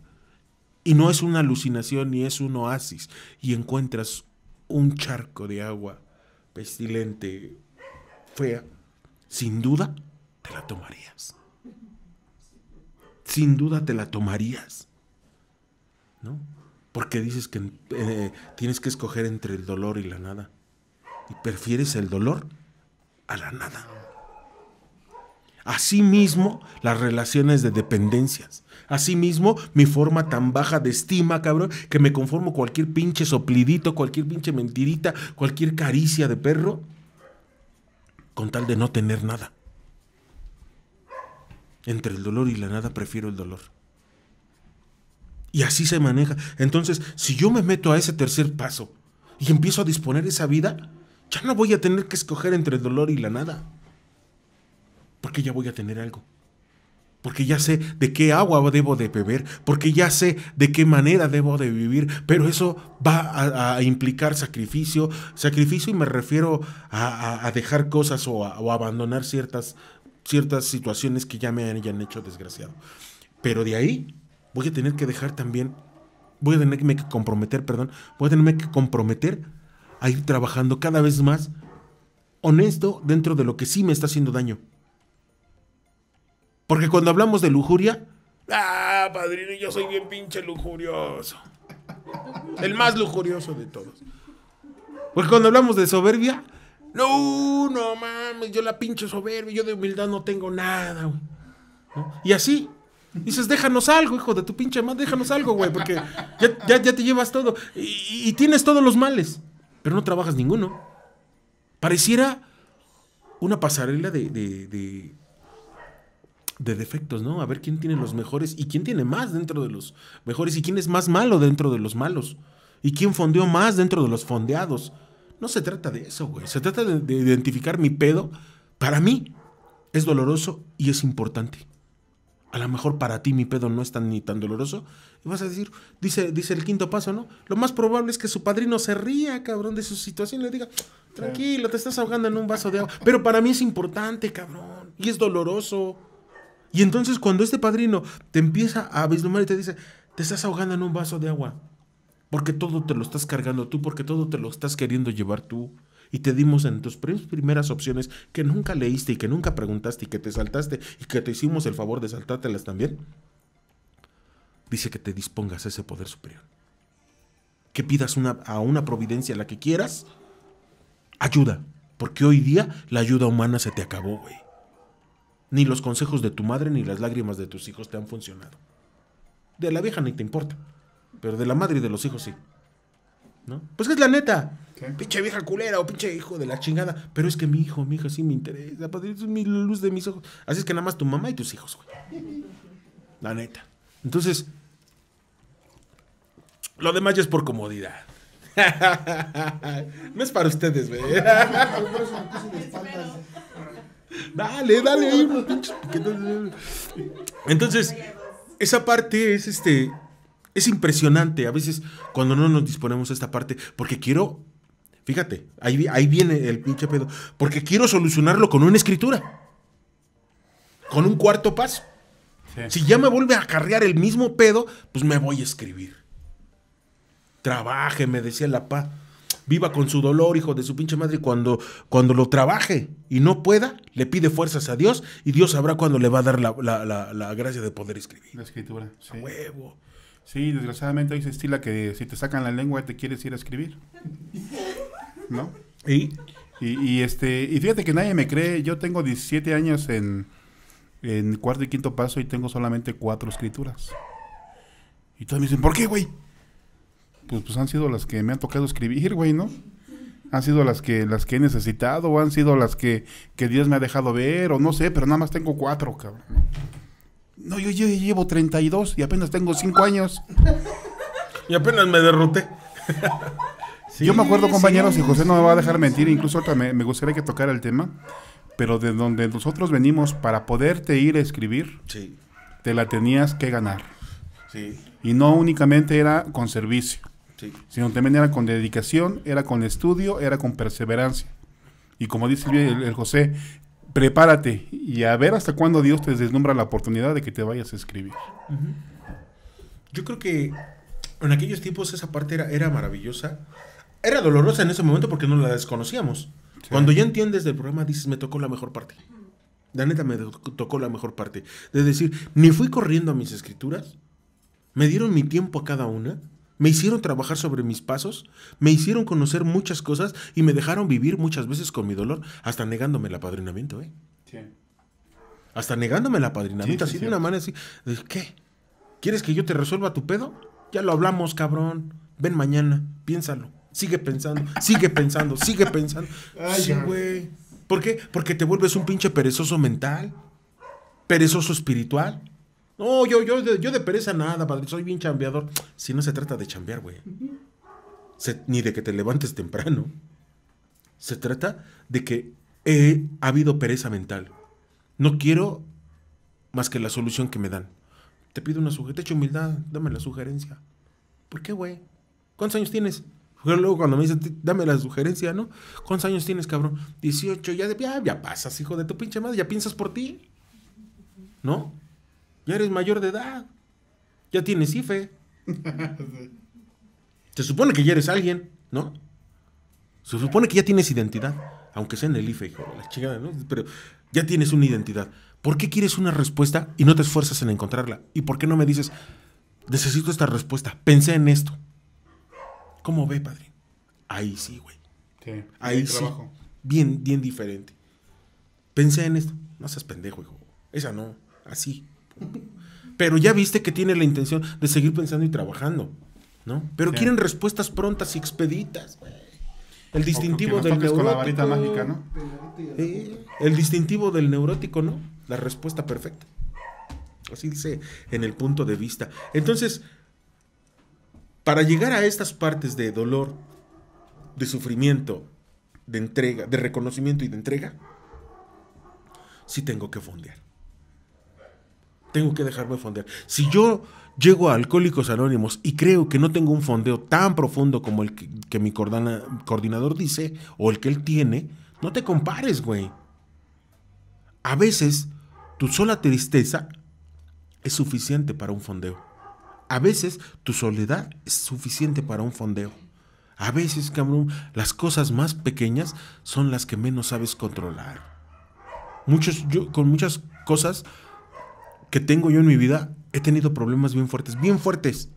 y no es una alucinación ni es un oasis, y encuentras un charco de agua pestilente, fea, sin duda te la tomarías. Sin duda te la tomarías. ¿No? Porque dices que eh, tienes que escoger entre el dolor y la nada? Y prefieres el dolor a la nada. Asimismo, las relaciones de dependencias. Asimismo, mi forma tan baja de estima, cabrón, que me conformo cualquier pinche soplidito, cualquier pinche mentirita, cualquier caricia de perro, con tal de no tener nada. Entre el dolor y la nada prefiero el dolor. Y así se maneja. Entonces, si yo me meto a ese tercer paso y empiezo a disponer esa vida, ya no voy a tener que escoger entre el dolor y la nada. Porque ya voy a tener algo. Porque ya sé de qué agua debo de beber, porque ya sé de qué manera debo de vivir, pero eso va a, implicar sacrificio. Sacrificio y me refiero a, dejar cosas o, abandonar ciertas, ciertas situaciones que ya me hayan hecho desgraciado. Pero de ahí voy a tener que dejar también, voy a tenerme que comprometer, perdón, voy a tenerme que comprometer a ir trabajando cada vez más honesto dentro de lo que sí me está haciendo daño. Porque cuando hablamos de lujuria, ah, padrino, yo soy bien pinche lujurioso. El más lujurioso de todos. Porque cuando hablamos de soberbia, no, no mames, yo la pinche soberbia, yo de humildad no tengo nada, Y así, Dices, déjanos algo, hijo de tu pinche madre, déjanos algo, güey, porque ya, te llevas todo. Y, tienes todos los males, pero no trabajas ninguno. Pareciera una pasarela de, de, defectos, ¿no? A ver quién tiene los mejores y quién tiene más dentro de los mejores y quién es más malo dentro de los malos. ¿Y quién fondeó más dentro de los fondeados? No se trata de eso, güey. Se trata de, identificar mi pedo. Para mí es doloroso y es importante a lo mejor para ti mi pedo no es tan ni tan doloroso. Y vas a decir, dice, dice el quinto paso, ¿no? Lo más probable es que su padrino se ría, cabrón, de su situación le diga, tranquilo, te estás ahogando en un vaso de agua. Pero para mí es importante, cabrón. Y es doloroso. Y entonces cuando este padrino te empieza a vislumbrar y te dice, te estás ahogando en un vaso de agua. Porque todo te lo estás cargando tú, porque todo te lo estás queriendo llevar tú y te dimos en tus primeras opciones que nunca leíste y que nunca preguntaste y que te saltaste y que te hicimos el favor de saltártelas también, dice que te dispongas a ese poder superior. Que pidas una, a una providencia la que quieras ayuda, porque hoy día la ayuda humana se te acabó, güey. Ni los consejos de tu madre ni las lágrimas de tus hijos te han funcionado. De la vieja ni te importa, pero de la madre y de los hijos sí. ¿No? Pues que es la neta. Pinche vieja culera o pinche hijo de la chingada. Pero es que mi hijo, mi hija sí me interesa, Es mi luz de mis ojos. Así es que nada más tu mamá y tus hijos, güey. La neta. Entonces, lo demás ya es por comodidad. no es para ustedes, güey. dale, dale, ahí unos pinches Entonces, esa parte es este. Es impresionante a veces cuando no nos disponemos a esta parte, porque quiero Fíjate, ahí, viene el pinche pedo. Porque quiero solucionarlo con una escritura. Con un cuarto paso. Si ya me vuelve a cargar el mismo pedo, pues me voy a escribir. Trabaje, me decía la pa. Viva con su dolor, hijo de su pinche madre. Cuando, cuando lo trabaje y no pueda, le pide fuerzas a Dios y Dios sabrá cuándo le va a dar la, gracia de poder escribir. La escritura. A huevo. Sí, desgraciadamente hoy se estila que si te sacan la lengua te quieres ir a escribir. ¿no? ¿Y? Y, este, y fíjate que nadie me cree, yo tengo 17 años en, en cuarto y quinto paso y tengo solamente cuatro escrituras. Y todos me dicen, ¿por qué, güey? Pues, pues han sido las que me han tocado escribir, güey, ¿no? Han sido las que, las que he necesitado, o han sido las que, Dios me ha dejado ver, o no sé, pero nada más tengo cuatro, cabrón. No, yo, yo llevo 32 y apenas tengo 5 años. Y apenas me derroté. Yo me acuerdo, compañeros, y José no me va a dejar mentir, incluso me, gustaría que tocara el tema, pero de donde nosotros venimos para poderte ir a escribir, te la tenías que ganar. Y no únicamente era con servicio, sino también era con dedicación, era con estudio, era con perseverancia. Y como dice el, José, prepárate y a ver hasta cuándo Dios te deslumbra la oportunidad de que te vayas a escribir. Yo creo que en aquellos tiempos esa parte era, era maravillosa era dolorosa en ese momento porque no la desconocíamos. Cuando ya entiendes del programa, dices, me tocó la mejor parte. La neta me tocó la mejor parte. De decir, ni fui corriendo a mis escrituras, me dieron mi tiempo a cada una, me hicieron trabajar sobre mis pasos, me hicieron conocer muchas cosas y me dejaron vivir muchas veces con mi dolor, hasta negándome el apadrinamiento, ¿eh? Hasta negándome el apadrinamiento, así de una manera así. ¿Qué? ¿Quieres que yo te resuelva tu pedo? Ya lo hablamos, cabrón. Ven mañana, piénsalo sigue pensando, sigue pensando, sigue pensando. Ay, güey. ¿Por qué? Porque te vuelves un pinche perezoso mental, perezoso espiritual. No, yo, yo, yo de pereza nada, padre, soy bien chambeador. Si no se trata de chambear, güey. ni de que te levantes temprano. Se trata de que ha habido pereza mental. No quiero más que la solución que me dan. Te pido una sugerencia, te echo humildad, dame la sugerencia. ¿Por qué, güey? ¿Cuántos años tienes? Pero luego cuando me dice, dame la sugerencia, ¿no? ¿Cuántos años tienes, cabrón? 18, ya, ya pasas, hijo de tu pinche madre, ya piensas por ti. ¿No? Ya eres mayor de edad. Ya tienes IFE. Se supone que ya eres alguien, ¿no? Se supone que ya tienes identidad, aunque sea en el IFE, hijo de la chingada, ¿no? Pero ya tienes una identidad. ¿Por qué quieres una respuesta y no te esfuerzas en encontrarla? ¿Y por qué no me dices, necesito esta respuesta? Pensé en esto. ¿Cómo ve, padre? Ahí sí, güey. Ahí sí. Bien, bien diferente. Pensé en esto. No seas pendejo, hijo. Esa no. Así. Pero ya viste que tiene la intención de seguir pensando y trabajando, ¿no? Pero quieren respuestas prontas y expeditas, güey. El distintivo del neurótico. la mágica, ¿no? el distintivo del neurótico, ¿no? La respuesta perfecta. Así dice en el punto de vista. Entonces, para llegar a estas partes de dolor, de sufrimiento, de entrega, de reconocimiento y de entrega, sí tengo que fondear. Tengo que dejarme fondear. Si yo llego a Alcohólicos Anónimos y creo que no tengo un fondeo tan profundo como el que, mi coordinador dice o el que él tiene, no te compares, güey. A veces, tu sola tristeza es suficiente para un fondeo. A veces tu soledad es suficiente para un fondeo. A veces, cabrón, las cosas más pequeñas son las que menos sabes controlar. Muchos, yo, con muchas cosas que tengo yo en mi vida, he tenido problemas bien fuertes, bien fuertes.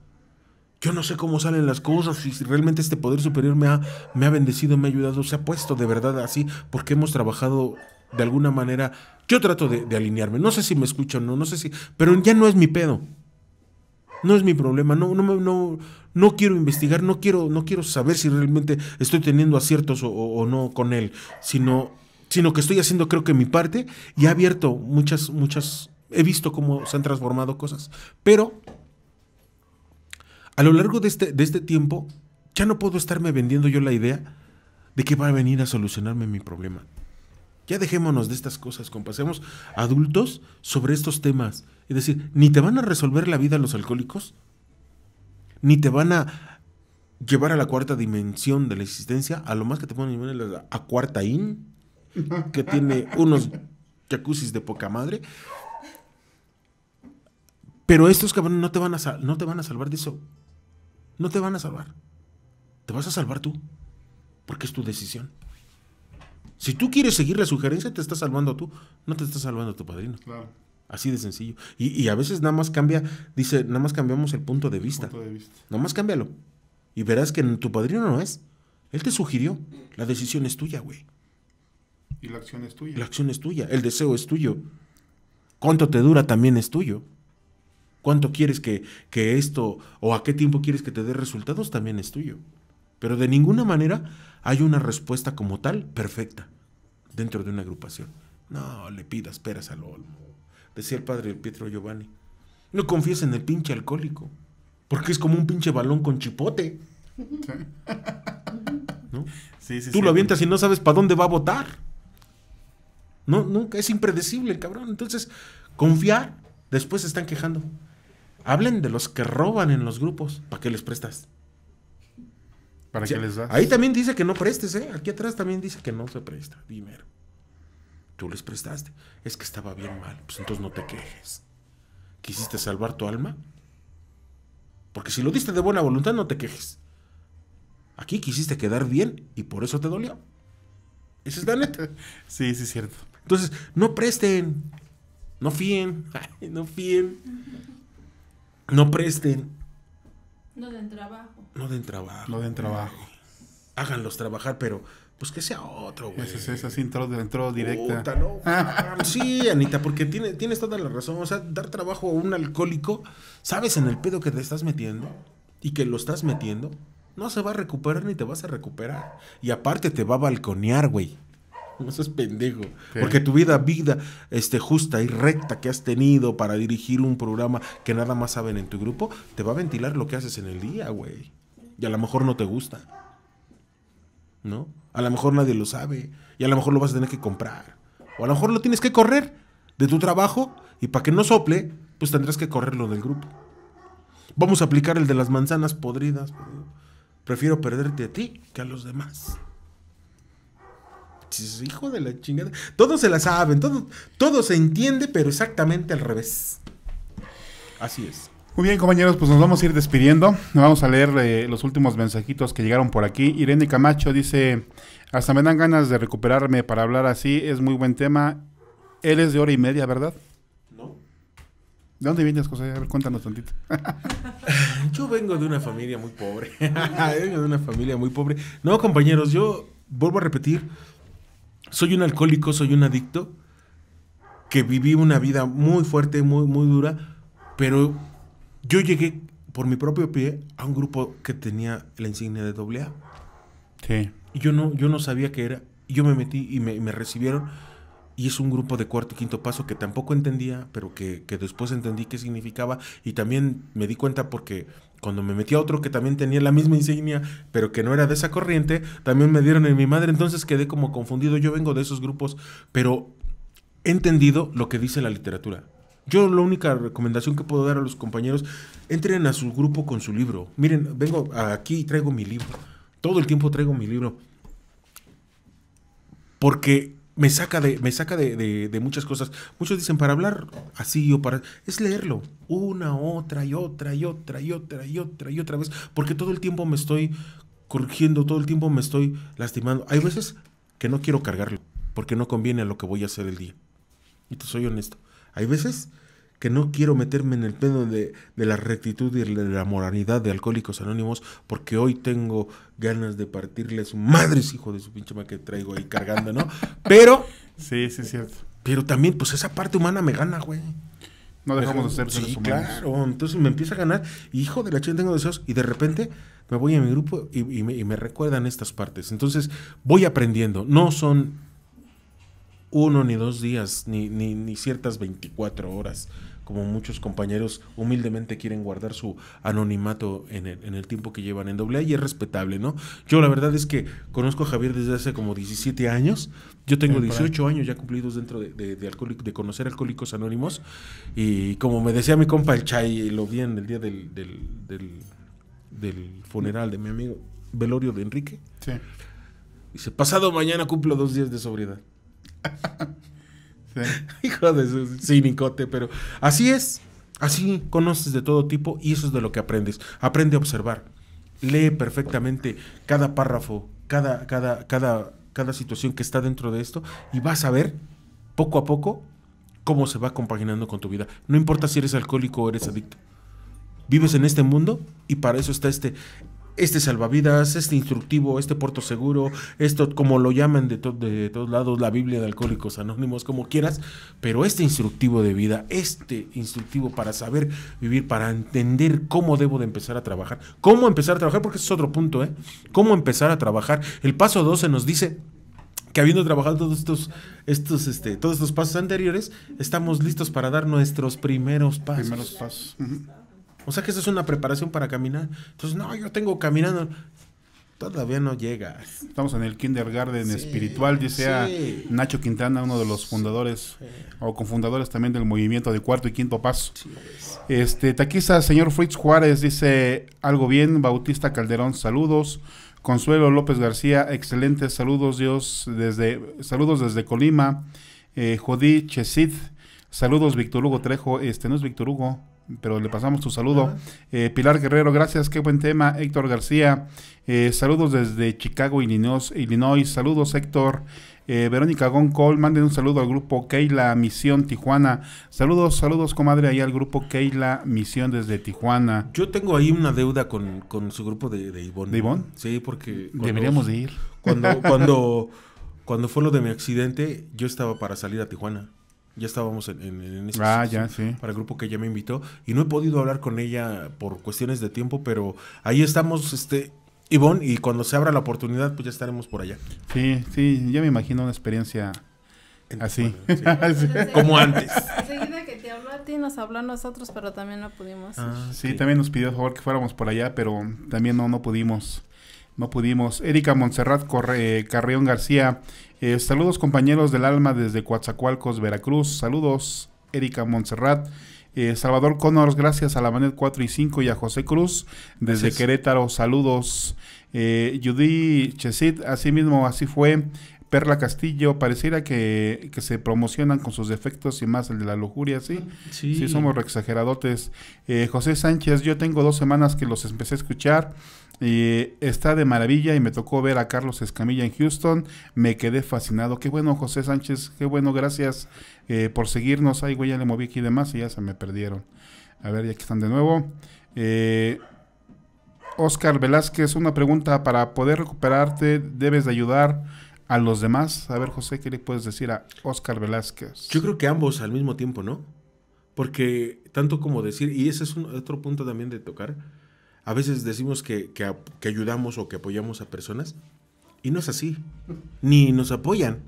Yo no sé cómo salen las cosas, si realmente este poder superior me ha, me ha bendecido, me ha ayudado, se ha puesto de verdad así, porque hemos trabajado de alguna manera. Yo trato de, de alinearme, no sé si me escuchan o no, no sé si, pero ya no es mi pedo. No es mi problema, no, no, no, no quiero investigar, no quiero, no quiero saber si realmente estoy teniendo aciertos o, no con él, sino, sino que estoy haciendo creo que mi parte y ha abierto muchas, muchas, he visto cómo se han transformado cosas, pero a lo largo de este, de este tiempo ya no puedo estarme vendiendo yo la idea de que va a venir a solucionarme mi problema. Ya dejémonos de estas cosas, compasemos adultos sobre estos temas. Es decir, ni te van a resolver la vida los alcohólicos, ni te van a llevar a la cuarta dimensión de la existencia, a lo más que te pongan a, cuarta in, que tiene unos jacuzzis de poca madre. Pero estos cabrones no te van a, no te van a salvar de eso. No te van a salvar. Te vas a salvar tú, porque es tu decisión. Si tú quieres seguir la sugerencia, te estás salvando a tú, no te estás salvando a tu padrino. Claro. Así de sencillo. Y, a veces nada más cambia, dice, nada más cambiamos el punto de vista. Punto de Nada más cámbialo. Y verás que tu padrino no es. Él te sugirió. La decisión es tuya, güey. Y la acción es tuya. La acción es tuya. El deseo es tuyo. Cuánto te dura también es tuyo. Cuánto quieres que, que esto o a qué tiempo quieres que te dé resultados también es tuyo. Pero de ninguna manera hay una respuesta como tal perfecta dentro de una agrupación. No le pidas esperas al olmo, decía el padre Pietro Giovanni. No confíes en el pinche alcohólico, porque es como un pinche balón con chipote. ¿No? Sí, sí, Tú lo avientas y no sabes para dónde va a votar. No, nunca, es impredecible el cabrón. Entonces, confiar, después se están quejando. Hablen de los que roban en los grupos, ¿para qué les prestas? ¿Para les das? Ahí también dice que no prestes, ¿eh? Aquí atrás también dice que no se presta dinero. Tú les prestaste. Es que estaba bien mal. Pues entonces no te quejes. ¿Quisiste salvar tu alma? Porque si lo diste de buena voluntad, no te quejes. Aquí quisiste quedar bien y por eso te dolió. Esa es la neta. sí, sí, es cierto. Entonces, no presten. No fíen. no fíen. No presten. No den trabajo. No den trabajo. No den trabajo. Háganlos trabajar, pero pues que sea otro, güey. Esa es así, entró, intro directa. Puta, no. sí, Anita, porque tiene, tienes toda la razón. O sea, dar trabajo a un alcohólico, sabes en el pedo que te estás metiendo y que lo estás metiendo, no se va a recuperar ni te vas a recuperar. Y aparte te va a balconear, güey. No seas pendejo. Porque tu vida, vida este, justa y recta que has tenido para dirigir un programa que nada más saben en tu grupo, te va a ventilar lo que haces en el día, güey. Y a lo mejor no te gusta. ¿No? A lo mejor nadie lo sabe. Y a lo mejor lo vas a tener que comprar. O a lo mejor lo tienes que correr de tu trabajo. Y para que no sople, pues tendrás que correrlo del grupo. Vamos a aplicar el de las manzanas podridas. Prefiero perderte a ti que a los demás. Hijo de la chingada. Todos se la saben, todo, todo se entiende, pero exactamente al revés. Así es. Muy bien, compañeros, pues nos vamos a ir despidiendo. Vamos a leer eh, los últimos mensajitos que llegaron por aquí. Irene Camacho dice, hasta me dan ganas de recuperarme para hablar así, es muy buen tema. Él es de hora y media, ¿verdad? No. ¿De dónde vienes, José? A ver, cuéntanos tantito. yo vengo de una familia muy pobre. vengo de una familia muy pobre. No, compañeros, yo vuelvo a repetir, soy un alcohólico, soy un adicto, que viví una vida muy fuerte, muy, muy dura, pero yo llegué por mi propio pie a un grupo que tenía la insignia de doble A. Sí. Y yo no, yo no sabía qué era. yo me metí y me, recibieron. Y es un grupo de cuarto y quinto paso que tampoco entendía, pero que, que, después entendí qué significaba. Y también me di cuenta porque cuando me metí a otro que también tenía la misma insignia, pero que no era de esa corriente, también me dieron en mi madre. Entonces quedé como confundido. Yo vengo de esos grupos, pero he entendido lo que dice la literatura. Yo la única recomendación que puedo dar a los compañeros, entren a su grupo con su libro. Miren, vengo aquí y traigo mi libro. Todo el tiempo traigo mi libro. Porque me saca de, me saca de, muchas cosas. Muchos dicen para hablar así o para. Es leerlo. Una, otra y otra y otra y otra y otra y otra vez. Porque todo el tiempo me estoy corrigiendo, todo el tiempo me estoy lastimando. Hay veces que no quiero cargarlo, porque no conviene a lo que voy a hacer el día. Y te soy honesto. Hay veces que no quiero meterme en el pedo de, la rectitud y de la moralidad de Alcohólicos Anónimos, porque hoy tengo ganas de partirle a su madre, hijo de su pinche madre que traigo ahí cargando, ¿no? Pero. Sí, sí, es cierto. Pero también, pues esa parte humana me gana, güey. No dejamos de ser seres sí, Claro, entonces me empieza a ganar, hijo de la chingada, tengo deseos, y de repente me voy a mi grupo y, me, recuerdan estas partes. Entonces voy aprendiendo. No son uno ni dos días, ni, ni, ni ciertas 24 horas como muchos compañeros humildemente quieren guardar su anonimato en el, tiempo que llevan en doble y es respetable, ¿no? Yo la verdad es que conozco a Javier desde hace como 17 años, yo tengo 18 años ya cumplidos dentro de, de, de, conocer Alcohólicos Anónimos y como me decía mi compa el Chay, lo vi en el día del, funeral de mi amigo, velorio de Enrique. Sí. Dice, pasado mañana cumplo dos días de sobriedad. Hijo de su pero así es. Así conoces de todo tipo y eso es de lo que aprendes. Aprende a observar. Lee perfectamente cada párrafo, cada, cada, cada, cada situación que está dentro de esto y vas a ver poco a poco cómo se va compaginando con tu vida. No importa si eres alcohólico o eres adicto. Vives en este mundo y para eso está este, este salvavidas, este instructivo, este puerto seguro, esto como lo llaman de, de, todos lados, la Biblia de Alcohólicos Anónimos, como quieras, pero este instructivo de vida, este instructivo para saber vivir, para entender cómo debo de empezar a trabajar, cómo empezar a trabajar, porque ese es otro punto, ¿eh? Cómo empezar a trabajar. El paso 12 nos dice que habiendo trabajado todos estos, estos, este, todos pasos anteriores, estamos listos para dar nuestros primeros pasos. Primeros pasos. O sea que esa es una preparación para caminar. Entonces, no, yo tengo caminando. Todavía no llega Estamos en el kindergarten espiritual, dice Nacho Quintana, uno de los fundadores o cofundadores también del movimiento de cuarto y quinto paso. Este, taquiza, señor Fritz Juárez, dice algo bien. Bautista Calderón, saludos. Consuelo López García, excelentes saludos, Dios, desde, saludos desde Colima. Eh, Jodí Chesid, saludos, Víctor Hugo Trejo, este no es Víctor Hugo pero le pasamos tu saludo. Eh, Pilar Guerrero, gracias, qué buen tema. Héctor García, eh, saludos desde Chicago, Illinois. Saludos, Héctor. Eh, Verónica Goncol, manden un saludo al grupo Keila Misión Tijuana. Saludos, saludos, comadre, ahí al grupo Keila Misión desde Tijuana. Yo tengo ahí una deuda con, su grupo de, de Ivonne. ¿De Ivonne? Sí, porque... Deberíamos de ir. Cuando, cuando, cuando fue lo de mi accidente, yo estaba para salir a Tijuana. Ya estábamos en, ese ah, para el grupo que ya me invitó. Y no he podido hablar con ella por cuestiones de tiempo, pero ahí estamos, este, Ivonne, y cuando se abra la oportunidad, pues ya estaremos por allá. Sí, sí, ya me imagino una experiencia Así. Como antes. Enseguida que te habló a ti, nos habló a nosotros, pero también no pudimos. Ah, sí, también nos pidió, a favor, que fuéramos por allá, pero también no, no pudimos. No pudimos. Erika Montserrat Corre, eh, Carreón García, eh, saludos compañeros del alma desde Coatzacoalcos, Veracruz. Saludos Erika Montserrat. Eh, Salvador Connors, gracias a la Manet 4 y 5 y a José Cruz desde Querétaro. Saludos. Eh, Judy Chesit, así mismo, así fue. Perla Castillo, pareciera que, se promocionan con sus defectos y más el de la lujuria, ¿sí? Sí, sí somos re exageradotes. Eh, José Sánchez, yo tengo dos semanas que los empecé a escuchar. y está de maravilla y me tocó ver a Carlos Escamilla en Houston. Me quedé fascinado. Qué bueno, José Sánchez. Qué bueno, gracias eh, por seguirnos. Ay, güey, ya le moví aquí y demás y ya se me perdieron. A ver, ya que están de nuevo. Eh, Oscar Velázquez, una pregunta. Para poder recuperarte, debes de ayudar a los demás. A ver, José, ¿qué le puedes decir a Oscar Velázquez? Yo creo que ambos al mismo tiempo, ¿no? Porque tanto como decir, y ese es otro punto también de tocar, a veces decimos que, que, que, ayudamos o que apoyamos a personas, y no es así, ni nos apoyan,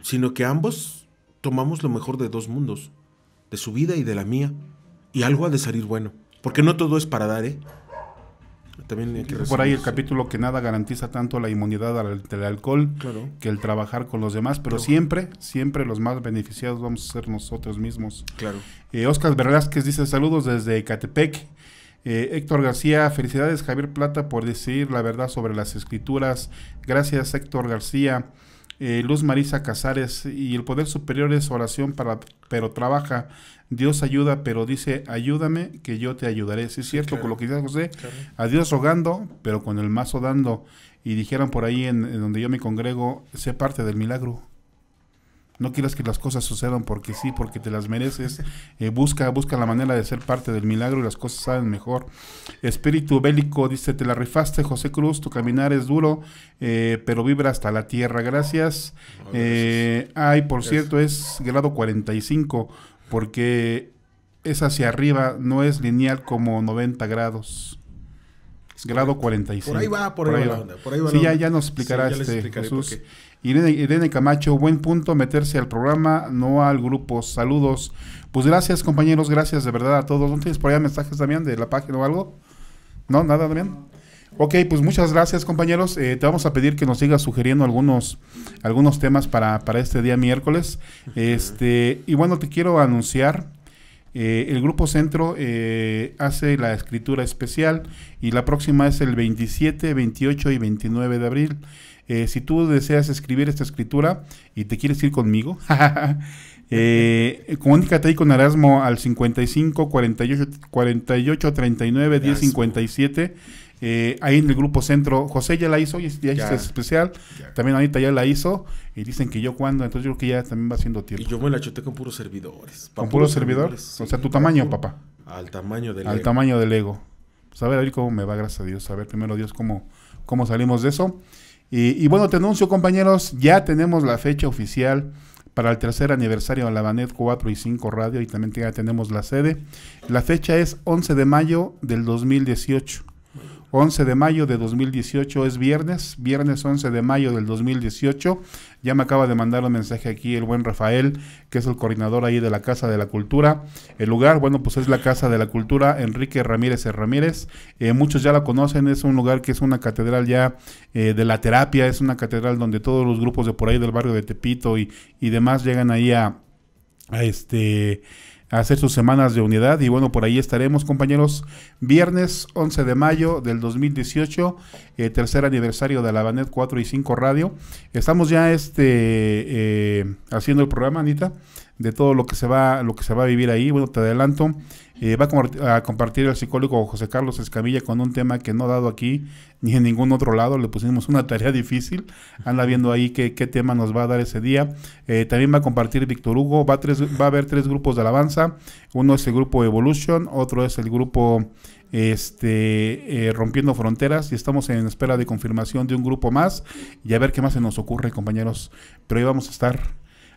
sino que ambos tomamos lo mejor de dos mundos, de su vida y de la mía, y algo ha de salir bueno, porque no todo es para dar, ¿eh? también Por ahí el capítulo que nada garantiza tanto la inmunidad al, alcohol que el trabajar con los demás, pero siempre, siempre los más beneficiados vamos a ser nosotros mismos. Claro. Oscar eh, Velázquez dice saludos desde Catepec. Eh, Héctor García, felicidades Javier Plata por decir la verdad sobre las escrituras. Gracias Héctor García. Eh, Luz Marisa Casares y el Poder Superior es oración para, pero trabaja Dios ayuda, pero dice, ayúdame que yo te ayudaré. es cierto, con lo que dice José, a Dios rogando, pero con el mazo dando. Y dijeron por ahí, en, donde yo me congrego, sé parte del milagro. No quieras que las cosas sucedan porque sí, porque te las mereces. Eh, busca, busca la manera de ser parte del milagro y las cosas salen mejor. Espíritu bélico dice, te la rifaste, José Cruz, tu caminar es duro, eh, pero vibra hasta la tierra. Gracias. Eh, ay, por cierto, es grado 45 porque es hacia arriba, no es lineal como 90 grados. Es grado 45. Por ahí va, por, ahí, va. por ahí sí, ya, ya nos explicará este Jesús. Irene, Irene, Camacho, buen punto, meterse al programa, no al grupo. Saludos. Pues gracias, compañeros, gracias de verdad a todos. ¿No tienes por allá mensajes, Damián, de la página o algo? ¿No? ¿Nada, Damián? Ok, pues muchas gracias compañeros. Eh, te vamos a pedir que nos sigas sugiriendo algunos, algunos temas para, este día miércoles. Este, y bueno, te quiero anunciar, eh, el Grupo Centro eh, hace la escritura especial y la próxima es el 27, 28 y 29 de abril. si tú deseas escribir esta escritura y te quieres ir conmigo, Eh, comunícate ahí con Erasmo al 55 48 48 39 10 57 eh, ahí en el grupo centro, José ya la hizo, y ya, es especial. También Anita ya la hizo. Y dicen que yo cuando, entonces yo creo que ya también va siendo tiempo. Y yo me la chuté con puros servidores. ¿Con puros servidores? o sea, tu tamaño, papá. Al tamaño del Al tamaño del ego. Pues, a ver, a cómo me va, gracias a Dios. A ver, primero Dios, cómo, cómo salimos de eso. Y, y bueno, te anuncio, compañeros, ya tenemos la fecha oficial para el tercer aniversario de la Banet 4 y 5 Radio y también ya tenemos la sede. La fecha es 11 de mayo del 2018. 11 de mayo de 2018, es viernes, viernes 11 de mayo del 2018. Ya me acaba de mandar un mensaje aquí el buen Rafael, que es el coordinador ahí de la Casa de la Cultura. El lugar, bueno, pues es la Casa de la Cultura Enrique Ramírez Ramírez. Eh, muchos ya la conocen, es un lugar que es una catedral ya eh, de la terapia, es una catedral donde todos los grupos de por ahí del barrio de Tepito y, demás llegan ahí a, a este hacer sus semanas de unidad. Y bueno, por ahí estaremos, compañeros. Viernes 11 de mayo del 2018, eh, tercer aniversario de la Banet 4 y 5 Radio. Estamos ya este, eh, haciendo el programa, Anita de todo lo que se va, lo que se va a vivir ahí. Bueno, te adelanto, eh, va a, compartir el psicólogo José Carlos Escamilla con un tema que no ha dado aquí ni en ningún otro lado. Le pusimos una tarea difícil. Anda viendo ahí qué, qué tema nos va a dar ese día. Eh, también va a compartir Víctor Hugo. Va a, va a haber tres grupos de alabanza. Uno es el grupo Evolution, otro es el grupo este, eh, Rompiendo Fronteras y estamos en espera de confirmación de un grupo más y a ver qué más se nos ocurre, compañeros. Pero ahí vamos a estar.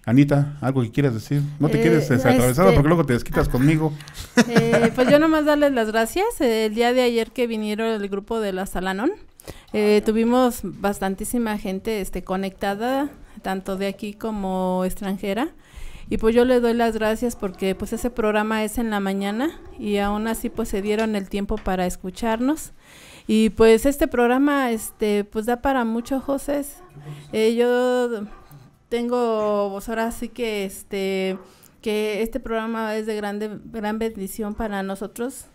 Anita, ¿algo que quieras decir? No te eh, quieres desatravesar este, porque luego te desquitas ah, conmigo. Eh, pues yo nomás darles las gracias. El día de ayer que vinieron el grupo de la Salanón, eh, tuvimos bastantísima gente este, conectada, tanto de aquí como extranjera. Y pues yo les doy las gracias porque pues ese programa es en la mañana y aún así pues se dieron el tiempo para escucharnos. Y pues este programa este pues da para mucho, José. Eh, yo tengo, vos pues, ahora sí que este, que este programa es de grande, gran bendición para nosotros.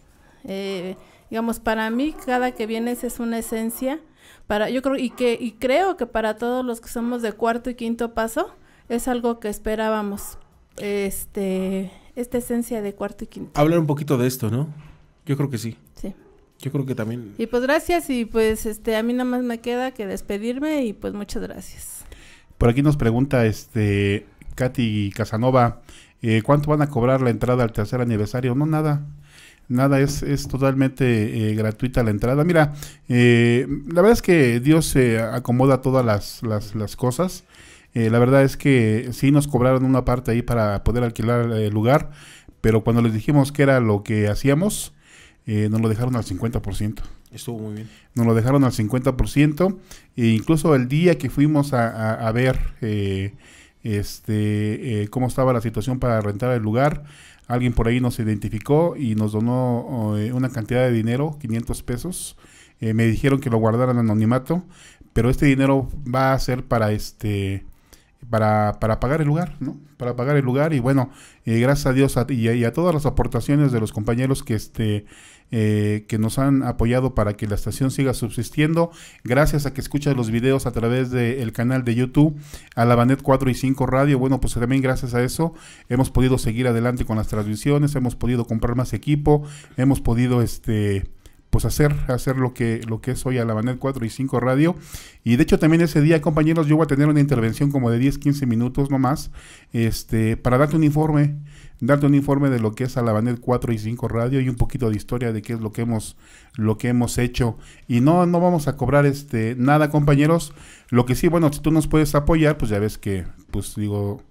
Eh, digamos, para mí cada que vienes es una esencia. Para, yo creo, y que, y creo que para todos los que somos de cuarto y quinto paso, es algo que esperábamos. Este, esta esencia de cuarto y quinto. Hablar un poquito de esto, ¿no? Yo creo que sí. Sí. Yo creo que también. Y pues gracias y pues este a mí nada más me queda que despedirme y pues muchas gracias. Por aquí nos pregunta este Katy Casanova, eh, ¿cuánto van a cobrar la entrada al tercer aniversario? No, nada. Nada, es, es totalmente eh, gratuita la entrada. Mira, eh, la verdad es que Dios se acomoda todas las, las cosas. la verdad es que sí nos cobraron una parte ahí para poder alquilar el lugar, pero cuando les dijimos que era lo que hacíamos, nos lo dejaron al 50%. Estuvo muy bien. Nos lo dejaron al 50%. E incluso el día que fuimos a, ver eh, este, eh, cómo estaba la situación para rentar el lugar, alguien por ahí nos identificó y nos donó eh, una cantidad de dinero, 500 pesos. me dijeron que lo guardaran anonimato, pero este dinero va a ser para este para, para, pagar el lugar, ¿no? Para pagar el lugar y bueno, gracias a Dios y, a, y, a, todas las aportaciones de los compañeros que este eh, que nos han apoyado para que la estación siga subsistiendo. Gracias a que escuchas los videos a través del canal de YouTube, a la Banet 4 y 5 Radio. Bueno, pues también gracias a eso hemos podido seguir adelante con las transmisiones, hemos podido comprar más equipo, hemos podido este pues hacer, hacer lo que, lo que es hoy a la Banet 4 y 5 Radio. Y de hecho también ese día, compañeros, yo voy a tener una intervención como de 10, 15 minutos nomás, este, para darte un informe darte un informe de lo que es Alabanet 4 y 5 Radio y un poquito de historia de qué es lo que hemos, lo que hemos hecho. Y no, no vamos a cobrar este nada, compañeros. Lo que sí, bueno, si tú nos puedes apoyar, pues ya ves que, pues digo,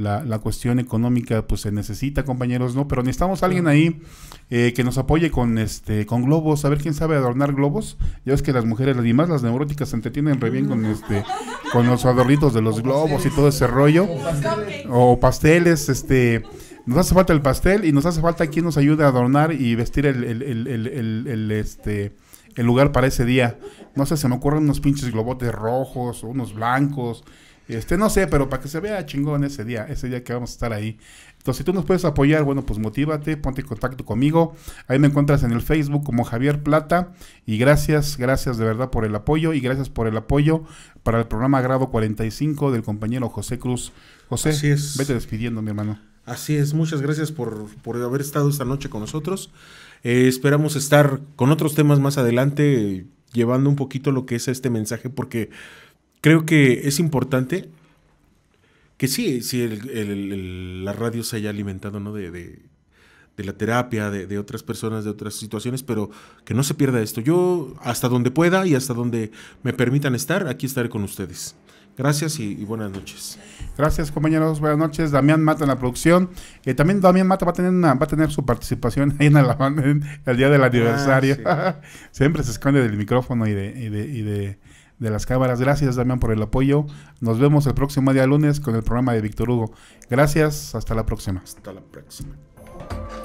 la, la, cuestión económica pues se necesita, compañeros, ¿no? Pero necesitamos alguien ahí eh, que nos apoye con este con globos, a ver quién sabe adornar globos. Ya ves que las mujeres, las demás, las neuróticas se entretienen re bien con este con los adornitos de los globos y todo ese rollo. O pasteles, este nos hace falta el pastel y nos hace falta quien nos ayude a adornar y vestir el, este el lugar para ese día. No sé, se me ocurren unos pinches globotes rojos, o unos blancos, este, no sé, pero para que se vea chingón ese día, ese día que vamos a estar ahí. Entonces, si tú nos puedes apoyar, bueno, pues motívate, ponte en contacto conmigo. Ahí me encuentras en el Facebook como Javier Plata. Y gracias, gracias de verdad por el apoyo y gracias por el apoyo para el programa Grado 45 del compañero José Cruz. José, vete despidiendo, mi hermano. Así es, muchas gracias por, haber estado esta noche con nosotros. Eh, esperamos estar con otros temas más adelante, llevando un poquito lo que es este mensaje, porque creo que es importante que sí, sí la radio se haya alimentado ¿no? de, la terapia, de, otras personas, de otras situaciones, pero que no se pierda esto. Yo, hasta donde pueda y hasta donde me permitan estar, aquí estaré con ustedes. Gracias y, buenas noches. Gracias compañeros, buenas noches. Damián Mata en la producción. Eh, también Damián Mata va a tener va a tener su participación ahí en, Alabama el día del ah, aniversario. Siempre se esconde del micrófono y de, de de las cámaras. Gracias, Damián, por el apoyo. Nos vemos el próximo día lunes con el programa de Víctor Hugo. Gracias, hasta la próxima. Hasta la próxima.